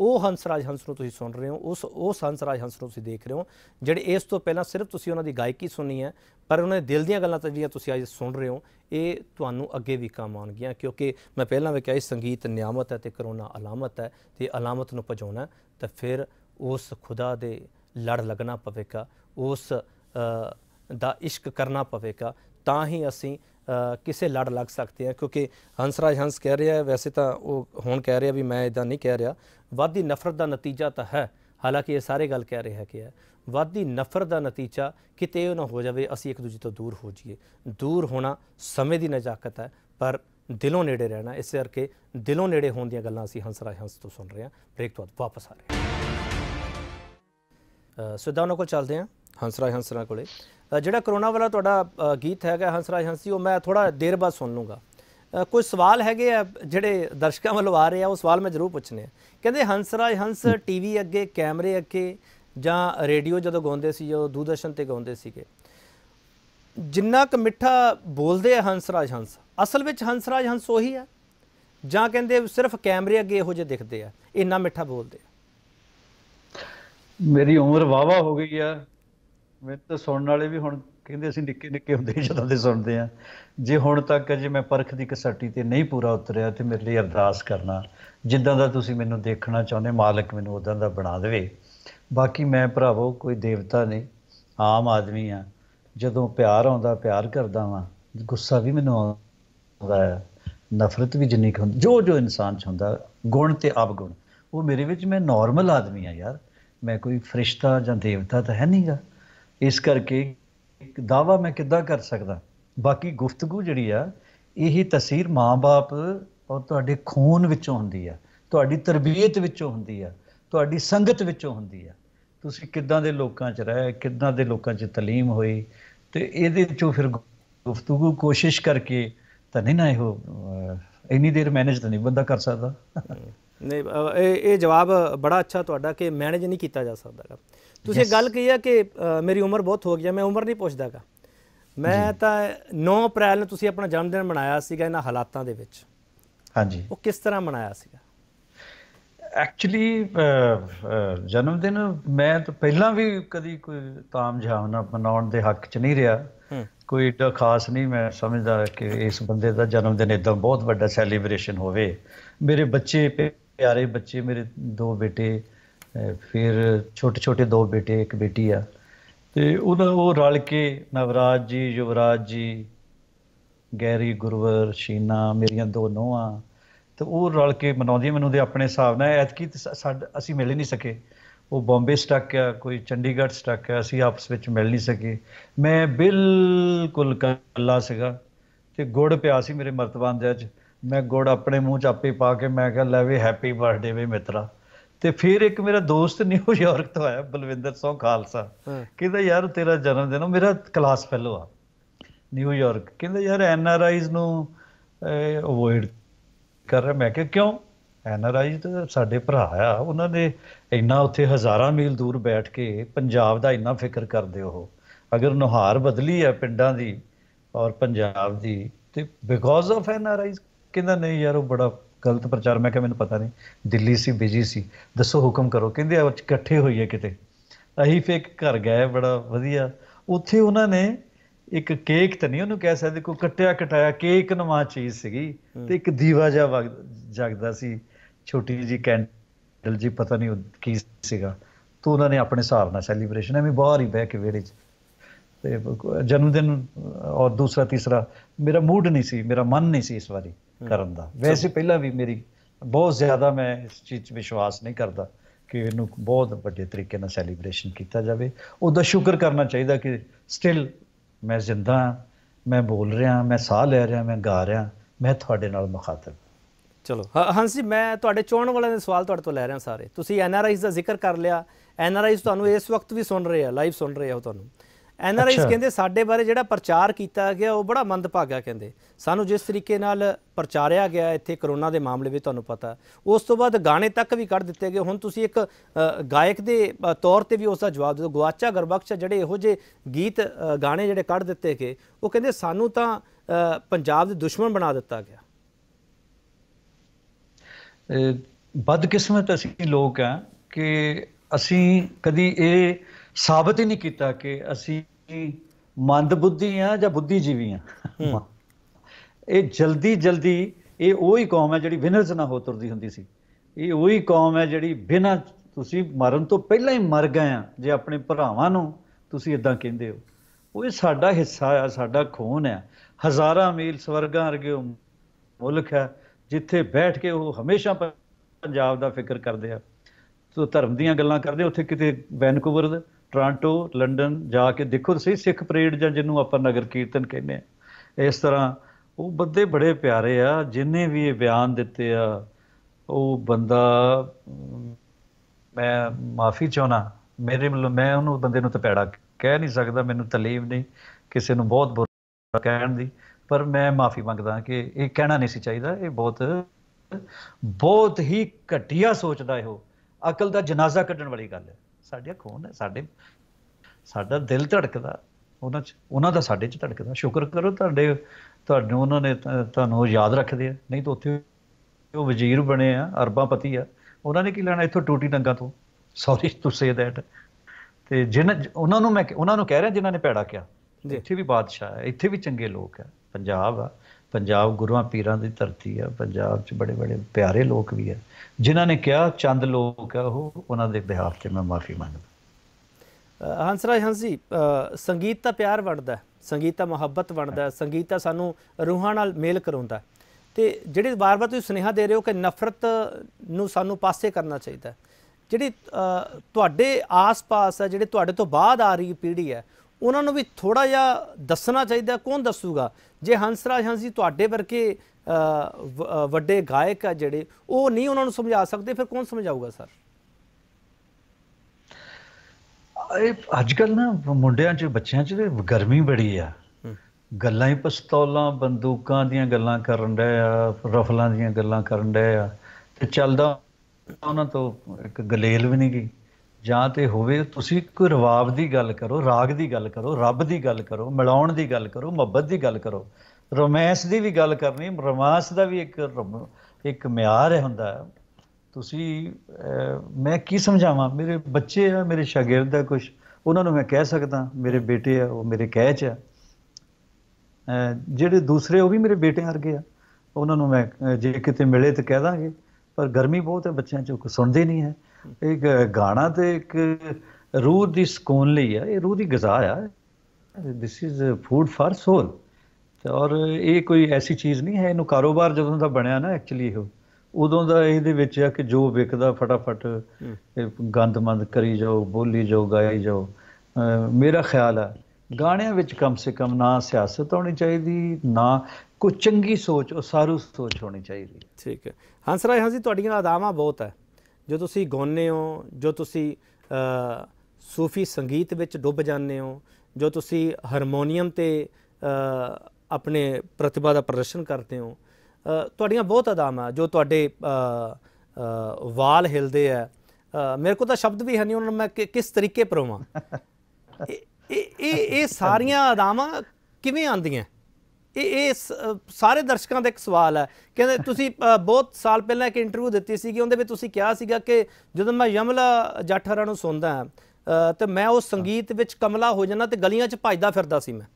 ਉਹ ਹੰਸਰਾਜ ਹੰਸ ਨੂੰ ਤੁਸੀਂ ਸੁਣ ਰਹੇ ਹੋ ਉਸ ਉਸ ਹੰਸਰਾਜ ਹੰਸ ਨੂੰ ਤੁਸੀਂ ਦੇਖ ਰਹੇ ਹੋ ਜਿਹੜੇ ਇਸ ਤੋਂ ਪਹਿਲਾਂ ਸਿਰਫ ਤੁਸੀਂ ਉਹਨਾਂ ਦੀ ਗਾਇਕੀ ਸੁਣੀ ਹੈ ਪਰ ਉਹਨਾਂ ਦੇ ਦਿਲ ਦੀਆਂ ਗੱਲਾਂ ਤਾਂ ਜਿਹੜੀਆਂ ਤੁਸੀਂ ਅੱਜ ਸੁਣ ਰਹੇ ਹੋ ਇਹ ਤੁਹਾਨੂੰ ਅੱਗੇ ਵੀ ਕੰਮ ਆਉਣਗੀਆਂ ਕਿਉਂਕਿ ਮੈਂ ਪਹਿਲਾਂ ਵੀ ਕਿਹਾ ਇਹ ਸੰਗੀਤ ਨਿਆਮਤ ਹੈ ਤੇ ਕਰੋਨਾ ਅਲਾਮਤ ਹੈ ਤੇ ਅਲਾਮਤ ਨੂੰ ਭਜਾਉਣਾ ਤਾਂ ਫਿਰ ਉਸ ਖੁਦਾ ਦੇ ਲੜ ਲੱਗਣਾ ਪਵੇਗਾ ਉਸ ਦਾ ਇਸ਼ਕ ਕਰਨਾ ਪਵੇਗਾ ਤਾਂ ਹੀ ਅਸੀਂ ਕਿਸੇ ਲੜ ਲੱਗ ਸਕਦੇ ਆ ਕਿਉਂਕਿ ਹੰਸਰਾਜ ਹੰਸ ਕਹਿ ਰਿਹਾ ਵੈਸੇ ਤਾਂ ਉਹ ਹੁਣ ਕਹਿ ਰਿਹਾ ਵੀ ਮੈਂ ਇਦਾਂ ਨਹੀਂ ਕਹਿ ਰਿਹਾ ਵੱਧਦੀ ਨਫ਼ਰਤ ਦਾ ਨਤੀਜਾ ਤਾਂ ਹੈ ਹਾਲਾਂਕਿ ਇਹ ਸਾਰੇ ਗੱਲ ਕਹਿ ਰਿਹਾ ਕਿ ਹੈ ਵੱਧਦੀ ਨਫ਼ਰਤ ਦਾ ਨਤੀਜਾ ਕਿਤੇ ਉਹ ਨਾ ਹੋ ਜਾਵੇ ਅਸੀਂ ਇੱਕ ਦੂਜੇ ਤੋਂ ਦੂਰ ਹੋ ਜਾਈਏ ਦੂਰ ਹੋਣਾ ਸਮੇਂ ਦੀ ਨਜਾਕਤ ਹੈ ਪਰ ਦਿਲੋਂ ਨੇੜੇ ਰਹਿਣਾ ਇਸ ਕਰਕੇ ਦਿਲੋਂ ਨੇੜੇ ਹੋਣ ਦੀਆਂ ਗੱਲਾਂ ਅਸੀਂ ਹੰਸਰਾਜ ਹੰਸ ਤੋਂ ਸੁਣ ਰਹੇ ਹਾਂ ਬ੍ਰੇਕ ਤੋਂ ਬਾਅਦ ਵਾਪਸ ਆ ਰਹੇ ਹਾਂ ਸੁਦਾਨੋ ਕੋਲ ਚੱਲਦੇ ਹਾਂ ਹੰਸਰਾਜ ਹੰਸਰਾ ਕੋਲੇ ਜਿਹੜਾ ਕਰੋਨਾ ਵਾਲਾ ਤੁਹਾਡਾ ਗੀਤ ਹੈਗਾ ਹੰਸਰਾਜ ਹੰਸੀ ਉਹ ਮੈਂ ਥੋੜਾ ਦੇਰ ਬਾਅਦ ਸੁਣ ਲੂੰਗਾ ਕੋਈ ਸਵਾਲ ਹੈਗੇ ਆ ਜਿਹੜੇ ਦਰਸ਼ਕਾਂ ਵੱਲੋਂ ਆ ਰਹੇ ਆ ਉਹ ਸਵਾਲ ਮੈਂ ਜ਼ਰੂਰ ਪੁੱਛਨੇ ਆ ਕਹਿੰਦੇ ਹੰਸਰਾਜ ਹੰਸ ਟੀਵੀ ਅੱਗੇ ਕੈਮਰੇ ਅੱਗੇ ਜਾਂ ਰੇਡੀਓ ਜਦੋਂ ਗਾਉਂਦੇ ਸੀ ਜਦੋਂ ਦੂਰਦਰਸ਼ਨ ਤੇ ਗਾਉਂਦੇ ਸੀਗੇ ਜਿੰਨਾ ਕ ਮਿੱਠਾ ਬੋਲਦੇ ਆ ਹੰਸਰਾਜ ਹੰਸ ਅਸਲ ਵਿੱਚ ਹੰਸਰਾਜ ਹੰਸ ਉਹੀ ਆ ਜਾਂ ਕਹਿੰਦੇ ਸਿਰਫ ਕੈਮਰੇ ਅੱਗੇ ਇਹੋ ਜਿਹਾ ਦਿਖਦੇ ਆ ਇੰਨਾ ਮਿੱਠਾ ਬੋਲਦੇ ਮੇਰੀ ਉਮਰ ਵਾਵਾ ਹੋ ਗਈ ਆ ਮੈਂ ਤਾਂ ਸੁਣਨ ਵਾਲੇ ਵੀ ਹੁਣ ਕਹਿੰਦੇ ਅਸੀਂ ਨਿੱਕੇ ਨਿੱਕੇ ਹੁੰਦੇ ਜਦੋਂ ਦੇ ਸੁਣਦੇ ਆ ਜੇ ਹੁਣ ਤੱਕ ਜੇ ਮੈਂ ਪਰਖ ਦੀ ਕਸਾਟੀ ਤੇ ਨਹੀਂ ਪੂਰਾ ਉਤਰਿਆ ਤੇ ਮੇਰੇ ਲਈ ਅਰਦਾਸ ਕਰਨਾ ਜਿੱਦਾਂ ਦਾ ਤੁਸੀਂ ਮੈਨੂੰ ਦੇਖਣਾ ਚਾਹੁੰਦੇ ਮਾਲਕ ਮੈਨੂੰ ਉਦਾਂ ਦਾ ਬਣਾ ਦੇਵੇ ਬਾਕੀ ਮੈਂ ਭਰਾਵੋ ਕੋਈ ਦੇਵਤਾ ਨਹੀਂ ਆਮ ਆਦਮੀ ਆ ਜਦੋਂ ਪਿਆਰ ਆਉਂਦਾ ਪਿਆਰ ਕਰਦਾ ਵਾਂ ਗੁੱਸਾ ਵੀ ਮੈਨੂੰ ਆਉਂਦਾ ਹੈ ਨਫ਼ਰਤ ਵੀ ਜਿੰਨੀ ਕਿ ਹੁੰਦੀ ਜੋ ਜੋ ਇਨਸਾਨ ਚ ਹੁੰਦਾ ਗੁਣ ਤੇ ਅਵਗੁਣ ਉਹ ਮੇਰੇ ਵਿੱਚ ਮੈਂ ਨਾਰਮਲ ਆਦਮੀ ਆ ਯਾਰ ਮੈਂ ਕੋਈ ਫਰਿਸ਼ਤਾ ਜਾਂ ਦੇਵਤਾ ਤਾਂ ਹੈ ਨਹੀਂਗਾ ਇਸ ਕਰਕੇ ਇੱਕ ਦਾਵਾ ਮੈਂ ਕਿੱਦਾਂ ਕਰ ਸਕਦਾ ਬਾਕੀ ਗੁਫ਼ਤਗੂ ਜਿਹੜੀ ਆ ਇਹੀ ਤਸਵੀਰ ਮਾਂ-ਬਾਪ ਔਰ ਤੁਹਾਡੇ ਖੂਨ ਵਿੱਚੋਂ ਹੁੰਦੀ ਆ ਤੁਹਾਡੀ ਤਰਬੀਅਤ ਵਿੱਚੋਂ ਹੁੰਦੀ ਆ ਤੁਹਾਡੀ ਸੰਗਤ ਵਿੱਚੋਂ ਹੁੰਦੀ ਆ ਤੁਸੀਂ ਕਿੱਦਾਂ ਦੇ ਲੋਕਾਂ 'ਚ ਰਹੇ ਕਿੱਦਾਂ ਦੇ ਲੋਕਾਂ 'ਚ تعلیم ਹੋਈ ਤੇ ਇਹਦੇ 'ਚੋਂ ਫਿਰ ਗੁਫ਼ਤਗੂ ਕੋਸ਼ਿਸ਼ ਕਰਕੇ ਤਾਂ ਨਹੀਂ ਨਾ ਇਹੋ ਇੰਨੀ ਦੇਰ ਮੈਨੇਜ ਤਾਂ ਨਹੀਂ ਬੰਦਾ ਕਰ ਸਕਦਾ ਨਹੀਂ ਇਹ ਇਹ ਜਵਾਬ ਬੜਾ ਅੱਛਾ ਤੁਹਾਡਾ ਕਿ ਮੈਨੇਜ ਨਹੀਂ ਕੀਤਾ ਜਾ ਸਕਦਾਗਾ ਤੁਸੀਂ ਗੱਲ ਕੀ ਹੈ ਕਿ ਮੇਰੀ ਉਮਰ ਬਹੁਤ ਹੋ ਗਈ ਹੈ ਮੈਂ ਉਮਰ ਨਹੀਂ ਪੁੱਛਦਾਗਾ ਮੈਂ ਤਾਂ 9 ਅਪ੍ਰੈਲ ਨੂੰ ਤੁਸੀਂ ਆਪਣਾ ਜਨਮ ਦਿਨ ਮਨਾਇਆ ਸੀਗਾ ਇਹਨਾਂ ਹਾਲਾਤਾਂ ਦੇ ਵਿੱਚ ਹਾਂਜੀ ਉਹ ਕਿਸ ਤਰ੍ਹਾਂ ਮਨਾਇਆ ਸੀਗਾ ਐਕਚੁਅਲੀ ਜਨਮ ਦਿਨ ਮੈਂ ਤਾਂ ਪਹਿਲਾਂ ਵੀ ਕਦੀ ਕੋਈ ਤਾਮ ਨਾ ਮਨਾਉਣ ਦੇ ਹੱਕ 'ਚ ਨਹੀਂ ਰਿਹਾ ਕੋਈ ਏਡਾ ਖਾਸ ਨਹੀਂ ਮੈਂ ਸਮਝਦਾ ਕਿ ਇਸ ਬੰਦੇ ਦਾ ਜਨਮ ਦਿਨ ਇਦਾਂ ਬਹੁਤ ਵੱਡਾ ਸੈਲੀਬ੍ਰੇਸ਼ਨ ਹੋਵੇ ਮੇਰੇ ਬੱਚੇ ਪਿਆਰੇ ਬੱਚੇ ਮੇਰੇ ਦੋ ਬੇਟੇ ਫਿਰ ਛੋਟੇ ਛੋਟੇ ਦੋ ਬੇਟੇ ਇੱਕ ਬੇਟੀ ਆ ਤੇ ਉਹਦਾ ਉਹ ਰਲ ਕੇ ਨਵਰਾਜ ਜੀ ਯੁਵਰਾਜ ਜੀ ਗੈਰੀ ਗੁਰਵਰ ਸ਼ੀਨਾ ਮੇਰੀਆਂ ਦੋ ਨੋਹਾਂ ਤੇ ਉਹ ਰਲ ਕੇ ਮਨਾਉਂਦੀ ਮੈਨੂੰ ਦੇ ਆਪਣੇ ਹਿਸਾਬ ਨਾਲ ਐਤਕੀ ਅਸੀਂ ਮਿਲ ਨਹੀਂ ਸਕੇ ਉਹ ਬੰਬੇ ਸਟਕ ਆ ਕੋਈ ਚੰਡੀਗੜ੍ਹ ਸਟਕ ਆ ਅਸੀਂ ਆਪਸ ਵਿੱਚ ਮਿਲ ਨਹੀਂ ਸਕੇ ਮੈਂ ਬਿਲਕੁਲ ਕੱਲਾ ਸੀਗਾ ਤੇ ਗੁੜ ਪਿਆ ਸੀ ਮੇਰੇ ਮਰਤਬਾਨ ਦੇ ਵਿੱਚ ਮੈਂ ਗੁੜ ਆਪਣੇ ਮੂੰਹ ਚ ਆਪੇ ਪਾ ਕੇ ਮੈਂ ਕਿਹਾ ਲੈ ਵੀ ਹੈਪੀ ਬਰਥਡੇ ਵੇ ਮਿੱਤਰਾ ਤੇ ਫਿਰ ਇੱਕ ਮੇਰਾ ਦੋਸਤ ਨਿਊਯਾਰਕ ਤੋਂ ਆਇਆ ਬਲਵਿੰਦਰ ਸਿੰਘ ਖਾਲਸਾ ਕਹਿੰਦਾ ਯਾਰ ਤੇਰਾ ਜਨਮ ਦਿਨ ਮੇਰਾ ਕਲਾਸ ਫੈਲੋ ਆ ਨਿਊਯਾਰਕ ਕਹਿੰਦਾ ਯਾਰ ਐਨ ਆਰ ਆਈਜ਼ ਨੂੰ ਅਵੋਇਡ ਕਰ ਰਿਹਾ ਮੈਂ ਕਿਹਾ ਕਿਉਂ ਐਨ ਆਰ ਆਈਜ਼ ਤਾਂ ਸਾਡੇ ਭਰਾ ਆ ਉਹਨਾਂ ਨੇ ਇੰਨਾ ਉੱਥੇ ਹਜ਼ਾਰਾਂ ਮੀਲ ਦੂਰ ਬੈਠ ਕੇ ਪੰਜਾਬ ਦਾ ਇੰਨਾ ਫਿਕਰ ਕਰਦੇ ਉਹ ਅਗਰ ਨੁਹਾਰ ਬਦਲੀ ਹੈ ਪਿੰਡਾਂ ਦੀ ਔਰ ਪੰਜਾਬ ਦੀ ਤੇ because of N R Is ਕਹਿੰਦਾ ਨਹੀਂ ਯਾਰ ਉਹ ਬੜਾ ਗਲਤ ਪ੍ਰਚਾਰ ਮੈਂ ਕਿਹਾ ਮੈਨੂੰ ਪਤਾ ਨਹੀਂ ਦਿੱਲੀ ਸੀ ਬਿਜੀ ਸੀ ਦੱਸੋ ਹੁਕਮ ਕਰੋ ਕਹਿੰਦੇ ਇਕੱਠੇ ਹੋਈਏ ਕਿਤੇ ਅਹੀਂ ਫੇਕ ਘਰ ਗਏ ਬੜਾ ਵਧੀਆ ਉੱਥੇ ਉਹਨਾਂ ਨੇ ਇੱਕ ਕੇਕ ਤਾਂ ਨਹੀਂ ਉਹਨੂੰ ਕਹਿ ਸਕਦੇ ਕੋਈ ਕਟਿਆ ਕਟਾਇਆ ਕੇਕ ਨਵਾਂ ਚੀਜ਼ ਸੀਗੀ ਤੇ ਇੱਕ ਦੀਵਾ ਜਾ ਜਗਦਾ ਸੀ ਛੋਟੀ ਜੀ ਕੈਂਡਲ ਜੀ ਪਤਾ ਨਹੀਂ ਕੀ ਸੀਗਾ ਤੋਂ ਉਹਨਾਂ ਨੇ ਆਪਣੇ ਹਿਸਾਬ ਨਾਲ ਸੈਲੀਬ੍ਰੇਸ਼ਨ ਐਵੇਂ ਬਾਹਰ ਹੀ ਬਹਿ ਕੇ ਵੇੜੇ 'ਚ ਤੇ ਜਨਮ ਦਿਨ ਔਰ ਦੂਸਰਾ ਤੀਸਰਾ ਮੇਰਾ ਮੂਡ ਨਹੀਂ ਸੀ ਮੇਰਾ ਮਨ ਨਹੀਂ ਸੀ ਇਸ ਵਾਰੀ ਕਰਨ ਦਾ ਵੈਸੇ ਪਹਿਲਾਂ ਵੀ ਮੇਰੀ ਬਹੁਤ ਜ਼ਿਆਦਾ ਮੈਂ ਇਸ ਚੀਜ਼ 'ਚ ਵਿਸ਼ਵਾਸ ਨਹੀਂ ਕਰਦਾ ਕਿ ਇਹਨੂੰ ਬਹੁਤ ਵੱਡੇ ਤਰੀਕੇ ਨਾਲ ਸੈਲੀਬ੍ਰੇਸ਼ਨ ਕੀਤਾ ਜਾਵੇ ਉਹਦਾ ਸ਼ੁਕਰ ਕਰਨਾ ਚਾਹੀਦਾ ਕਿ ਸਟਿਲ ਮੈਂ ਜ਼ਿੰਦਾ ਹਾਂ ਮੈਂ ਬੋਲ ਰਿਹਾ ਮੈਂ ਸਾਹ ਲੈ ਰਿਹਾ ਮੈਂ ਗਾ ਰਿਹਾ ਮੈਂ ਤੁਹਾਡੇ ਨਾਲ ਮੁਖਾਤਬ ਚਲੋ ਹਾਂਜੀ ਜੀ ਮੈਂ ਤੁਹਾਡੇ ਚੋਣ ਵਾਲਿਆਂ ਦੇ ਸਵਾਲ ਤੁਹਾਡੇ ਤੋਂ ਲੈ ਰਿਹਾ ਸਾਰੇ ਤੁਸੀਂ ਐਨ ਆਰ ਆਈਜ਼ ਦਾ ਜ਼ਿਕਰ ਕਰ ਲਿਆ ਐਨ ਆਰ ਆਈਜ਼ ਤੁਹਾਨੂੰ ਇਸ ਵਕਤ ਵੀ ਸੁਣ ਰਹੇ ਆ ਲਾਈਵ ਸੁਣ ਰਹੇ ਹੋ ਤੁਹਾਨੂੰ ਐਨ ਆਰ ਆਈਸ ਕਹਿੰਦੇ ਸਾਡੇ ਬਾਰੇ ਜਿਹੜਾ ਪ੍ਰਚਾਰ ਕੀਤਾ ਗਿਆ ਉਹ ਬੜਾ ਮੰਦਭਾਗਾ ਕਹਿੰਦੇ ਸਾਨੂੰ ਜਿਸ ਤਰੀਕੇ ਨਾਲ ਪ੍ਰਚਾਰਿਆ ਗਿਆ ਇੱਥੇ ਕਰੋਨਾ ਦੇ ਮਾਮਲੇ ਵਿੱਚ ਤੁਹਾਨੂੰ ਪਤਾ ਉਸ ਤੋਂ ਬਾਅਦ ਗਾਣੇ ਤੱਕ ਵੀ ਕੱਢ ਦਿੱਤੇ ਗਏ ਹੁਣ ਤੁਸੀਂ ਇੱਕ ਗਾਇਕ ਦੇ ਤੌਰ ਤੇ ਵੀ ਉਸ ਦਾ ਜਵਾਬ ਦਿਓ ਗਵਾਚਾ ਗਰਬਖਸ਼ ਜਿਹੜੇ ਇਹੋ ਜੇ ਗੀਤ ਗਾਣੇ ਜਿਹੜੇ ਕੱਢ ਦਿੱਤੇ ਗਏ ਉਹ ਕਹਿੰਦੇ ਸਾਨੂੰ ਤਾਂ ਪੰਜਾਬ ਦੇ ਦੁਸ਼ਮਣ ਬਣਾ ਦਿੱਤਾ ਗਿਆ ਬਦਕਿਸਮਤ ਅਸੀਂ ਲੋਕ ਆ ਕਿ ਅਸੀਂ ਕਦੀ ਇਹ ਸਾਬਤ ਹੀ ਨਹੀਂ ਕੀਤਾ ਕਿ ਅਸੀਂ ਮੰਦਬੁੱਧੀ ਆ ਜਾਂ ਬੁੱਧੀਜੀਵੀ ਆ ਇਹ ਜਲਦੀ ਜਲਦੀ ਇਹ ਉਹੀ ਕੌਮ ਹੈ ਜਿਹੜੀ ਵਿਨਰਸ ਨਾ ਹੋ ਤੁਰਦੀ ਹੁੰਦੀ ਸੀ ਇਹ ਉਹੀ ਕੌਮ ਹੈ ਜਿਹੜੀ ਬਿਨਾ ਤੁਸੀਂ ਮਰਨ ਤੋਂ ਪਹਿਲਾਂ ਹੀ ਮਰ ਗਏ ਆ ਜੇ ਆਪਣੇ ਭਰਾਵਾਂ ਨੂੰ ਤੁਸੀਂ ਇਦਾਂ ਕਹਿੰਦੇ ਹੋ ਉਹ ਇਹ ਸਾਡਾ ਹਿੱਸਾ ਆ ਸਾਡਾ ਖੂਨ ਆ ਹਜ਼ਾਰਾਂ ਮੀਲ ਸਵਰਗਾਂ ਵਰਗੇ ਮੁਲਕ ਹੈ ਜਿੱਥੇ ਬੈਠ ਕੇ ਉਹ ਹਮੇਸ਼ਾ ਪੰਜਾਬ ਦਾ ਫਿਕਰ ਕਰਦੇ ਆ ਸੋ ਧਰਮ ਦੀਆਂ ਗੱਲਾਂ ਕਰਦੇ ਉੱਥੇ ਕਿਤੇ ਵੈਨਕੂਵਰ ਟੋਰਾਂਟੋ ਲੰਡਨ ਜਾ ਕੇ ਦੇਖੋ ਤੁਸੀਂ ਸਿੱਖ ਪਰੇਡ ਜਾਂ ਜਿਹਨੂੰ ਆਪਾਂ ਨਗਰ ਕੀਰਤਨ ਕਹਿੰਦੇ ਆ ਇਸ ਤਰ੍ਹਾਂ ਉਹ ਬੰਦੇ ਬੜੇ ਪਿਆਰੇ ਆ ਜਿਨੇ ਵੀ ਇਹ ਬਿਆਨ ਦਿੱਤੇ ਆ ਉਹ ਬੰਦਾ ਮੈਂ ਮਾਫੀ ਚਾਹਣਾ ਮੇਰੇ ਮਤਲਬ ਮੈਂ ਉਹਨੂੰ ਬੰਦੇ ਨੂੰ ਤਪੈੜਾ ਕਹਿ ਨਹੀਂ ਸਕਦਾ ਮੈਨੂੰ ਤਲੀਬ ਨਹੀਂ ਕਿਸੇ ਨੂੰ ਬਹੁਤ ਬੁਰਾ ਕਹਿਣ ਦੀ ਪਰ ਮੈਂ ਮਾਫੀ ਮੰਗਦਾ ਕਿ ਇਹ ਕਹਿਣਾ ਨਹੀਂ ਸੀ ਚਾਹੀਦਾ ਇਹ ਬਹੁਤ ਬਹੁਤ ਹੀ ਘਟੀਆ ਸੋਚਦਾ ਇਹੋ ਅਕਲ ਦਾ ਜਨਾਜ਼ਾ ਕੱਢਣ ਵਾਲੀ ਗੱਲ ਹੈ ਸਾਡੀਆਂ ਖੂਨ ਹੈ ਸਾਡੇ ਸਾਡਾ ਦਿਲ ਧੜਕਦਾ ਉਹਨਾਂ ਚ ਉਹਨਾਂ ਦਾ ਸਾਡੇ ਚ ਧੜਕਦਾ ਸ਼ੁਕਰ ਕਰੋ ਤੁਹਾਡੇ ਤੁਹਾਨੂੰ ਉਹਨਾਂ ਨੇ ਤੁਹਾਨੂੰ ਯਾਦ ਰੱਖਦੇ ਆ ਨਹੀਂ ਤਾਂ ਉੱਥੇ ਉਹ ਵਜ਼ੀਰ ਬਣੇ ਆ ਅਰਬਾਂ ਪਤੀ ਆ ਉਹਨਾਂ ਨੇ ਕੀ ਲੈਣਾ ਇੱਥੋਂ ਟੂਟੀ ਨੰਗਾ ਤੋਂ ਸੌਰੀ ਟੂ ਸੇ ਦੈਟ ਤੇ ਜਿਨ ਉਹਨਾਂ ਨੂੰ ਮੈਂ ਉਹਨਾਂ ਨੂੰ ਕਹਿ ਰਿਹਾ ਜਿਨ੍ਹਾਂ ਨੇ ਪੈੜਾ ਕਿਹਾ ਇੱਥੇ ਵੀ ਬਾਦਸ਼ਾਹ ਹੈ ਇੱਥੇ ਵੀ ਚੰਗੇ ਲੋਕ ਹੈ ਪੰਜਾਬ ਆ ਪੰਜਾਬ ਗੁਰੂਆਂ ਪੀਰਾਂ ਦੀ ਧਰਤੀ ਆ ਪੰਜਾਬ 'ਚ ਬੜੇ ਬੜੇ ਪਿਆਰੇ ਲੋਕ ਵੀ ਆ ਜਿਨ੍ਹਾਂ ਨੇ ਕਿਹਾ ਚੰਦ ਲੋਕ ਆ ਉਹ ਉਹਨਾਂ ਦੇ ਬਿਹਾਰ ਤੇ ਮੈਂ ਮਾਫੀ ਮੰਗਦਾ ਹੰਸਰਾਜ ਹੰਸੀ ਸੰਗੀਤ ਤਾਂ ਪਿਆਰ ਵੰਡਦਾ ਸੰਗੀਤ ਤਾਂ ਮੁਹੱਬਤ ਵੰਡਦਾ ਸੰਗੀਤ ਤਾਂ ਸਾਨੂੰ ਰੂਹਾਂ ਨਾਲ ਮੇਲ ਕਰਾਉਂਦਾ ਤੇ ਜਿਹੜੇ ਵਾਰ-ਵਾਰ ਤੁਸੀਂ ਸੁਨੇਹਾ ਦੇ ਰਹੇ ਹੋ ਕਿ ਨਫ਼ਰਤ ਨੂੰ ਸਾਨੂੰ ਪਾਸੇ ਕਰਨਾ ਚਾਹੀਦਾ ਜਿਹੜੀ ਤੁਹਾਡੇ ਆਸ-ਪਾਸ ਹੈ ਜਿਹੜੇ ਤੁਹਾਡੇ ਤੋਂ ਬਾਅਦ ਆ ਰਹੀ ਪੀੜ੍ਹੀ ਹੈ ਉਹਨਾਂ ਨੂੰ ਵੀ ਥੋੜਾ ਜਿਹਾ ਦੱਸਣਾ ਚਾਹੀਦਾ ਕੌਣ ਦੱਸੂਗਾ ਜੇ ਹੰਸਰਾਜ ਹੰਸੀ ਤੁਹਾਡੇ ਵਰਗੇ ਵੱਡੇ ਗਾਇਕ ਆ ਜਿਹੜੇ ਉਹ ਨਹੀਂ ਉਹਨਾਂ ਨੂੰ ਸਮਝਾ ਸਕਦੇ ਫਿਰ ਕੌਣ ਸਮਝਾਊਗਾ ਸਰ ਅੱਜ ਕੱਲ ਨਾ ਮੁੰਡਿਆਂ 'ਚ ਬੱਚਿਆਂ 'ਚ ਗਰਮੀ ਬੜੀ ਆ ਗੱਲਾਂ ਹੀ ਪਸਤੌਲਾਂ ਬੰਦੂਕਾਂ ਦੀਆਂ ਗੱਲਾਂ ਕਰਨ ਦੇ ਆ ਰਫਲਾਂ ਦੀਆਂ ਗੱਲਾਂ ਕਰਨ ਦੇ ਆ ਤੇ ਚੱਲਦਾ ਉਹਨਾਂ ਤੋਂ ਇੱਕ ਗਲੇਲ ਵੀ ਨਹੀਂ ਗਈ ਜਾਂ ਤੇ ਹੋਵੇ ਤੁਸੀਂ ਕੋਈ ਰਵਾਬ ਦੀ ਗੱਲ ਕਰੋ ਰਾਗ ਦੀ ਗੱਲ ਕਰੋ ਰੱਬ ਦੀ ਗੱਲ ਕਰੋ ਮਿਲਾਉਣ ਦੀ ਗੱਲ ਕਰੋ ਮੁਹੱਬਤ ਦੀ ਗੱਲ ਕਰੋ ਰੋਮਾਂਸ ਦੀ ਵੀ ਗੱਲ ਕਰਨੀ ਰੋਮਾਂਸ ਦਾ ਵੀ ਇੱਕ ਇੱਕ ਮਿਆਰ ਹੈ ਹੁੰਦਾ ਤੁਸੀਂ ਮੈਂ ਕੀ ਸਮਝਾਵਾਂ ਮੇਰੇ ਬੱਚੇ ਆ ਮੇਰੇ ਸ਼ਾਗਿਰਦ ਆ ਕੁਝ ਉਹਨਾਂ ਨੂੰ ਮੈਂ ਕਹਿ ਸਕਦਾ ਮੇਰੇ ਬੇਟੇ ਆ ਉਹ ਮੇਰੇ ਕਹਿਚ ਆ ਜਿਹੜੇ ਦੂਸਰੇ ਉਹ ਵੀ ਮੇਰੇ ਬੇਟੇ ਵਰਗੇ ਆ ਉਹਨਾਂ ਨੂੰ ਮੈਂ ਜੇ ਕਿਤੇ ਮਿਲੇ ਤਾਂ ਕਹਿ ਦਾਂਗੇ ਪਰ ਗਰਮੀ ਬਹੁਤ ਹੈ ਬੱਚਿਆਂ ਚੋਂ ਸੁਣਦੇ ਨਹੀਂ ਹੈ ਇੱਕ ਗਾਣਾ ਤੇ ਇੱਕ ਰੂਹ ਦੀ ਸਕੂਨ ਲਈ ਆ ਇਹ ਰੂਹ ਦੀ ਗਜ਼ਾ ਆ this is food for soul ਤੇ ਔਰ ਇਹ ਕੋਈ ਐਸੀ ਚੀਜ਼ ਨਹੀਂ ਹੈ ਇਹਨੂੰ ਕਾਰੋਬਾਰ ਜਦੋਂ ਦਾ ਬਣਿਆ ਨਾ ਐਕਚੁਅਲੀ ਇਹ ਉਦੋਂ ਦਾ ਇਹਦੇ ਵਿੱਚ ਆ ਕਿ ਜੋ ਵਿਕਦਾ ਫਟਾਫਟ ਗੰਦਮੰਦ ਕਰੀ ਜਾਓ ਬੋਲੀ ਜਾਓ ਗਾਈ ਜਾਓ ਮੇਰਾ ਖਿਆਲ ਆ ਗਾਣਿਆਂ ਵਿੱਚ ਕਮ ਸੇ ਕਮ ਨਾ ਸਿਆਸਤ ਹੋਣੀ ਚਾਹੀਦੀ ਨਾ ਕੋਈ ਚੰਗੀ ਸੋਚ ਉਹ ਸਾਰੂ ਸੋਚ ਹੋਣੀ ਚਾਹੀਦੀ ਠੀਕ ਹੈ ਹੰਸ ਰਾਏ ਹਾਂ ਜੀ ਤੁਹਾਡੀਆਂ ਆਦਾਵਾਂ ਬਹੁਤ ਹੈ ਜੋ ਤੁਸੀਂ ਗਾਉਂਦੇ ਹੋ ਜੋ ਤੁਸੀਂ ਸੂਫੀ ਸੰਗੀਤ ਵਿੱਚ ਡੁੱਬ ਜਾਂਦੇ ਹੋ ਜੋ ਤੁਸੀਂ ਹਾਰਮੋਨੀਅਮ ਤੇ ਆਪਣੇ ਪ੍ਰਤਿਭਾ ਦਾ ਪ੍ਰਦਰਸ਼ਨ ਕਰਦੇ ਹੋ ਤੁਹਾਡੀਆਂ ਬਹੁਤ ਅਦਾਵਾਂ ਜੋ ਤੁਹਾਡੇ ਵਾਲ ਹਿਲਦੇ ਆ ਮੇਰੇ ਕੋਲ ਤਾਂ ਸ਼ਬਦ ਵੀ ਹੈ ਨਹੀਂ ਉਹਨਾਂ ਨੂੰ ਮੈਂ ਕਿਸ ਤਰੀਕੇ ਪਰਵਾਂ ਇਹ ਇਹ ਇਹ ਸਾਰੀਆਂ ਅਦਾਵਾਂ ਕਿਵੇਂ ਆਉਂਦੀਆਂ ਇਹ ਸਾਰੇ ਦਰਸ਼ਕਾਂ ਦਾ ਇੱਕ ਸਵਾਲ ਹੈ ਕਹਿੰਦੇ ਤੁਸੀਂ ਬਹੁਤ ਸਾਲ ਪਹਿਲਾਂ ਇੱਕ ਇੰਟਰਵਿਊ ਦਿੱਤੀ ਸੀਗੀ ਉਹਦੇ ਵਿੱਚ ਤੁਸੀਂ ਕਿਹਾ ਸੀਗਾ ਕਿ ਜਦੋਂ ਮੈਂ ਯਮਲਾ ਜੱਠਰਾ ਨੂੰ ਸੁਣਦਾ ਹਾਂ ਤੇ ਮੈਂ ਉਹ ਸੰਗੀਤ ਵਿੱਚ ਕਮਲਾ ਹੋ ਜਾਂਦਾ ਤੇ ਗਲੀਆਂ 'ਚ ਭੱਜਦਾ ਫਿਰਦਾ ਸੀ ਮੈਂ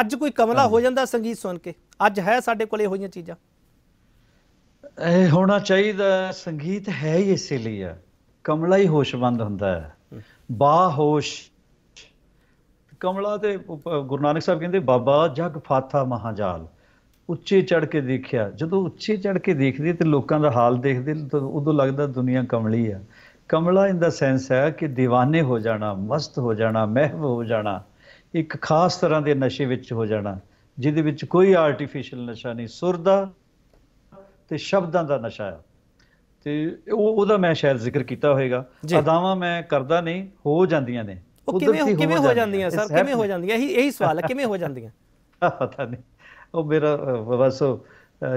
ਅੱਜ ਕੋਈ ਕਮਲਾ ਹੋ ਜਾਂਦਾ ਸੰਗੀਤ ਸੁਣ ਕੇ ਅੱਜ ਹੈ ਸਾਡੇ ਕੋਲ ਇਹੋ ਜਿਹੀਆਂ ਚੀਜ਼ਾਂ ਇਹ ਹੋਣਾ ਚਾਹੀਦਾ ਸੰਗੀਤ ਹੈ ਹੀ ਇਸੇ ਲਈ ਆ ਕਮਲਾ ਹੀ ਹੋਸ਼ਬੰਦ ਹੁੰਦਾ ਹੈ ਬਾਹੋਸ਼ ਕਮਲਾ ਤੇ ਗੁਰੂ ਨਾਨਕ ਸਾਹਿਬ ਕਹਿੰਦੇ ਬਾਬਾ ਜਗ ਫਾਥਾ ਮਹਾਜਾਲ ਉੱਚੇ ਚੜ ਕੇ ਦੇਖਿਆ ਜਦੋਂ ਉੱਚੇ ਚੜ ਕੇ ਦੇਖਦੇ ਤੇ ਲੋਕਾਂ ਦਾ ਹਾਲ ਦੇਖਦੇ ਉਦੋਂ ਲੱਗਦਾ ਦੁਨੀਆ ਕਮਲੀ ਆ ਕਮਲਾ ਇਨ ਦਾ ਸੈਂਸ ਹੈ ਕਿ دیਵਾਨੇ ਹੋ ਜਾਣਾ ਮਸਤ ਹੋ ਜਾਣਾ ਮਹਿਵ ਹੋ ਜਾਣਾ ਇੱਕ ਖਾਸ ਤਰ੍ਹਾਂ ਦੇ ਨਸ਼ੇ ਵਿੱਚ ਹੋ ਜਾਣਾ ਜਿਹਦੇ ਵਿੱਚ ਕੋਈ ਆਰਟੀਫੀਸ਼ੀਅਲ ਨਸ਼ਾ ਨਹੀਂ ਸੁਰ ਦਾ ਤੇ ਸ਼ਬਦਾਂ ਦਾ ਨਸ਼ਾ ਹੈ ਤੇ ਉਹ ਉਹਦਾ ਮੈਂ ਸ਼ਾਇਦ ਜ਼ਿਕਰ ਕੀਤਾ ਹੋਵੇਗਾ ਅਦਾਵਾਂ ਮੈਂ ਕਰਦਾ ਨਹੀਂ ਹੋ ਜਾਂਦੀਆਂ ਨੇ ਉਹ ਕਿਵੇਂ ਕਿਵੇਂ ਹੋ ਜਾਂਦੀਆਂ ਸਰ ਕਿਵੇਂ ਹੋ ਜਾਂਦੀਆਂ ਇਹੀ ਇਹੀ ਸਵਾਲ ਹੈ ਕਿਵੇਂ ਹੋ ਜਾਂਦੀਆਂ ਪਤਾ ਨਹੀਂ ਉਹ ਮੇਰਾ ਬਸ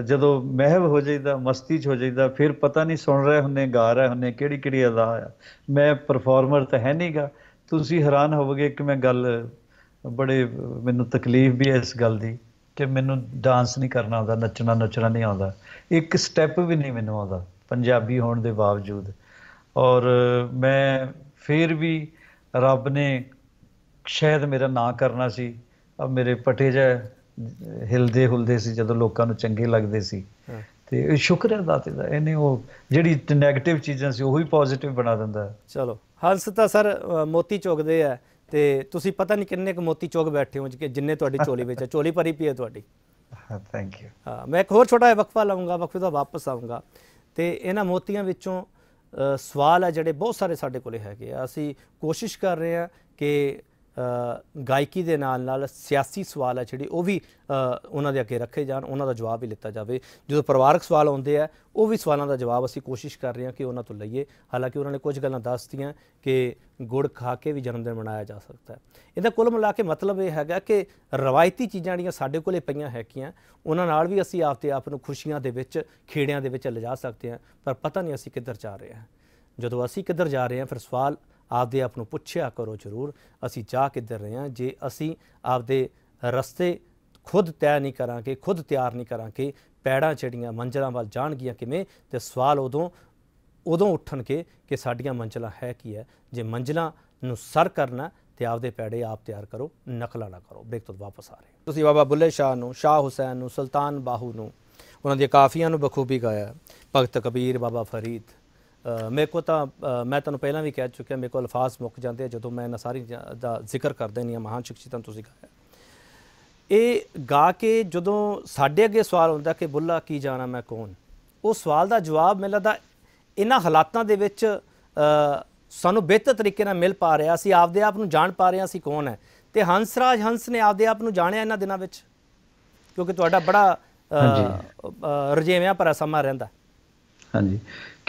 ਜਦੋਂ ਮਹਿਵ ਹੋ ਜਾਂਦਾ ਮਸਤੀ ਚ ਹੋ ਜਾਂਦਾ ਫਿਰ ਪਤਾ ਨਹੀਂ ਸੁਣ ਰਹੇ ਹੁੰਨੇ ਗਾ ਰਹੇ ਹੁੰਨੇ ਕਿਹੜੀ ਕਿਹੜੀ ਅਦਾ ਆ ਮੈਂ ਪਰਫਾਰਮਰ ਤਾਂ ਹੈ ਨਹੀਂਗਾ ਤੁਸੀਂ ਹੈਰਾਨ ਹੋਵੋਗੇ ਕਿ ਮੈਂ ਗੱਲ ਬੜੇ ਮੈਨੂੰ ਤਕਲੀਫ ਵੀ ਹੈ ਇਸ ਗੱਲ ਦੀ ਕਿ ਮੈਨੂੰ ਡਾਂਸ ਨਹੀਂ ਕਰਨਾ ਆਉਂਦਾ ਨੱਚਣਾ ਨੱਚਣਾ ਨਹੀਂ ਆਉਂਦਾ ਇੱਕ ਸਟੈਪ ਵੀ ਨਹੀਂ ਮੈਨੂੰ ਆਉਂਦਾ ਪੰਜਾਬੀ ਹੋਣ ਦੇ ਬਾਵਜੂਦ ਔਰ ਮੈਂ ਫਿਰ ਵੀ ਰੱਬ ਨੇ ਸ਼ਾਇਦ ਮੇਰਾ ਨਾਂ ਕਰਨਾ ਸੀ ਆ ਮੇਰੇ ਪਟੇ ਜੇ ਹਿਲਦੇ ਹੁਲਦੇ ਸੀ ਜਦੋਂ ਲੋਕਾਂ ਨੂੰ ਚੰਗੇ ਲੱਗਦੇ ਸੀ ਤੇ ਇਹ ਸ਼ੁਕਰ ਹੈ ਦਾਤੇ ਦਾ ਇਹਨੇ ਉਹ ਜਿਹੜੀ ਨੈਗੇਟਿਵ ਚੀਜ਼ਾਂ ਸੀ ਉਹ ਹੀ ਪੋਜ਼ਿਟਿਵ ਬਣਾ ਦਿੰਦਾ ਚਲੋ ਹੰਸ ਤਾਂ ਸਰ ਮੋਤੀ ਚੁਗਦੇ ਆ ਤੇ ਤੁਸੀਂ ਪਤਾ ਨਹੀਂ ਕਿੰਨੇ ਕੁ ਮੋਤੀ ਚੁਗ ਬੈਠੇ ਹੋ ਜਿੰਨੇ ਤੁਹਾਡੀ ਚੋਲੀ ਵਿੱਚ ਚੋਲੀ ਭਰੀ ਪਈ ਹੈ ਤੁਹਾਡੀ ਥੈਂਕ ਯੂ ਹਾਂ ਮੈਂ ਇੱਕ ਹੋਰ ਛੋਟਾ ਜਿਹਾ ਵਕਫਾ ਲਾਉਂਗਾ ਵਕਫੇ ਤੋਂ ਵਾਪਸ ਆਉਂਗਾ ਤੇ ਇਹਨਾਂ ਮੋਤੀਆਂ ਵਿੱਚੋਂ ਸਵਾਲ ਆ ਜਿਹੜੇ ਬਹੁਤ ਸਾਰੇ ਸਾਡੇ ਕੋਲੇ ਹੈਗੇ ਆ ਅਸੀਂ ਕੋਸ਼ਿਸ਼ ਕਰ ਰਹੇ ਆ ਕਿ ਗਾਇਕੀ ਦੇ ਨਾਲ ਨਾਲ ਸਿਆਸੀ ਸਵਾਲ ਆ ਜਿਹੜੇ ਉਹ ਵੀ ਉਹਨਾਂ ਦੇ ਅੱਗੇ ਰੱਖੇ ਜਾਣ ਉਹਨਾਂ ਦਾ ਜਵਾਬ ਵੀ ਲਿੱਤਾ ਜਾਵੇ ਜਦੋਂ ਪਰਿਵਾਰਕ ਸਵਾਲ ਆਉਂਦੇ ਆ ਉਹ ਵੀ ਸਵਾਲਾਂ ਦਾ ਜਵਾਬ ਅਸੀਂ ਕੋਸ਼ਿਸ਼ ਕਰ ਰਹੇ ਹਾਂ ਕਿ ਉਹਨਾਂ ਤੋਂ ਲਈਏ ਹਾਲਾਂਕਿ ਉਹਨਾਂ ਨੇ ਕੁਝ ਗੱਲਾਂ ਦੱਸਤੀਆਂ ਕਿ ਗੁੜ ਖਾ ਕੇ ਵੀ ਜਨਮ ਦਿਨ ਮਨਾਇਆ ਜਾ ਸਕਦਾ ਹੈ ਇਹਦਾ ਕੁੱਲ ਮਿਲਾ ਕੇ ਮਤਲਬ ਇਹ ਹੈਗਾ ਕਿ ਰਵਾਇਤੀ ਚੀਜ਼ਾਂ ਜਿਹੜੀਆਂ ਸਾਡੇ ਕੋਲੇ ਪਈਆਂ ਹੈਗੀਆਂ ਉਹਨਾਂ ਨਾਲ ਵੀ ਅਸੀਂ ਆਪ ਤੇ ਆਪ ਨੂੰ ਖੁਸ਼ੀਆਂ ਦੇ ਵਿੱਚ ਖੇੜਿਆਂ ਦੇ ਵਿੱਚ ਲਿਜਾ ਸਕਦੇ ਹਾਂ ਪਰ ਪਤਾ ਨਹੀਂ ਅਸੀਂ ਕਿੱਧਰ ਜਾ ਰਹੇ ਹਾਂ ਜਦੋਂ ਅਸੀਂ ਕਿੱਧਰ ਜਾ ਰਹੇ ਹਾਂ ਫਿਰ ਸਵਾਲ ਆਪਦੇ ਆਪ ਨੂੰ ਪੁੱਛਿਆ ਕਰੋ ਜ਼ਰੂਰ ਅਸੀਂ ਜਾ ਕਿੱਧਰ ਰਹੇ ਹਾਂ ਜੇ ਅਸੀਂ ਆਪਦੇ ਰਸਤੇ ਖੁਦ ਤੈਅ ਨਹੀਂ ਕਰਾਂਗੇ ਖੁਦ ਤਿਆਰ ਨਹੀਂ ਕਰਾਂਗੇ ਪੈੜਾਂ ਚੜੀਆਂ ਮੰਜ਼ਲਾਂ ਵੱਲ ਜਾਣਗੀਆਂ ਕਿਵੇਂ ਤੇ ਸਵਾਲ ਉਦੋਂ ਉਦੋਂ ਉੱਠਣਗੇ ਕਿ ਸਾਡੀਆਂ ਮੰਜ਼ਲਾਂ ਹੈ ਕੀ ਹੈ ਜੇ ਮੰਜ਼ਲਾਂ ਨੂੰ ਸਰ ਕਰਨਾ ਤੇ ਆਪਦੇ ਪੈੜੇ ਆਪ ਤਿਆਰ ਕਰੋ ਨਕਲਾ ਨਾ ਕਰੋ ਬ੍ਰੇਕ ਤੋਂ ਵਾਪਸ ਆ ਰਹੇ ਤੁਸੀਂ ਬਾਬਾ ਬੁੱਲੇ ਸ਼ਾਹ ਨੂੰ ਸ਼ਾਹ ਹੁਸੈਨ ਨੂੰ ਸੁਲਤਾਨ ਬਾਹੂ ਨੂੰ ਉਹਨਾਂ ਦੀਆਂ ਕਾਫੀਆਂ ਨੂੰ ਬਖੂਬੀ ਗਾਇਆ ਭਗਤ ਕਬੀਰ ਬਾਬਾ ਫਰੀਦ ਮੇਰੇ ਕੋ ਤਾਂ ਮੈਂ ਤੁਹਾਨੂੰ ਪਹਿਲਾਂ ਵੀ ਕਹਿ ਚੁੱਕਿਆ ਮੇਰੇ ਕੋ ਅਲਫਾਜ਼ ਮੁੱਕ ਜਾਂਦੇ ਆ ਜਦੋਂ ਮੈਂ ਇਹਨਾਂ ਸਾਰੀ ਦਾ ਜ਼ਿਕਰ ਕਰਦੇ ਨਹੀਂ ਮਹਾਨ ਸ਼ਖਸੀਅਤਾਂ ਤੁਸੀਂ ਗਾਇਆ ਇਹ ਗਾ ਕੇ ਜਦੋਂ ਸਾਡੇ ਅੱਗੇ ਸਵਾਲ ਹੁੰਦਾ ਕਿ ਬੁੱਲਾ ਕੀ ਜਾਣਾ ਮੈਂ ਕੌਣ ਉਹ ਸਵਾਲ ਦਾ ਜਵਾਬ ਮੈਨੂੰ ਲੱਗਦਾ ਇਹਨਾਂ ਹਾਲਾਤਾਂ ਦੇ ਵਿੱਚ ਸਾਨੂੰ ਬਿਹਤਰ ਤਰੀਕੇ ਨਾਲ ਮਿਲ ਪਾ ਰਿਹਾ ਸੀ ਆਪਦੇ ਆਪ ਨੂੰ ਜਾਣ ਪਾ ਰਿਹਾ ਸੀ ਕੌਣ ਹੈ ਤੇ ਹੰਸਰਾਜ ਹੰਸ ਨੇ ਆਪਦੇ ਆਪ ਨੂੰ ਜਾਣਿਆ ਇਹਨਾਂ ਦਿਨਾਂ ਵਿੱਚ ਕਿਉਂਕਿ ਤੁਹਾਡਾ ਬੜਾ ਰਜੇਵਿਆਂ ਪਰ ਸਮਾਂ ਰਹਿੰਦਾ ਹਾਂਜੀ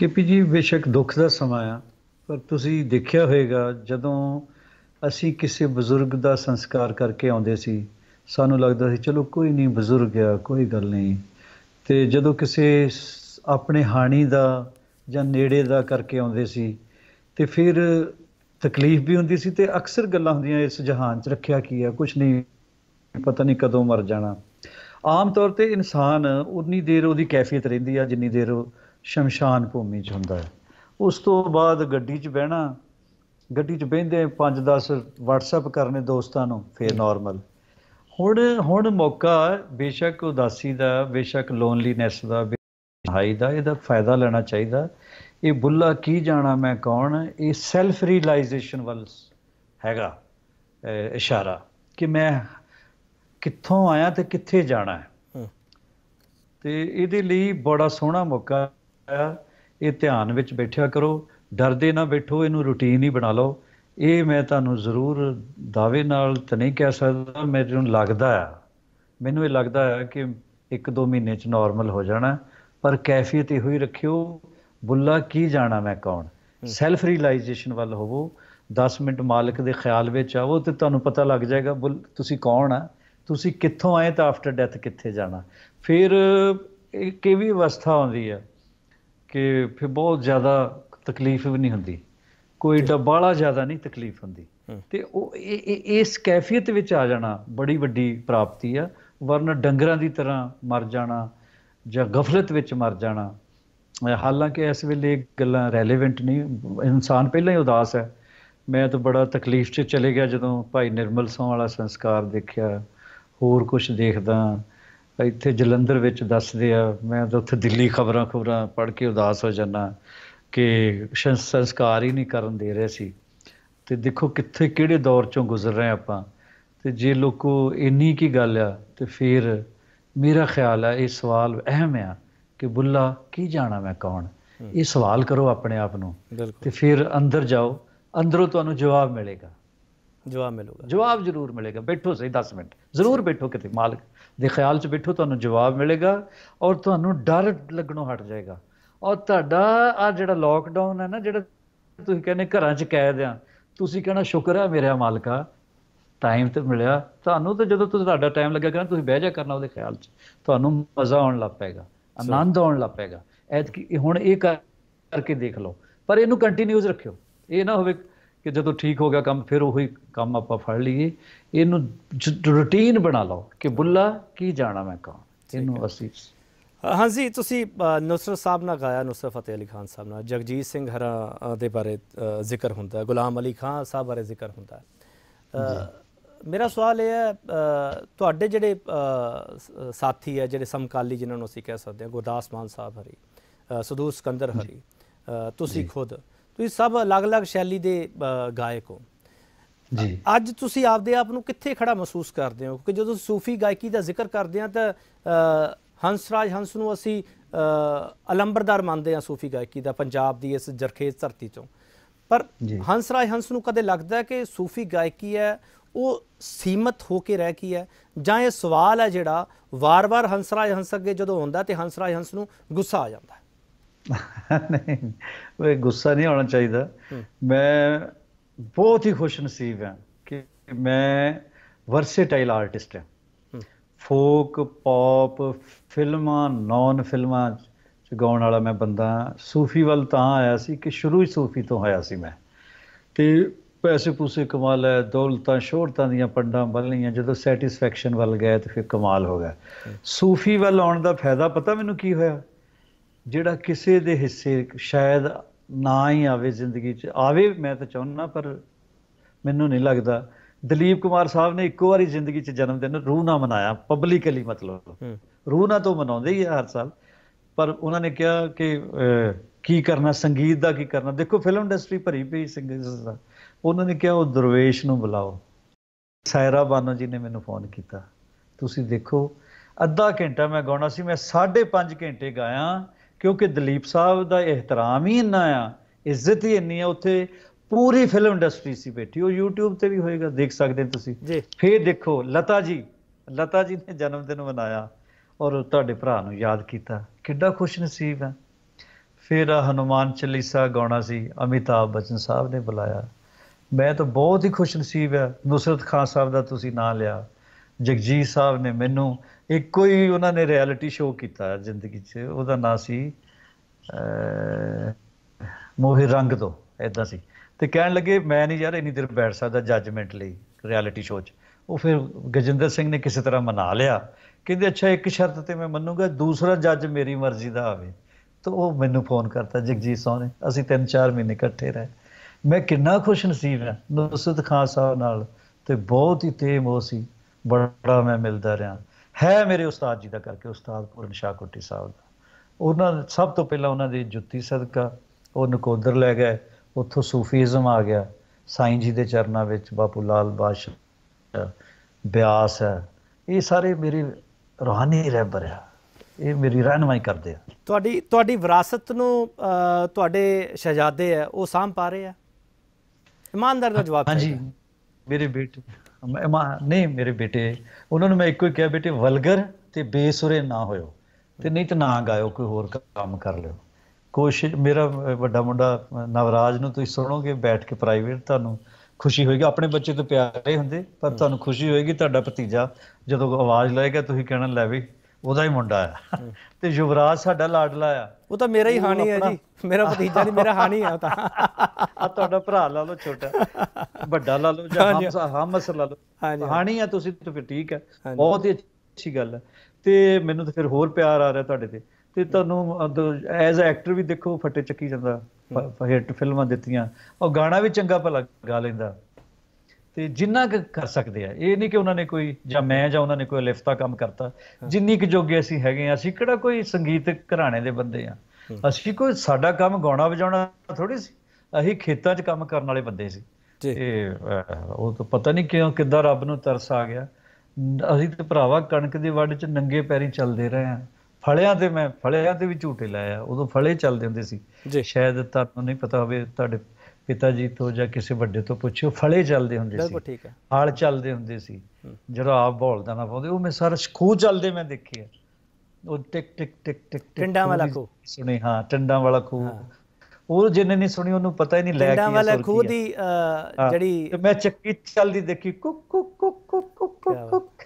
ਕੇਪੀ ਜੀ ਬੇਸ਼ੱਕ ਦੁੱਖ ਦਾ ਸਮਾਂ ਆ ਪਰ ਤੁਸੀਂ ਦੇਖਿਆ ਹੋਵੇਗਾ ਜਦੋਂ ਅਸੀਂ ਕਿਸੇ ਬਜ਼ੁਰਗ ਦਾ ਸੰਸਕਾਰ ਕਰਕੇ ਆਉਂਦੇ ਸੀ ਸਾਨੂੰ ਲੱਗਦਾ ਸੀ ਚਲੋ ਕੋਈ ਨਹੀਂ ਬਜ਼ੁਰਗ ਆ ਕੋਈ ਗੱਲ ਨਹੀਂ ਤੇ ਜਦੋਂ ਕਿਸੇ ਆਪਣੇ ਹਾਣੀ ਦਾ ਜਾਂ ਨੇੜੇ ਦਾ ਕਰਕੇ ਆਉਂਦੇ ਸੀ ਤੇ ਫਿਰ ਤਕਲੀਫ ਵੀ ਹੁੰਦੀ ਸੀ ਤੇ ਅਕਸਰ ਗੱਲਾਂ ਹੁੰਦੀਆਂ ਇਸ ਜਹਾਨ 'ਚ ਰੱਖਿਆ ਕੀ ਆ ਕੁਝ ਨਹੀਂ ਪਤਾ ਨਹੀਂ ਕਦੋਂ ਮਰ ਜਾਣਾ ਆਮ ਤੌਰ ਤੇ ਇਨਸਾਨ ਉਨੀ ਦੇਰ ਉਹਦੀ ਕੈਫੀਅਤ ਰਹਿੰਦੀ ਆ ਜਿੰਨੀ ਦੇਰ ਸ਼ਮਸ਼ਾਨ ਭੂਮੀ 'ਚ ਹੁੰਦਾ ਹੈ ਉਸ ਤੋਂ ਬਾਅਦ ਗੱਡੀ 'ਚ ਬਹਿਣਾ ਗੱਡੀ 'ਚ ਬਹਿੰਦੇ 5-10 WhatsApp ਕਰਨੇ ਦੋਸਤਾਂ ਨੂੰ ਫੇਰ ਨਾਰਮਲ ਹੁਣ ਹੁਣ ਮੌਕਾ ਬੇਸ਼ੱਕ ਉਦਾਸੀ ਦਾ ਬੇਸ਼ੱਕ ਲੋਨਲੀਨੈਸ ਦਾ ਹਾਈ ਦਾ ਇਹਦਾ ਫਾਇਦਾ ਲੈਣਾ ਚਾਹੀਦਾ ਇਹ ਬੁੱਲਾ ਕੀ ਜਾਣਾ ਮੈਂ ਕੌਣ ਇਹ ਸੈਲਫ ਰੀਅਲਾਈਜੇਸ਼ਨ ਵੱਲ ਹੈਗਾ ਇਸ਼ਾਰਾ ਕਿ ਮੈਂ ਕਿੱਥੋਂ ਆਇਆ ਤੇ ਕਿੱਥੇ ਜਾਣਾ ਹੈ ਤੇ ਇਹਦੇ ਲਈ ਬੜਾ ਸੋਹਣਾ ਮੌਕਾ ਹੈ ਇਹ ਧਿਆਨ ਵਿੱਚ ਬੈਠਿਆ ਕਰੋ ਡਰਦੇ ਨਾ ਬੈਠੋ ਇਹਨੂੰ ਰੁਟੀਨ ਹੀ ਬਣਾ ਲਓ ਇਹ ਮੈਂ ਤੁਹਾਨੂੰ ਜ਼ਰੂਰ ਦਾਅਵੇ ਨਾਲ ਤਾਂ ਨਹੀਂ ਕਹਿ ਸਕਦਾ ਮੈਨੂੰ ਲੱਗਦਾ ਹੈ ਮੈਨੂੰ ਇਹ ਲੱਗਦਾ ਹੈ ਕਿ ਇੱਕ ਦੋ ਮਹੀਨੇ ਚ ਨਾਰਮਲ ਹੋ ਜਾਣਾ ਪਰ ਕੈਫੀਅਤ ਇਹੋ ਹੀ ਰੱਖਿਓ ਬੁੱਲਾ ਕੀ ਜਾਣਾ ਮੈਂ ਕੌਣ ਸੈਲਫ ਰਿਅਲਾਈਜੇਸ਼ਨ ਵੱਲ ਹੋਵੋ 10 ਮਿੰਟ ਮਾਲਕ ਦੇ ਖਿਆਲ ਵਿੱਚ ਆਵੋ ਤੇ ਤੁਹਾਨੂੰ ਪਤਾ ਲੱਗ ਜਾਏਗਾ ਤੁਸੀਂ ਕੌਣ ਆ ਤੁਸੀਂ ਕਿੱਥੋਂ ਆਏ ਤਾਂ ਆਫਟਰ ਡੈਥ ਕਿੱਥੇ ਜਾਣਾ ਫਿਰ ਇਹ ਕਿਵੀਂ ਅਵਸਥਾ ਆਉਂਦੀ ਹੈ ਕਿ ਫਿਰ ਬਹੁਤ ਜ਼ਿਆਦਾ ਤਕਲੀਫ ਵੀ ਨਹੀਂ ਹੁੰਦੀ ਕੋਈ ਡਬਾਲਾ ਜ਼ਿਆਦਾ ਨਹੀਂ ਤਕਲੀਫ ਹੁੰਦੀ ਤੇ ਉਹ ਇਸ ਕੈਫੀਅਤ ਵਿੱਚ ਆ ਜਾਣਾ ਬੜੀ ਵੱਡੀ ਪ੍ਰਾਪਤੀ ਆ ਵਰਨਾ ਡੰਗਰਾਂ ਦੀ ਤਰ੍ਹਾਂ ਮਰ ਜਾਣਾ ਜਾਂ ਗਫਲਤ ਵਿੱਚ ਮਰ ਜਾਣਾ ਹਾਲਾਂਕਿ ਇਸ ਵੇਲੇ ਗੱਲਾਂ ਰੈਲੇਵੈਂਟ ਨਹੀਂ ਇਨਸਾਨ ਪਹਿਲਾਂ ਹੀ ਉਦਾਸ ਹੈ ਮੈਂ ਤਾਂ ਬੜਾ ਤਕਲੀਫ 'ਚ ਚਲੇ ਗਿਆ ਜਦੋਂ ਭਾਈ ਨਿਰਮਲ ਸੋਂ ਵਾਲਾ ਸੰਸਕਾਰ ਦੇਖਿਆ ਹੋਰ ਕੁਝ ਦੇਖਦਾ ਇੱਥੇ ਜਲੰਧਰ ਵਿੱਚ ਦੱਸਦੇ ਆ ਮੈਂ ਤਾਂ ਉੱਥੇ ਦਿੱਲੀ ਖਬਰਾਂ ਖਬਰਾਂ ਪੜ੍ਹ ਕੇ ਉਦਾਸ ਹੋ ਜਾਂਦਾ ਕਿ ਸੰਸਕਾਰ ਹੀ ਨਹੀਂ ਕਰਨ ਦੇ ਰਹੇ ਸੀ ਤੇ ਦੇਖੋ ਕਿੱਥੇ ਕਿਹੜੇ ਦੌਰ ਚੋਂ ਗੁਜ਼ਰ ਰਹੇ ਆਪਾਂ ਤੇ ਜੇ ਲੋਕੋ ਇੰਨੀ ਕੀ ਗੱਲ ਆ ਤੇ ਫਿਰ ਮੇਰਾ ਖਿਆਲ ਆ ਇਹ ਸਵਾਲ ਅਹਿਮ ਆ ਕਿ ਬੁੱਲਾ ਕੀ ਜਾਣਾ ਮੈਂ ਕੌਣ ਇਹ ਸਵਾਲ ਕਰੋ ਆਪਣੇ ਆਪ ਨੂੰ ਤੇ ਫਿਰ ਅੰਦਰ ਜਾਓ ਅੰਦਰੋਂ ਤੁਹਾਨੂੰ ਜਵਾਬ ਮਿਲੇਗਾ ਜਵਾਬ ਮਿਲੂਗਾ ਜਵਾਬ ਜ਼ਰੂਰ ਮਿਲੇਗਾ ਬੈਠੋ ਸਹੀ 10 ਮਿੰਟ ਜ਼ਰੂਰ ਬੈਠੋ ਕਿਤੇ ਮਾਲਕ ਦੇ ਖਿਆਲ 'ਚ ਬਿਠੋ ਤੁਹਾਨੂੰ ਜਵਾਬ ਮਿਲੇਗਾ ਔਰ ਤੁਹਾਨੂੰ ਡਰ ਲੱਗਣੋਂ ਹਟ ਜਾਏਗਾ ਔਰ ਤੁਹਾਡਾ ਆ ਜਿਹੜਾ ਲਾਕਡਾਊਨ ਹੈ ਨਾ ਜਿਹੜਾ ਤੁਸੀਂ ਕਹਿੰਦੇ ਘਰਾਂ 'ਚ ਕੈਦ ਆ ਤੁਸੀਂ ਕਹਿੰਦਾ ਸ਼ੁਕਰ ਹੈ ਮੇਰੇ ਮਾਲਕਾ ਟਾਈਮ ਤੇ ਮਿਲਿਆ ਤੁਹਾਨੂੰ ਤੇ ਜਦੋਂ ਤੁਸੀਂ ਤੁਹਾਡਾ ਟਾਈਮ ਲੱਗਿਆ ਕਰਨਾ ਤੁਸੀਂ ਬਹਿ ਜਾ ਕਰਨਾ ਉਹਦੇ ਖਿਆਲ 'ਚ ਤੁਹਾਨੂੰ ਮਜ਼ਾ ਆਉਣ ਲੱਗ ਪੈਗਾ ਆਨੰਦ ਆਉਣ ਲੱਗ ਪੈਗਾ ਐਤ ਕਿ ਹੁਣ ਇਹ ਕਰਕੇ ਦੇਖ ਲਓ ਪਰ ਇਹਨੂੰ ਕੰਟੀਨਿਊਸ ਰੱਖਿਓ ਇਹ ਨਾ ਹੋਵੇ ਕਿ ਜਦੋਂ ਠੀਕ ਹੋ ਗਿਆ ਕੰਮ ਫਿਰ ਉਹੀ ਕੰਮ ਆਪਾਂ ਫੜ ਲਈਏ ਇਹਨੂੰ ਰੁਟੀਨ ਬਣਾ ਲਓ ਕਿ ਬੁੱਲਾ ਕੀ ਜਾਣਾ ਮੈਂ ਕਹਾਂ ਇਹਨੂੰ ਅਸੀਂ ਹਾਂਜੀ ਤੁਸੀਂ ਨੁਸਰਤ ਸਾਹਿਬ ਨਾਲ ਗਾਇਆ ਨੁਸਰਤ ਫਤਿਹ ਅਲੀ ਖਾਨ ਸਾਹਿਬ ਨਾਲ ਜਗਜੀਤ ਸਿੰਘ ਹਰਾ ਦੇ ਬਾਰੇ ਜ਼ਿਕਰ ਹੁੰਦਾ ਗੁਲਾਮ ਅਲੀ ਖਾਨ ਸਾਹਿਬ ਬਾਰੇ ਜ਼ਿਕਰ ਹੁੰਦਾ ਮੇਰਾ ਸਵਾਲ ਇਹ ਹੈ ਤੁਹਾਡੇ ਜਿਹੜੇ ਸਾਥੀ ਹੈ ਜਿਹੜੇ ਸਮਕਾਲੀ ਜਿਨ੍ਹਾਂ ਨੂੰ ਅਸੀਂ ਕਹਿ ਸਕਦੇ ਹਾਂ ਗੁਰਦਾਸ ਮਾਨ ਸਾਹਿਬ ਹਰੀ ਸਦੂਰ ਸਕੰਦਰ ਹਰੀ ਤੁਸੀਂ ਖੁਦ ਤੁਸੀਂ ਸਭ ਅਲੱਗ-ਅਲੱਗ ਸ਼ੈਲੀ ਦੇ ਗਾਇਕ ਹੋ ਜੀ ਅੱਜ ਤੁਸੀਂ ਆਪਦੇ ਆਪ ਨੂੰ ਕਿੱਥੇ ਖੜਾ ਮਹਿਸੂਸ ਕਰਦੇ ਹੋ ਕਿਉਂਕਿ ਜਦੋਂ ਸੂਫੀ ਗਾਇਕੀ ਦਾ ਜ਼ਿਕਰ ਕਰਦੇ ਆ ਤਾਂ ਹੰਸਰਾਜ ਹੰਸ ਨੂੰ ਅਸੀਂ ਅਲੰਬਰਦਾਰ ਮੰਨਦੇ ਆ ਸੂਫੀ ਗਾਇਕੀ ਦਾ ਪੰਜਾਬ ਦੀ ਇਸ ਜਰਖੇਜ਼ ਧਰਤੀ ਤੋਂ ਪਰ ਹੰਸਰਾਜ ਹੰਸ ਨੂੰ ਕਦੇ ਲੱਗਦਾ ਕਿ ਸੂਫੀ ਗਾਇਕੀ ਹੈ ਉਹ ਸੀਮਤ ਹੋ ਕੇ ਰਹਿ ਗਈ ਹੈ ਜਾਂ ਇਹ ਸਵਾਲ ਹੈ ਜਿਹੜਾ ਵਾਰ-ਵਾਰ ਹੰਸਰਾਜ ਹੰਸ ਅੱਗੇ ਜਦੋਂ ਹੁੰਦਾ ਤੇ ਹੰਸਰਾਜ ਹੰਸ ਨੂੰ ਗੁੱਸਾ ਆ ਜਾਂਦਾ ਨਹੀਂ ਉਹ ਗੁੱਸਾ ਨਹੀਂ ਆਉਣਾ ਚਾਹੀਦਾ ਮੈਂ ਬਹੁਤ ਹੀ ਖੁਸ਼ ਨਸੀਬ ਹਾਂ ਕਿ ਮੈਂ ਵਰਸੇਟਾਈਲ ਆਰਟਿਸਟ ਹਾਂ ਫੋਕ ਪੌਪ ਫਿਲਮਾਂ ਨਾਨ ਫਿਲਮਾਂ ਚ ਗਾਉਣ ਵਾਲਾ ਮੈਂ ਬੰਦਾ ਸੂਫੀ ਵੱਲ ਤਾਂ ਆਇਆ ਸੀ ਕਿ ਸ਼ੁਰੂ ਹੀ ਸੂਫੀ ਤੋਂ ਆਇਆ ਸੀ ਮੈਂ ਤੇ ਪੈਸੇ ਪੂਸੇ ਕਮਾ ਲੈ ਦੌਲਤਾਂ ਸ਼ੋਹਰਤਾਂ ਦੀਆਂ ਪੰਡਾਂ ਬੰਨ੍ਹੀਆਂ ਜਦੋਂ ਸੈਟੀਸਫੈਕਸ਼ਨ ਵੱਲ ਗਏ ਤੇ ਫਿਰ ਕਮਾਲ ਹੋ ਗਿਆ ਸੂਫੀ ਵੱਲ ਆਉਣ ਦਾ ਫਾਇਦਾ ਪਤਾ ਮੈਨੂੰ ਕੀ ਹੋਇਆ ਜਿਹੜਾ ਕਿਸੇ ਦੇ ਹਿੱਸੇ ਸ਼ਾਇਦ ਨਾ ਹੀ ਆਵੇ ਜ਼ਿੰਦਗੀ 'ਚ ਆਵੇ ਮੈਂ ਤਾਂ ਚਾਹੁੰਨਾ ਪਰ ਮੈਨੂੰ ਨਹੀਂ ਲੱਗਦਾ ਦਲੀਪ ਕੁਮਾਰ ਸਾਹਿਬ ਨੇ ਇੱਕੋ ਵਾਰੀ ਜ਼ਿੰਦਗੀ 'ਚ ਜਨਮ ਦਿਨ ਰੂਹ ਨਾ ਮਨਾਇਆ ਪਬਲਿਕਲੀ ਮਤਲਬ ਰੂਹ ਨਾ ਤੋਂ ਮਨਾਉਂਦੇ ਹੀ ਹਰ ਸਾਲ ਪਰ ਉਹਨਾਂ ਨੇ ਕਿਹਾ ਕਿ ਕੀ ਕਰਨਾ ਸੰਗੀਤ ਦਾ ਕੀ ਕਰਨਾ ਦੇਖੋ ਫਿਲਮ ਇੰਡਸਟਰੀ ਭਰੀ ਪਈ ਸੰਗੀਤ ਦਾ ਉਹਨਾਂ ਨੇ ਕਿਹਾ ਉਹ ਦਰਵੇਸ਼ ਨੂੰ ਬੁਲਾਓ ਸਾਇਰਾ ਬਾਨੋ ਜੀ ਨੇ ਮੈਨੂੰ ਫੋਨ ਕੀਤਾ ਤੁਸੀਂ ਦੇਖੋ ਅੱਧਾ ਘੰਟਾ ਮੈਂ ਗਾਉਣਾ ਸੀ ਮੈਂ 5.5 ਘੰਟੇ ਗਾਇਆ ਕਿਉਂਕਿ ਦਲੀਪ ਸਾਹਿਬ ਦਾ ਇਹਤਰਾਮ ਹੀ ਇੰਨਾ ਆ ਇੱਜ਼ਤ ਹੀ ਇੰਨੀ ਆ ਉੱਥੇ ਪੂਰੀ ਫਿਲਮ ਇੰਡਸਟਰੀ ਸੀ ਬੈਠੀ ਉਹ YouTube ਤੇ ਵੀ ਹੋਏਗਾ ਦੇਖ ਸਕਦੇ ਤੁਸੀਂ ਫੇਰ ਦੇਖੋ ਲਤਾ ਜੀ ਲਤਾ ਜੀ ਨੇ ਜਨਮ ਦਿਨ ਮਨਾਇਆ ਔਰ ਤੁਹਾਡੇ ਭਰਾ ਨੂੰ ਯਾਦ ਕੀਤਾ ਕਿੱਡਾ ਖੁਸ਼ ਨਸੀਬ ਹੈ ਫਿਰ ਹਨੂਮਾਨ ਚਾਲੀਸਾ ਗਾਉਣਾ ਸੀ ਅਮਿਤਾਬ ਬਚਨ ਸਾਹਿਬ ਨੇ ਬੁਲਾਇਆ ਮੈਂ ਤਾਂ ਬਹੁਤ ਹੀ ਖੁਸ਼ ਨਸੀਬ ਹੈ ਨੁਸਰਤ ਖਾਨ ਸਾਹਿਬ ਦਾ ਤੁਸੀਂ ਨਾਂ ਲਿਆ ਜਗਜੀਤ ਸਾਹਿਬ ਨੇ ਮੈਨੂੰ ਇੱਕੋ ਹੀ ਉਹਨਾਂ ਨੇ ਰਿਐਲਿਟੀ ਸ਼ੋਅ ਕੀਤਾ ਜ਼ਿੰਦਗੀ 'ਚ ਉਹਦਾ ਨਾਂ ਸੀ ਮੋਹੇ ਰੰਗ ਤੋਂ ਐਦਾਂ ਸੀ ਤੇ ਕਹਿਣ ਲੱਗੇ ਮੈਂ ਨਹੀਂ ਯਾਰ ਇੰਨੀ ਦਿਰ ਬੈਠ ਸਕਦਾ ਜੱਜਮੈਂਟ ਲਈ ਰਿਐਲਿਟੀ ਸ਼ੋਅ 'ਚ ਉਹ ਫਿਰ ਗਜਿੰਦਰ ਸਿੰਘ ਨੇ ਕਿਸੇ ਤਰ੍ਹਾਂ ਮਨਾ ਲਿਆ ਕਹਿੰਦੇ ਅੱਛਾ ਇੱਕ ਸ਼ਰਤ ਤੇ ਮੈਂ ਮੰਨੂਗਾ ਦੂਸਰਾ ਜੱਜ ਮੇਰੀ ਮਰਜ਼ੀ ਦਾ ਆਵੇ ਤਾਂ ਉਹ ਮੈਨੂੰ ਫੋਨ ਕਰਤਾ ਜਗਜੀਤ ਸਿੰਘ ਨੇ ਅਸੀਂ 3-4 ਮਹੀਨੇ ਇਕੱਠੇ ਰਹੇ ਮੈਂ ਕਿੰਨਾ ਖੁਸ਼ ਨਸੀਬ ਹਾਂ ਨੁਸਰਤ ਖਾਨ ਸਾਹਿਬ ਨਾਲ ਤੇ ਬਹੁਤ ਹੀ ਤੇਮੋ ਸੀ ਬੜਾ ਮੈਂ ਮਿਲਦਾ ਰਿਹਾ ਹੈ ਮੇਰੇ ਉਸਤਾਦ ਜੀ ਦਾ ਕਰਕੇ ਉਸਤਾਦ ਪੂਰਨ ਸ਼ਾਹ ਕੋਟੀ ਸਾਹਿਬ ਦਾ ਉਹਨਾਂ ਸਭ ਤੋਂ ਪਹਿਲਾਂ ਉਹਨਾਂ ਦੀ ਜੁੱਤੀ ਸਦਕਾ ਉਹ ਨਕੋਦਰ ਲੈ ਗਏ ਉੱਥੋਂ ਸੂਫੀਜ਼ਮ ਆ ਗਿਆ ਸਾਈਂ ਜੀ ਦੇ ਚਰਨਾਂ ਵਿੱਚ ਬਾਪੂ ਲਾਲ ਬਾਸ਼ ਬਿਆਸ ਹੈ ਇਹ ਸਾਰੇ ਮੇਰੇ ਰੋਹਾਨੀ ਰਹਿਬਰ ਆ ਇਹ ਮੇਰੀ ਰਹਿਨਮਾਈ ਕਰਦੇ ਆ ਤੁਹਾਡੀ ਤੁਹਾਡੀ ਵਿਰਾਸਤ ਨੂੰ ਤੁਹਾਡੇ ਸ਼ਹਜ਼ਾਦੇ ਆ ਉਹ ਸਾਂਭ ਪਾ ਰਹੇ ਆ ਇਮਾਨਦਾਰ ਦਾ ਜਵਾਬ ਹਾਂਜੀ ਮੇਰੇ ਬੇਟੇ ਮਾਂ ਨਹੀਂ ਮੇਰੇ ਬੇਟੇ ਉਹਨਾਂ ਨੂੰ ਮੈਂ ਇੱਕੋ ਹੀ ਕਿਹਾ ਬੇਟੇ ਵਲਗਰ ਤੇ ਬੇਸੁਰੇ ਨਾ ਹੋਇਓ ਤੇ ਨਹੀਂ ਤਾਂ ਨਾ ਗਾਇਓ ਕੋਈ ਹੋਰ ਕੰਮ ਕਰ ਲਿਓ ਕੋਸ਼ਿਸ਼ ਮੇਰਾ ਵੱਡਾ ਮੁੰਡਾ ਨਵਰਾਜ ਨੂੰ ਤੁਸੀਂ ਸੁਣੋਗੇ ਬੈਠ ਕੇ ਪ੍ਰਾਈਵੇਟ ਤੁਹਾਨੂੰ ਖੁਸ਼ੀ ਹੋਏਗੀ ਆਪਣੇ ਬੱਚੇ ਤੋਂ ਪਿਆਰੇ ਹੁੰਦੇ ਪਰ ਤੁਹਾਨੂੰ ਖੁਸ਼ੀ ਹੋਏਗੀ ਤੁਹਾਡਾ ਭਤੀਜਾ ਜਦੋਂ ਆਵਾਜ਼ ਲਾਏਗਾ ਤੁਸੀਂ ਕਹਿਣਾ ਲੈ ਵੀ ਉਹਦਾ ਹੀ ਮੁੰਡਾ ਆ ਤੇ ਯੁਵਰਾਜ ਸਾਡਾ ਲਾਡਲਾ ਆ ਉਹ ਤਾਂ ਮੇਰਾ ਹੀ ਹਾਣੀ ਆ ਜੀ ਮੇਰਾ ਭਤੀਜਾ ਨਹੀਂ ਮੇਰਾ ਹਾਣੀ ਆ ਤਾਂ ਆ ਤੁਹਾਡਾ ਭਰਾ ਲਾ ਲਓ ਛੋਟਾ ਵੱਡਾ ਲਾ ਲਓ ਜਾਂ ਹਮਸਾ ਹਮਸ ਲਾ ਲਓ ਹਾਣੀ ਆ ਤੁਸੀਂ ਤਾਂ ਫਿਰ ਠੀਕ ਹੈ ਬਹੁਤ ਹੀ ਅੱਛੀ ਗੱਲ ਹੈ ਤੇ ਮੈਨੂੰ ਤਾਂ ਫਿਰ ਹੋਰ ਪਿਆਰ ਆ ਰਿਹਾ ਤੁਹਾਡੇ ਤੇ ਤੇ ਤੁਹਾਨੂੰ ਐਜ਼ ਅ ਐਕਟਰ ਵੀ ਦੇਖੋ ਫੱਟੇ ਚੱਕੀ ਜਾਂਦਾ ਹਿੱਟ ਫਿਲਮਾਂ ਦਿੱਤੀਆਂ ਉਹ ਗਾਣਾ ਵੀ ਚੰਗਾ ਭਲਾ ਗਾ ਲੈਂਦਾ ਤੇ ਜਿੰਨਾ ਕੁ ਕਰ ਸਕਦੇ ਆ ਇਹ ਨਹੀਂ ਕਿ ਉਹਨਾਂ ਨੇ ਕੋਈ ਜਾਂ ਮੈਂ ਜਾਂ ਉਹਨਾਂ ਨੇ ਕੋਈ ਲਿਫਤਾ ਕੰਮ ਕਰਤਾ ਜਿੰਨੀ ਕੁ ਜੋਗੇ ਅਸੀਂ ਹੈਗੇ ਆ ਅਸੀਂ ਕਿਹੜਾ ਕੋਈ ਸੰਗੀਤਕ ਘਰਾਣੇ ਦੇ ਬੰਦੇ ਆ ਅਸੀਂ ਕੋਈ ਸਾਡਾ ਕੰਮ ਗਾਉਣਾ ਵਜਾਉਣਾ ਥੋੜੀ ਸੀ ਅਸੀਂ ਖੇਤਾਂ 'ਚ ਕੰਮ ਕਰਨ ਵਾਲੇ ਬੰਦੇ ਸੀ ਤੇ ਉਹ ਤਾਂ ਪਤਾ ਨਹੀਂ ਕਿਉਂ ਕਿੱਦਾਂ ਰੱਬ ਨੂੰ ਤਰਸ ਆ ਗਿਆ ਅਸੀਂ ਤੇ ਭਰਾਵਾ ਕਣਕ ਦੀ ਵੱਡ 'ਚ ਨੰਗੇ ਪੈਰੀ ਚੱਲਦੇ ਰਹੇ ਆ ਫਲਿਆਂ ਤੇ ਮੈਂ ਫਲਿਆਂ ਤੇ ਵੀ ਝੂਟੇ ਲਾਇਆ ਉਦੋਂ ਫਲੇ ਚੱਲਦੇ ਹੁੰਦੇ ਸੀ ਸ਼ਾਇਦ ਤੁਹਾਨੂੰ ਨਹੀਂ ਪਤਾ ਹੋਵੇ ਤੁਹਾਡੇ ਪਿਤਾ ਜੀ ਤੋਂ ਜਾਂ ਕਿਸੇ ਵੱਡੇ ਤੋਂ ਪੁੱਛਿਓ ਫਲੇ ਚੱਲਦੇ ਹੁੰਦੇ ਸੀ ਬਿਲਕੁਲ ਠੀਕ ਹੈ ਹਾਲ ਚੱਲਦੇ ਹੁੰਦੇ ਸੀ ਜਿਹੜਾ ਆਪ ਬੋਲਦਾ ਨਾ ਪਾਉਂਦੇ ਉਹ ਮੈਂ ਸਾਰਾ ਖੂਹ ਚੱਲਦੇ ਮੈਂ ਦੇਖਿਆ ਉਹ ਟਿਕ ਟਿਕ ਟਿਕ ਟਿਕ ਟਿੰਡਾਂ ਵਾਲਾ ਖੂਹ ਸੁਣੇ ਹਾਂ ਟਿੰਡਾਂ ਵਾਲਾ ਖੂਹ ਉਹ ਜਿੰਨੇ ਨਹੀਂ ਸੁਣੀ ਉਹਨੂੰ ਪਤਾ ਹੀ ਨਹੀਂ ਲੈ ਕੇ ਟਿੰਡਾਂ ਵਾਲਾ ਖੂਹ ਦੀ ਜਿਹੜੀ ਮੈਂ ਚੱਕੀ ਚੱਲਦੀ ਦੇਖੀ ਕੁਕ ਕੁਕ ਕੁਕ ਕੁਕ ਕੁਕ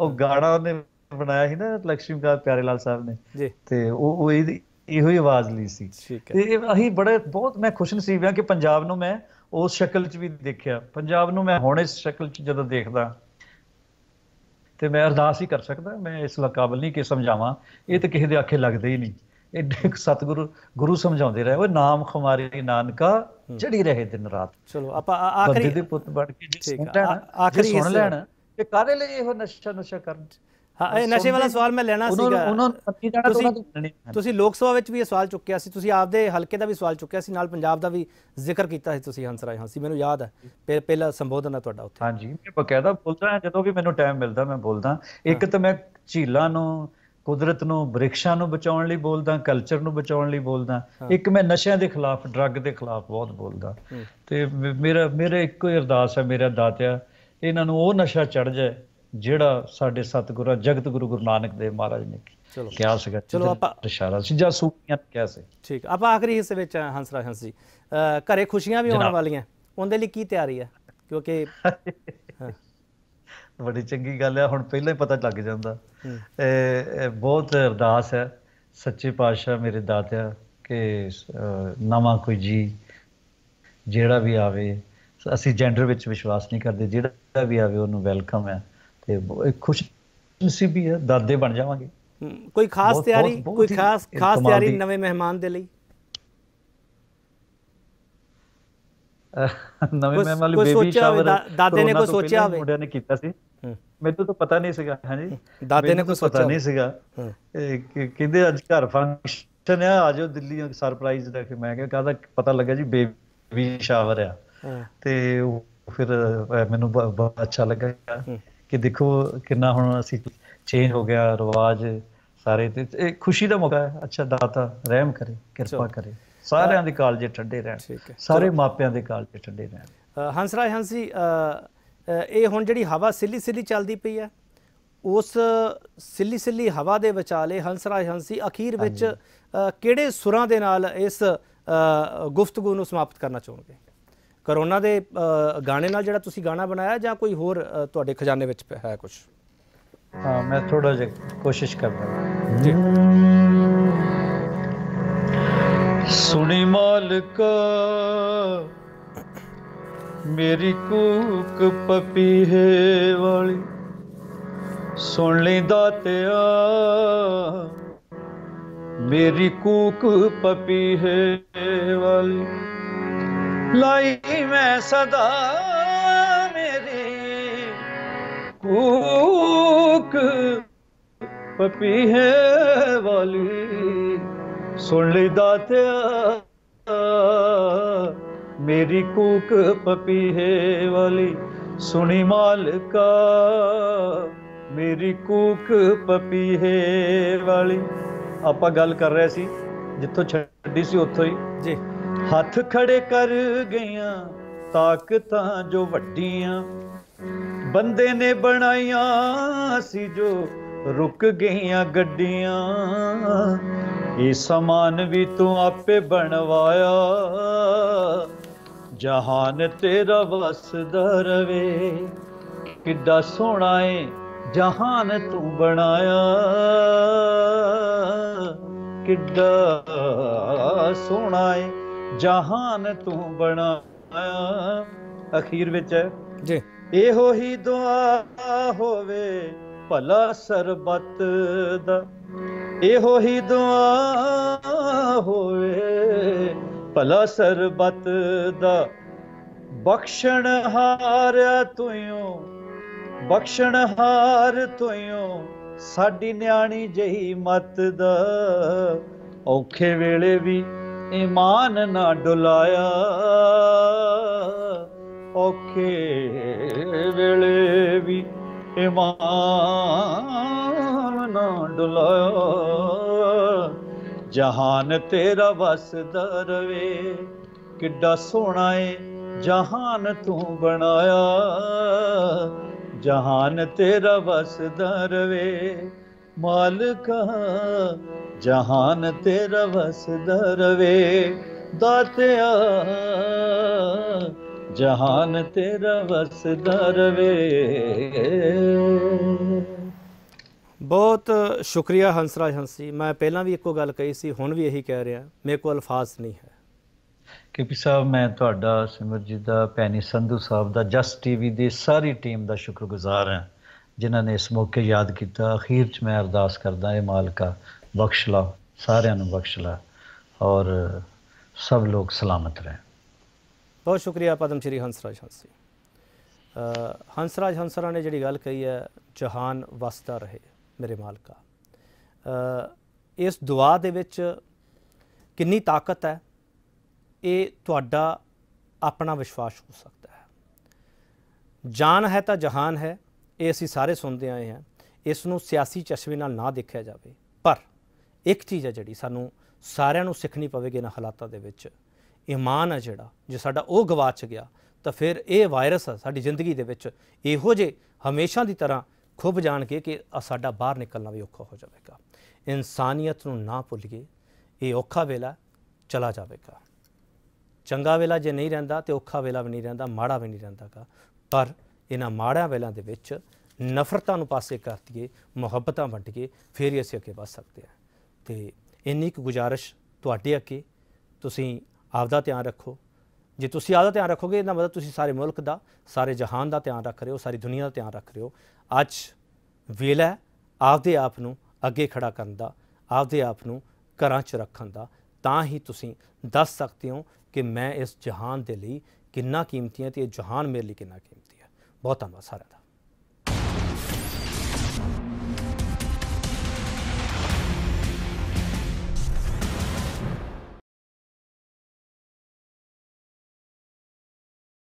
ਉਹ ਗਾਣਾ ਉਹਨੇ ਬਣਾਇਆ ਸੀ ਨਾ ਲక్ష్ਮੀਕਾਂਤ ਪਿਆਰੇ ਲਾਲ ਸਾਹਿਬ ਨੇ ਤੇ ਉਹ ਉਹ ਇਹਦੀ ਇਹੋ ਹੀ ਆਵਾਜ਼ ਲਈ ਸੀ ਤੇ ਅਸੀਂ ਬੜੇ ਬਹੁਤ ਮੈਂ ਖੁਸ਼ ਨਸੀਬ ਹਾਂ ਕਿ ਪੰਜਾਬ ਨੂੰ ਮੈਂ ਉਸ ਸ਼ਕਲ 'ਚ ਵੀ ਦੇਖਿਆ ਪੰਜਾਬ ਨੂੰ ਮੈਂ ਹੁਣ ਇਸ ਸ਼ਕਲ 'ਚ ਜਦੋਂ ਦੇਖਦਾ ਤੇ ਮੈਂ ਅਰਦਾਸ ਹੀ ਕਰ ਸਕਦਾ ਮੈਂ ਇਸ ਕਾਬਲ ਨਹੀਂ ਕਿ ਸਮਝਾਵਾਂ ਇਹ ਤਾਂ ਕਿਸੇ ਦੇ ਆਖੇ ਲੱਗਦੇ ਹੀ ਨਹੀਂ ਇਹ ਸਤਿਗੁਰੂ ਗੁਰੂ ਸਮਝਾਉਂਦੇ ਰਹੇ ਉਹ ਨਾਮ ਖੁਮਾਰੀ ਨਾਨਕਾ ਚੜੀ ਰਹੇ ਦਿਨ ਰਾਤ ਚਲੋ ਆਪਾਂ ਆਖਰੀ ਦੇ ਪੁੱਤ ਬਣ ਕੇ ਜੇ ਸੁਣ ਲੈਣ ਆਖਰੀ ਸੁਣ ਲੈਣਾ ਕਾਦੇ ਲਈ ਇਹੋ ਨਸ਼ਾ ਨਸ਼ਾ ਕਰਨ ਹਾਂ ਇਹ ਨਸ਼ੇ ਵਾਲਾ ਸਵਾਲ ਮੈਂ ਲੈਣਾ ਸੀਗਾ ਉਹਨਾਂ ਨੂੰ ਜਾਣਾ ਤੁਸੀਂ ਲੋਕ ਸਭਾ ਵਿੱਚ ਵੀ ਇਹ ਸਵਾਲ ਚੁੱਕਿਆ ਸੀ ਤੁਸੀਂ ਆਪਦੇ ਹਲਕੇ ਦਾ ਵੀ ਸਵਾਲ ਚੁੱਕਿਆ ਸੀ ਨਾਲ ਪੰਜਾਬ ਦਾ ਵੀ ਜ਼ਿਕਰ ਕੀਤਾ ਸੀ ਤੁਸੀਂ ਹੰਸਰਾਏ ਹਾਂਸੀ ਮੈਨੂੰ ਯਾਦ ਹੈ ਪਹਿਲਾ ਸੰਬੋਧਨ ਹੈ ਤੁਹਾਡਾ ਉੱਥੇ ਹਾਂਜੀ ਮੈਂ ਬਕਾਇਦਾ ਬੋਲਦਾ ਜਦੋਂ ਵੀ ਮੈਨੂੰ ਟਾਈਮ ਮਿਲਦਾ ਮੈਂ ਬੋਲਦਾ ਇੱਕ ਤਾਂ ਮੈਂ ਝੀਲਾਂ ਨੂੰ ਕੁਦਰਤ ਨੂੰ ਬ੍ਰਿਕਸ਼ਾਂ ਨੂੰ ਬਚਾਉਣ ਲਈ ਬੋਲਦਾ ਕਲਚਰ ਨੂੰ ਬਚਾਉਣ ਲਈ ਬੋਲਦਾ ਇੱਕ ਮੈਂ ਨਸ਼ਿਆਂ ਦੇ ਖਿਲਾਫ ਡਰੱਗ ਦੇ ਖਿਲਾਫ ਬਹੁਤ ਬੋਲਦਾ ਤੇ ਮੇਰਾ ਮੇਰੇ ਇੱਕੋ ਹੀ ਅਰਦਾਸ ਹੈ ਮੇਰਾ ਦਾਤਿਆ ਇਹਨਾਂ ਨੂੰ ਉਹ ਨਸ਼ਾ ਚੜ ਜਾਏ ਜਿਹੜਾ ਸਾਡੇ ਸਤਿਗੁਰਾਂ ਜਗਤ ਗੁਰੂ ਗੁਰੂ ਨਾਨਕ ਦੇਵ ਮਹਾਰਾਜ ਨੇ ਚਲੋ ਕਿਹਾ ਸੀਗਾ ਚਲੋ ਆਪਾਂ ਇਸ਼ਾਰਾ ਸੀ ਜਾਂ ਸੂਫੀਆਂ ਕਿਹਾ ਸੀ ਠੀਕ ਆਪਾਂ ਆਖਰੀ ਹਿੱਸੇ ਵਿੱਚ ਹੰਸ ਰਾਜ ਹੰਸ ਜੀ ਘਰੇ ਖੁਸ਼ੀਆਂ ਵੀ ਆਉਣ ਵਾਲੀਆਂ ਉਹਦੇ ਲਈ ਕੀ ਤਿਆਰੀ ਆ ਕਿਉਂਕਿ ਬੜੀ ਚੰਗੀ ਗੱਲ ਆ ਹੁਣ ਪਹਿਲਾਂ ਹੀ ਪਤਾ ਲੱਗ ਜਾਂਦਾ ਬਹੁਤ ਅਰਦਾਸ ਹੈ ਸੱਚੇ ਪਾਤਸ਼ਾਹ ਮੇਰੇ ਦਾਤਿਆ ਕਿ ਨਵਾਂ ਕੋਈ ਜੀ ਜਿਹੜਾ ਵੀ ਆਵੇ ਅਸੀਂ ਜੈਂਡਰ ਵਿੱਚ ਵਿਸ਼ਵਾਸ ਨਹੀਂ ਕਰਦੇ ਜਿਹੜਾ ਵੀ ਆਵੇ ਉਹਨੂੰ ਵੈਲਕਮ ਹੈ ਤੇ ਖੁਸ਼ ਨਸੀਬੀ ਹੈ ਦਾਦੇ ਬਣ ਜਾਵਾਂਗੇ ਕੋਈ ਖਾਸ ਤਿਆਰੀ ਕੋਈ ਖਾਸ ਖਾਸ ਤਿਆਰੀ ਨਵੇਂ ਮਹਿਮਾਨ ਦੇ ਲਈ ਨਵੇਂ ਮਹਿਮਾਨ ਲਈ ਬੇਬੀ ਸ਼ਾਵਰ ਦਾਦੇ ਨੇ ਕੋਈ ਸੋਚਿਆ ਹੋਵੇ ਮੁੰਡਿਆਂ ਨੇ ਕੀਤਾ ਸੀ ਮੈਨੂੰ ਤਾਂ ਪਤਾ ਨਹੀਂ ਸੀਗਾ ਹਾਂਜੀ ਦਾਦੇ ਨੇ ਕੋਈ ਸੋਚਿਆ ਨਹੀਂ ਸੀਗਾ ਕਿਹਦੇ ਅੱਜ ਘਰ ਫੰਕਸ਼ਨ ਆ ਆਜੋ ਦਿੱਲੀ ਸਰਪ੍ਰਾਈਜ਼ ਦਾ ਕਿ ਮੈਂ ਕਿਹਾ ਕਾਹਦਾ ਪਤਾ ਲੱਗਾ ਜੀ ਬੇਬੀ ਸ਼ਾਵਰ ਆ ਤੇ ਫਿਰ ਮੈਨੂੰ ਬਹੁਤ ਅੱਛਾ ਲੱਗਾ ਕਿ ਦੇਖੋ ਕਿੰਨਾ ਹੁਣ ਅਸੀਂ ਚੇਂਜ ਹੋ ਗਿਆ ਰਿਵਾਜ ਸਾਰੇ ਤੇ ਇਹ ਖੁਸ਼ੀ ਦਾ ਮੌਕਾ ਹੈ ਅੱਛਾ ਦਾਤਾ ਰਹਿਮ ਕਰੇ ਕਿਰਪਾ ਕਰੇ ਸਾਰਿਆਂ ਦੇ ਕਾਲਜੇ ਠੱਡੇ ਰਹਿਣ ਸਾਰੇ ਮਾਪਿਆਂ ਦੇ ਕਾਲਜੇ ਠੱਡੇ ਰਹਿਣ ਹੰਸਰਾਜ ਹੰਸੀ ਇਹ ਹੁਣ ਜਿਹੜੀ ਹਵਾ ਸਿੱਲੀ ਸਿੱਲੀ ਚੱਲਦੀ ਪਈ ਹੈ ਉਸ ਸਿੱਲੀ ਸਿੱਲੀ ਹਵਾ ਦੇ ਵਿਚਾਲੇ ਹੰਸਰਾਜ ਹੰਸੀ ਅਖੀਰ ਵਿੱਚ ਕਿਹੜੇ ਸੁਰਾਂ ਦੇ ਨਾਲ ਇਸ ਗੁਫ਼ਤਗੂ ਨੂੰ ਸਮਾਪਤ ਕਰਨਾ ਚਾਹੁੰਗੇ ਕਰੋਨਾ ਦੇ ਗਾਣੇ ਨਾਲ ਜਿਹੜਾ ਤੁਸੀਂ ਗਾਣਾ ਬਣਾਇਆ ਜਾਂ ਕੋਈ ਹੋਰ ਤੁਹਾਡੇ ਖਜ਼ਾਨੇ ਵਿੱਚ ਹੈ ਕੁਝ ਹਾਂ ਮੈਂ ਥੋੜਾ ਜਿਹਾ ਕੋਸ਼ਿਸ਼ ਕਰਦਾ ਜੀ ਸੁਣੀ ਮਾਲਕਾ ਮੇਰੀ ਕੂਕ ਪਪੀਹੇ ਵਾਲੀ ਸੁਣ ਲਈ ਦਾਤਿਆ ਮੇਰੀ ਕੂਕ ਪਪੀਹੇ ਵਾਲੀ ਲਈ ਮੈਂ ਸਦਾ ਮੇਰੀ ਕੂਕ ਹੈ ਵਾਲੀ ਸੁਣ ਲਈ ਦਾਤਿਆ ਮੇਰੀ ਕੂਕ ਹੈ ਵਾਲੀ ਸੁਣੀ ਮਾਲਕਾ ਮੇਰੀ ਕੂਕ ਹੈ ਵਾਲੀ ਆਪਾਂ ਗੱਲ ਕਰ ਰਹੇ ਸੀ ਜਿੱਥੋਂ ਛੱਡੀ ਸੀ ਉੱਥੋਂ ਹੀ ਜੀ ਹੱਥ ਖੜੇ ਕਰ ਗਈਆਂ ਤਾਕਤਾਂ ਜੋ ਵੱਡੀਆਂ ਬੰਦੇ ਨੇ ਬਣਾਈਆਂ ਅਸੀਂ ਜੋ ਰੁਕ ਗਈਆਂ ਗੱਡੀਆਂ ਇਹ ਸਮਾਨ ਵੀ ਤੂੰ ਆਪੇ ਬਣਵਾਇਆ ਜਹਾਨ ਤੇਰਾ ਵਸਦਾ ਰਵੇ ਕਿੱਡਾ ਸੋਹਣਾ ਏ ਜਹਾਨ ਤੂੰ ਬਣਾਇਆ ਕਿੱਡਾ ਸੋਹਣਾ ਏ ਜਹਾਨ ਤੂੰ ਬਣਾਇਆ ਅਖੀਰ ਵਿੱਚ ਜੀ ਇਹੋ ਹੀ ਦੁਆ ਹੋਵੇ ਭਲਾ ਸਰਬਤ ਦਾ ਇਹੋ ਹੀ ਦੁਆ ਹੋਵੇ ਭਲਾ ਸਰਬਤ ਦਾ ਬਖਸ਼ਣ ਹਾਰ ਤੁਇਓ ਬਖਸ਼ਣ ਹਾਰ ਤੁਇਓ ਸਾਡੀ ਨਿਆਣੀ ਜਹੀ ਮਤ ਦਾ ਔਖੇ ਵੇਲੇ ਵੀ ਇਮਾਨ ਨਾ ਡੁਲਾਇਆ ਔਖੇ ਵੇਲੇ ਵੀ ਇਮਾਨ ਨਾ ਡੁਲਾਇਆ ਜਹਾਨ ਤੇਰਾ ਵਸਦਾ ਰਵੇ ਕਿੱਡਾ ਸੋਹਣਾ ਏ ਜਹਾਨ ਤੂੰ ਬਣਾਇਆ ਜਹਾਨ ਤੇਰਾ ਵਸਦਾ ਰਵੇ ਮਾਲਕਾ ਜਹਾਨ ਤੇਰਾ ਵਸਦਾ ਰਵੇ ਦਾਤਿਆ ਜਹਾਨ ਤੇਰਾ ਵਸਦਾ ਰਵੇ ਬਹੁਤ ਸ਼ੁਕਰੀਆ ਹੰਸਰਾਜ ਹੰਸੀ ਮੈਂ ਪਹਿਲਾਂ ਵੀ ਇੱਕੋ ਗੱਲ ਕਹੀ ਸੀ ਹੁਣ ਵੀ ਇਹੀ ਕਹਿ ਰਿਹਾ ਮੇਰੇ ਕੋਲ ਅਲਫਾਜ਼ ਨਹੀਂ ਹੈ ਕਿਪੀ ਸਾਹਿਬ ਮੈਂ ਤੁਹਾਡਾ ਸਿਮਰਜੀਤ ਦਾ ਪੈਨੀ ਸੰਧੂ ਸਾਹਿਬ ਦਾ ਜਸ ਟੀਵੀ ਦੀ ਸਾਰੀ ਟੀਮ ਦਾ ਸ਼ੁਕਰਗੁਜ਼ਾਰ ਹਾਂ ਜਿਨ੍ਹਾਂ ਨੇ ਇਸ ਮੌਕੇ ਯਾਦ ਕੀਤਾ ਅਖੀਰ 'ਚ ਮੈਂ ਅਰਦਾਸ ਕਰਦਾ ਇਹ ਮਾਲਕਾ ਬਖਸ਼ ਲਾ ਸਾਰਿਆਂ ਨੂੰ ਬਖਸ਼ ਲਾ ਔਰ ਸਭ ਲੋਕ ਸਲਾਮਤ ਰਹਿਣ ਬਹੁਤ ਸ਼ੁਕਰੀਆ ਪਦਮ ਸ਼੍ਰੀ ਹੰਸਰਾਜ ਹੰਸੀ ਹੰਸਰਾਜ ਹੰਸਰਾ ਨੇ ਜਿਹੜੀ ਗੱਲ ਕਹੀ ਹੈ ਜਹਾਨ ਵਸਦਾ ਰਹੇ ਮੇਰੇ ਮਾਲਕਾ ਇਸ ਦੁਆ ਦੇ ਵਿੱਚ ਕਿੰਨੀ ਤਾਕਤ ਹੈ ਇਹ ਤੁਹਾਡਾ ਆਪਣਾ ਵਿਸ਼ਵਾਸ ਹੋ ਸਕਦਾ ਹੈ ਜਾਨ ਹੈ ਤਾਂ ਜਹਾਨ ਹੈ ਇਹ ਅਸੀਂ ਸਾਰੇ ਸੁਣਦੇ ਆਏ ਹਾਂ ਇਸ ਨੂੰ ਸਿਆਸੀ ਚਸ਼ਮੇ ਨਾਲ ਨਾ ਦੇਖਿਆ ਜਾਵੇ ਪਰ ਇੱਕ ਚੀਜ਼ ਹੈ ਜਿਹੜੀ ਸਾਨੂੰ ਸਾਰਿਆਂ ਨੂੰ ਸਿੱਖਣੀ ਪਵੇਗੀ ਇਹਨਾਂ ਹਾਲਾਤਾਂ ਦੇ ਵਿੱਚ ਈਮਾਨ ਹੈ ਜਿਹੜਾ ਜੇ ਸਾਡਾ ਉਹ ਗਵਾਚ ਗਿਆ ਤਾਂ ਫਿਰ ਇਹ ਵਾਇਰਸ ਆ ਸਾਡੀ ਜ਼ਿੰਦਗੀ ਦੇ ਵਿੱਚ ਇਹੋ ਜੇ ਹਮੇਸ਼ਾ ਦੀ ਤਰ੍ਹਾਂ ਖੁੱਬ ਜਾਣ ਕੇ ਕਿ ਸਾਡਾ ਬਾਹਰ ਨਿਕਲਣਾ ਵੀ ਔਖਾ ਹੋ ਜਾਵੇਗਾ ਇਨਸਾਨੀਅਤ ਨੂੰ ਨਾ ਭੁੱਲੀਏ ਇਹ ਔਖਾ ਵੇਲਾ ਚਲਾ ਜਾਵੇਗਾ ਚੰਗਾ ਵੇਲਾ ਜੇ ਨਹੀਂ ਰਹਿੰਦਾ ਤੇ ਔਖਾ ਵੇਲਾ ਵੀ ਨਹੀਂ ਰਹਿੰਦਾ ਮਾੜਾ ਵੀ ਨਹੀਂ ਰਹਿੰਦਾਗਾ ਪਰ ਇਹਨਾਂ ਮਾੜਿਆਂ ਵੇਲਾਂ ਦੇ ਵਿੱਚ ਨਫ਼ਰਤਾਂ ਨੂੰ ਪਾਸੇ ਕਰ ਦਈਏ ਮੁਹੱਬਤਾਂ ਵੰਡ ਕੇ ਫੇਰ ਹੀ ਅਸੀਂ ਅੱਗੇ ਵਧ ਸਕਦੇ ਹਾਂ ਤੇ ਇੰਨੀ ਇੱਕ ਗੁਜਾਰਿਸ਼ ਤੁਹਾਡੇ ਅੱਗੇ ਤੁਸੀਂ ਆਪਦਾ ਧਿਆਨ ਰੱਖੋ ਜੇ ਤੁਸੀਂ ਆਪਦਾ ਧਿਆਨ ਰੱਖੋਗੇ ਇਹਦਾ ਮਤਲਬ ਤੁਸੀਂ ਸਾਰੇ ਮੁਲਕ ਦਾ ਸਾਰੇ ਜਹਾਨ ਦਾ ਧਿਆਨ ਰੱਖ ਰਹੇ ਹੋ ਸਾਰੀ ਦੁਨੀਆ ਦਾ ਧਿਆਨ ਰੱਖ ਰਹੇ ਹੋ ਅੱਜ ਵੇਲਾ ਆਪਦੇ ਆਪ ਨੂੰ ਅੱਗੇ ਖੜਾ ਕਰਨ ਦਾ ਆਪਦੇ ਆਪ ਨੂੰ ਘਰਾਂ 'ਚ ਰੱਖਣ ਦਾ ਤਾਂ ਹੀ ਤੁਸੀਂ ਦੱਸ ਸਕਦੇ ਹੋ ਕਿ ਮੈਂ ਇਸ ਜਹਾਨ ਦੇ ਲਈ ਕਿੰਨਾ ਕੀਮਤੀ ਹਾਂ ਤੇ ਇਹ ਜਹਾਨ ਮੇਰੇ ਲਈ ਕਿੰਨਾ ਕੀਮਤੀ ਹੈ ボタンのサラダ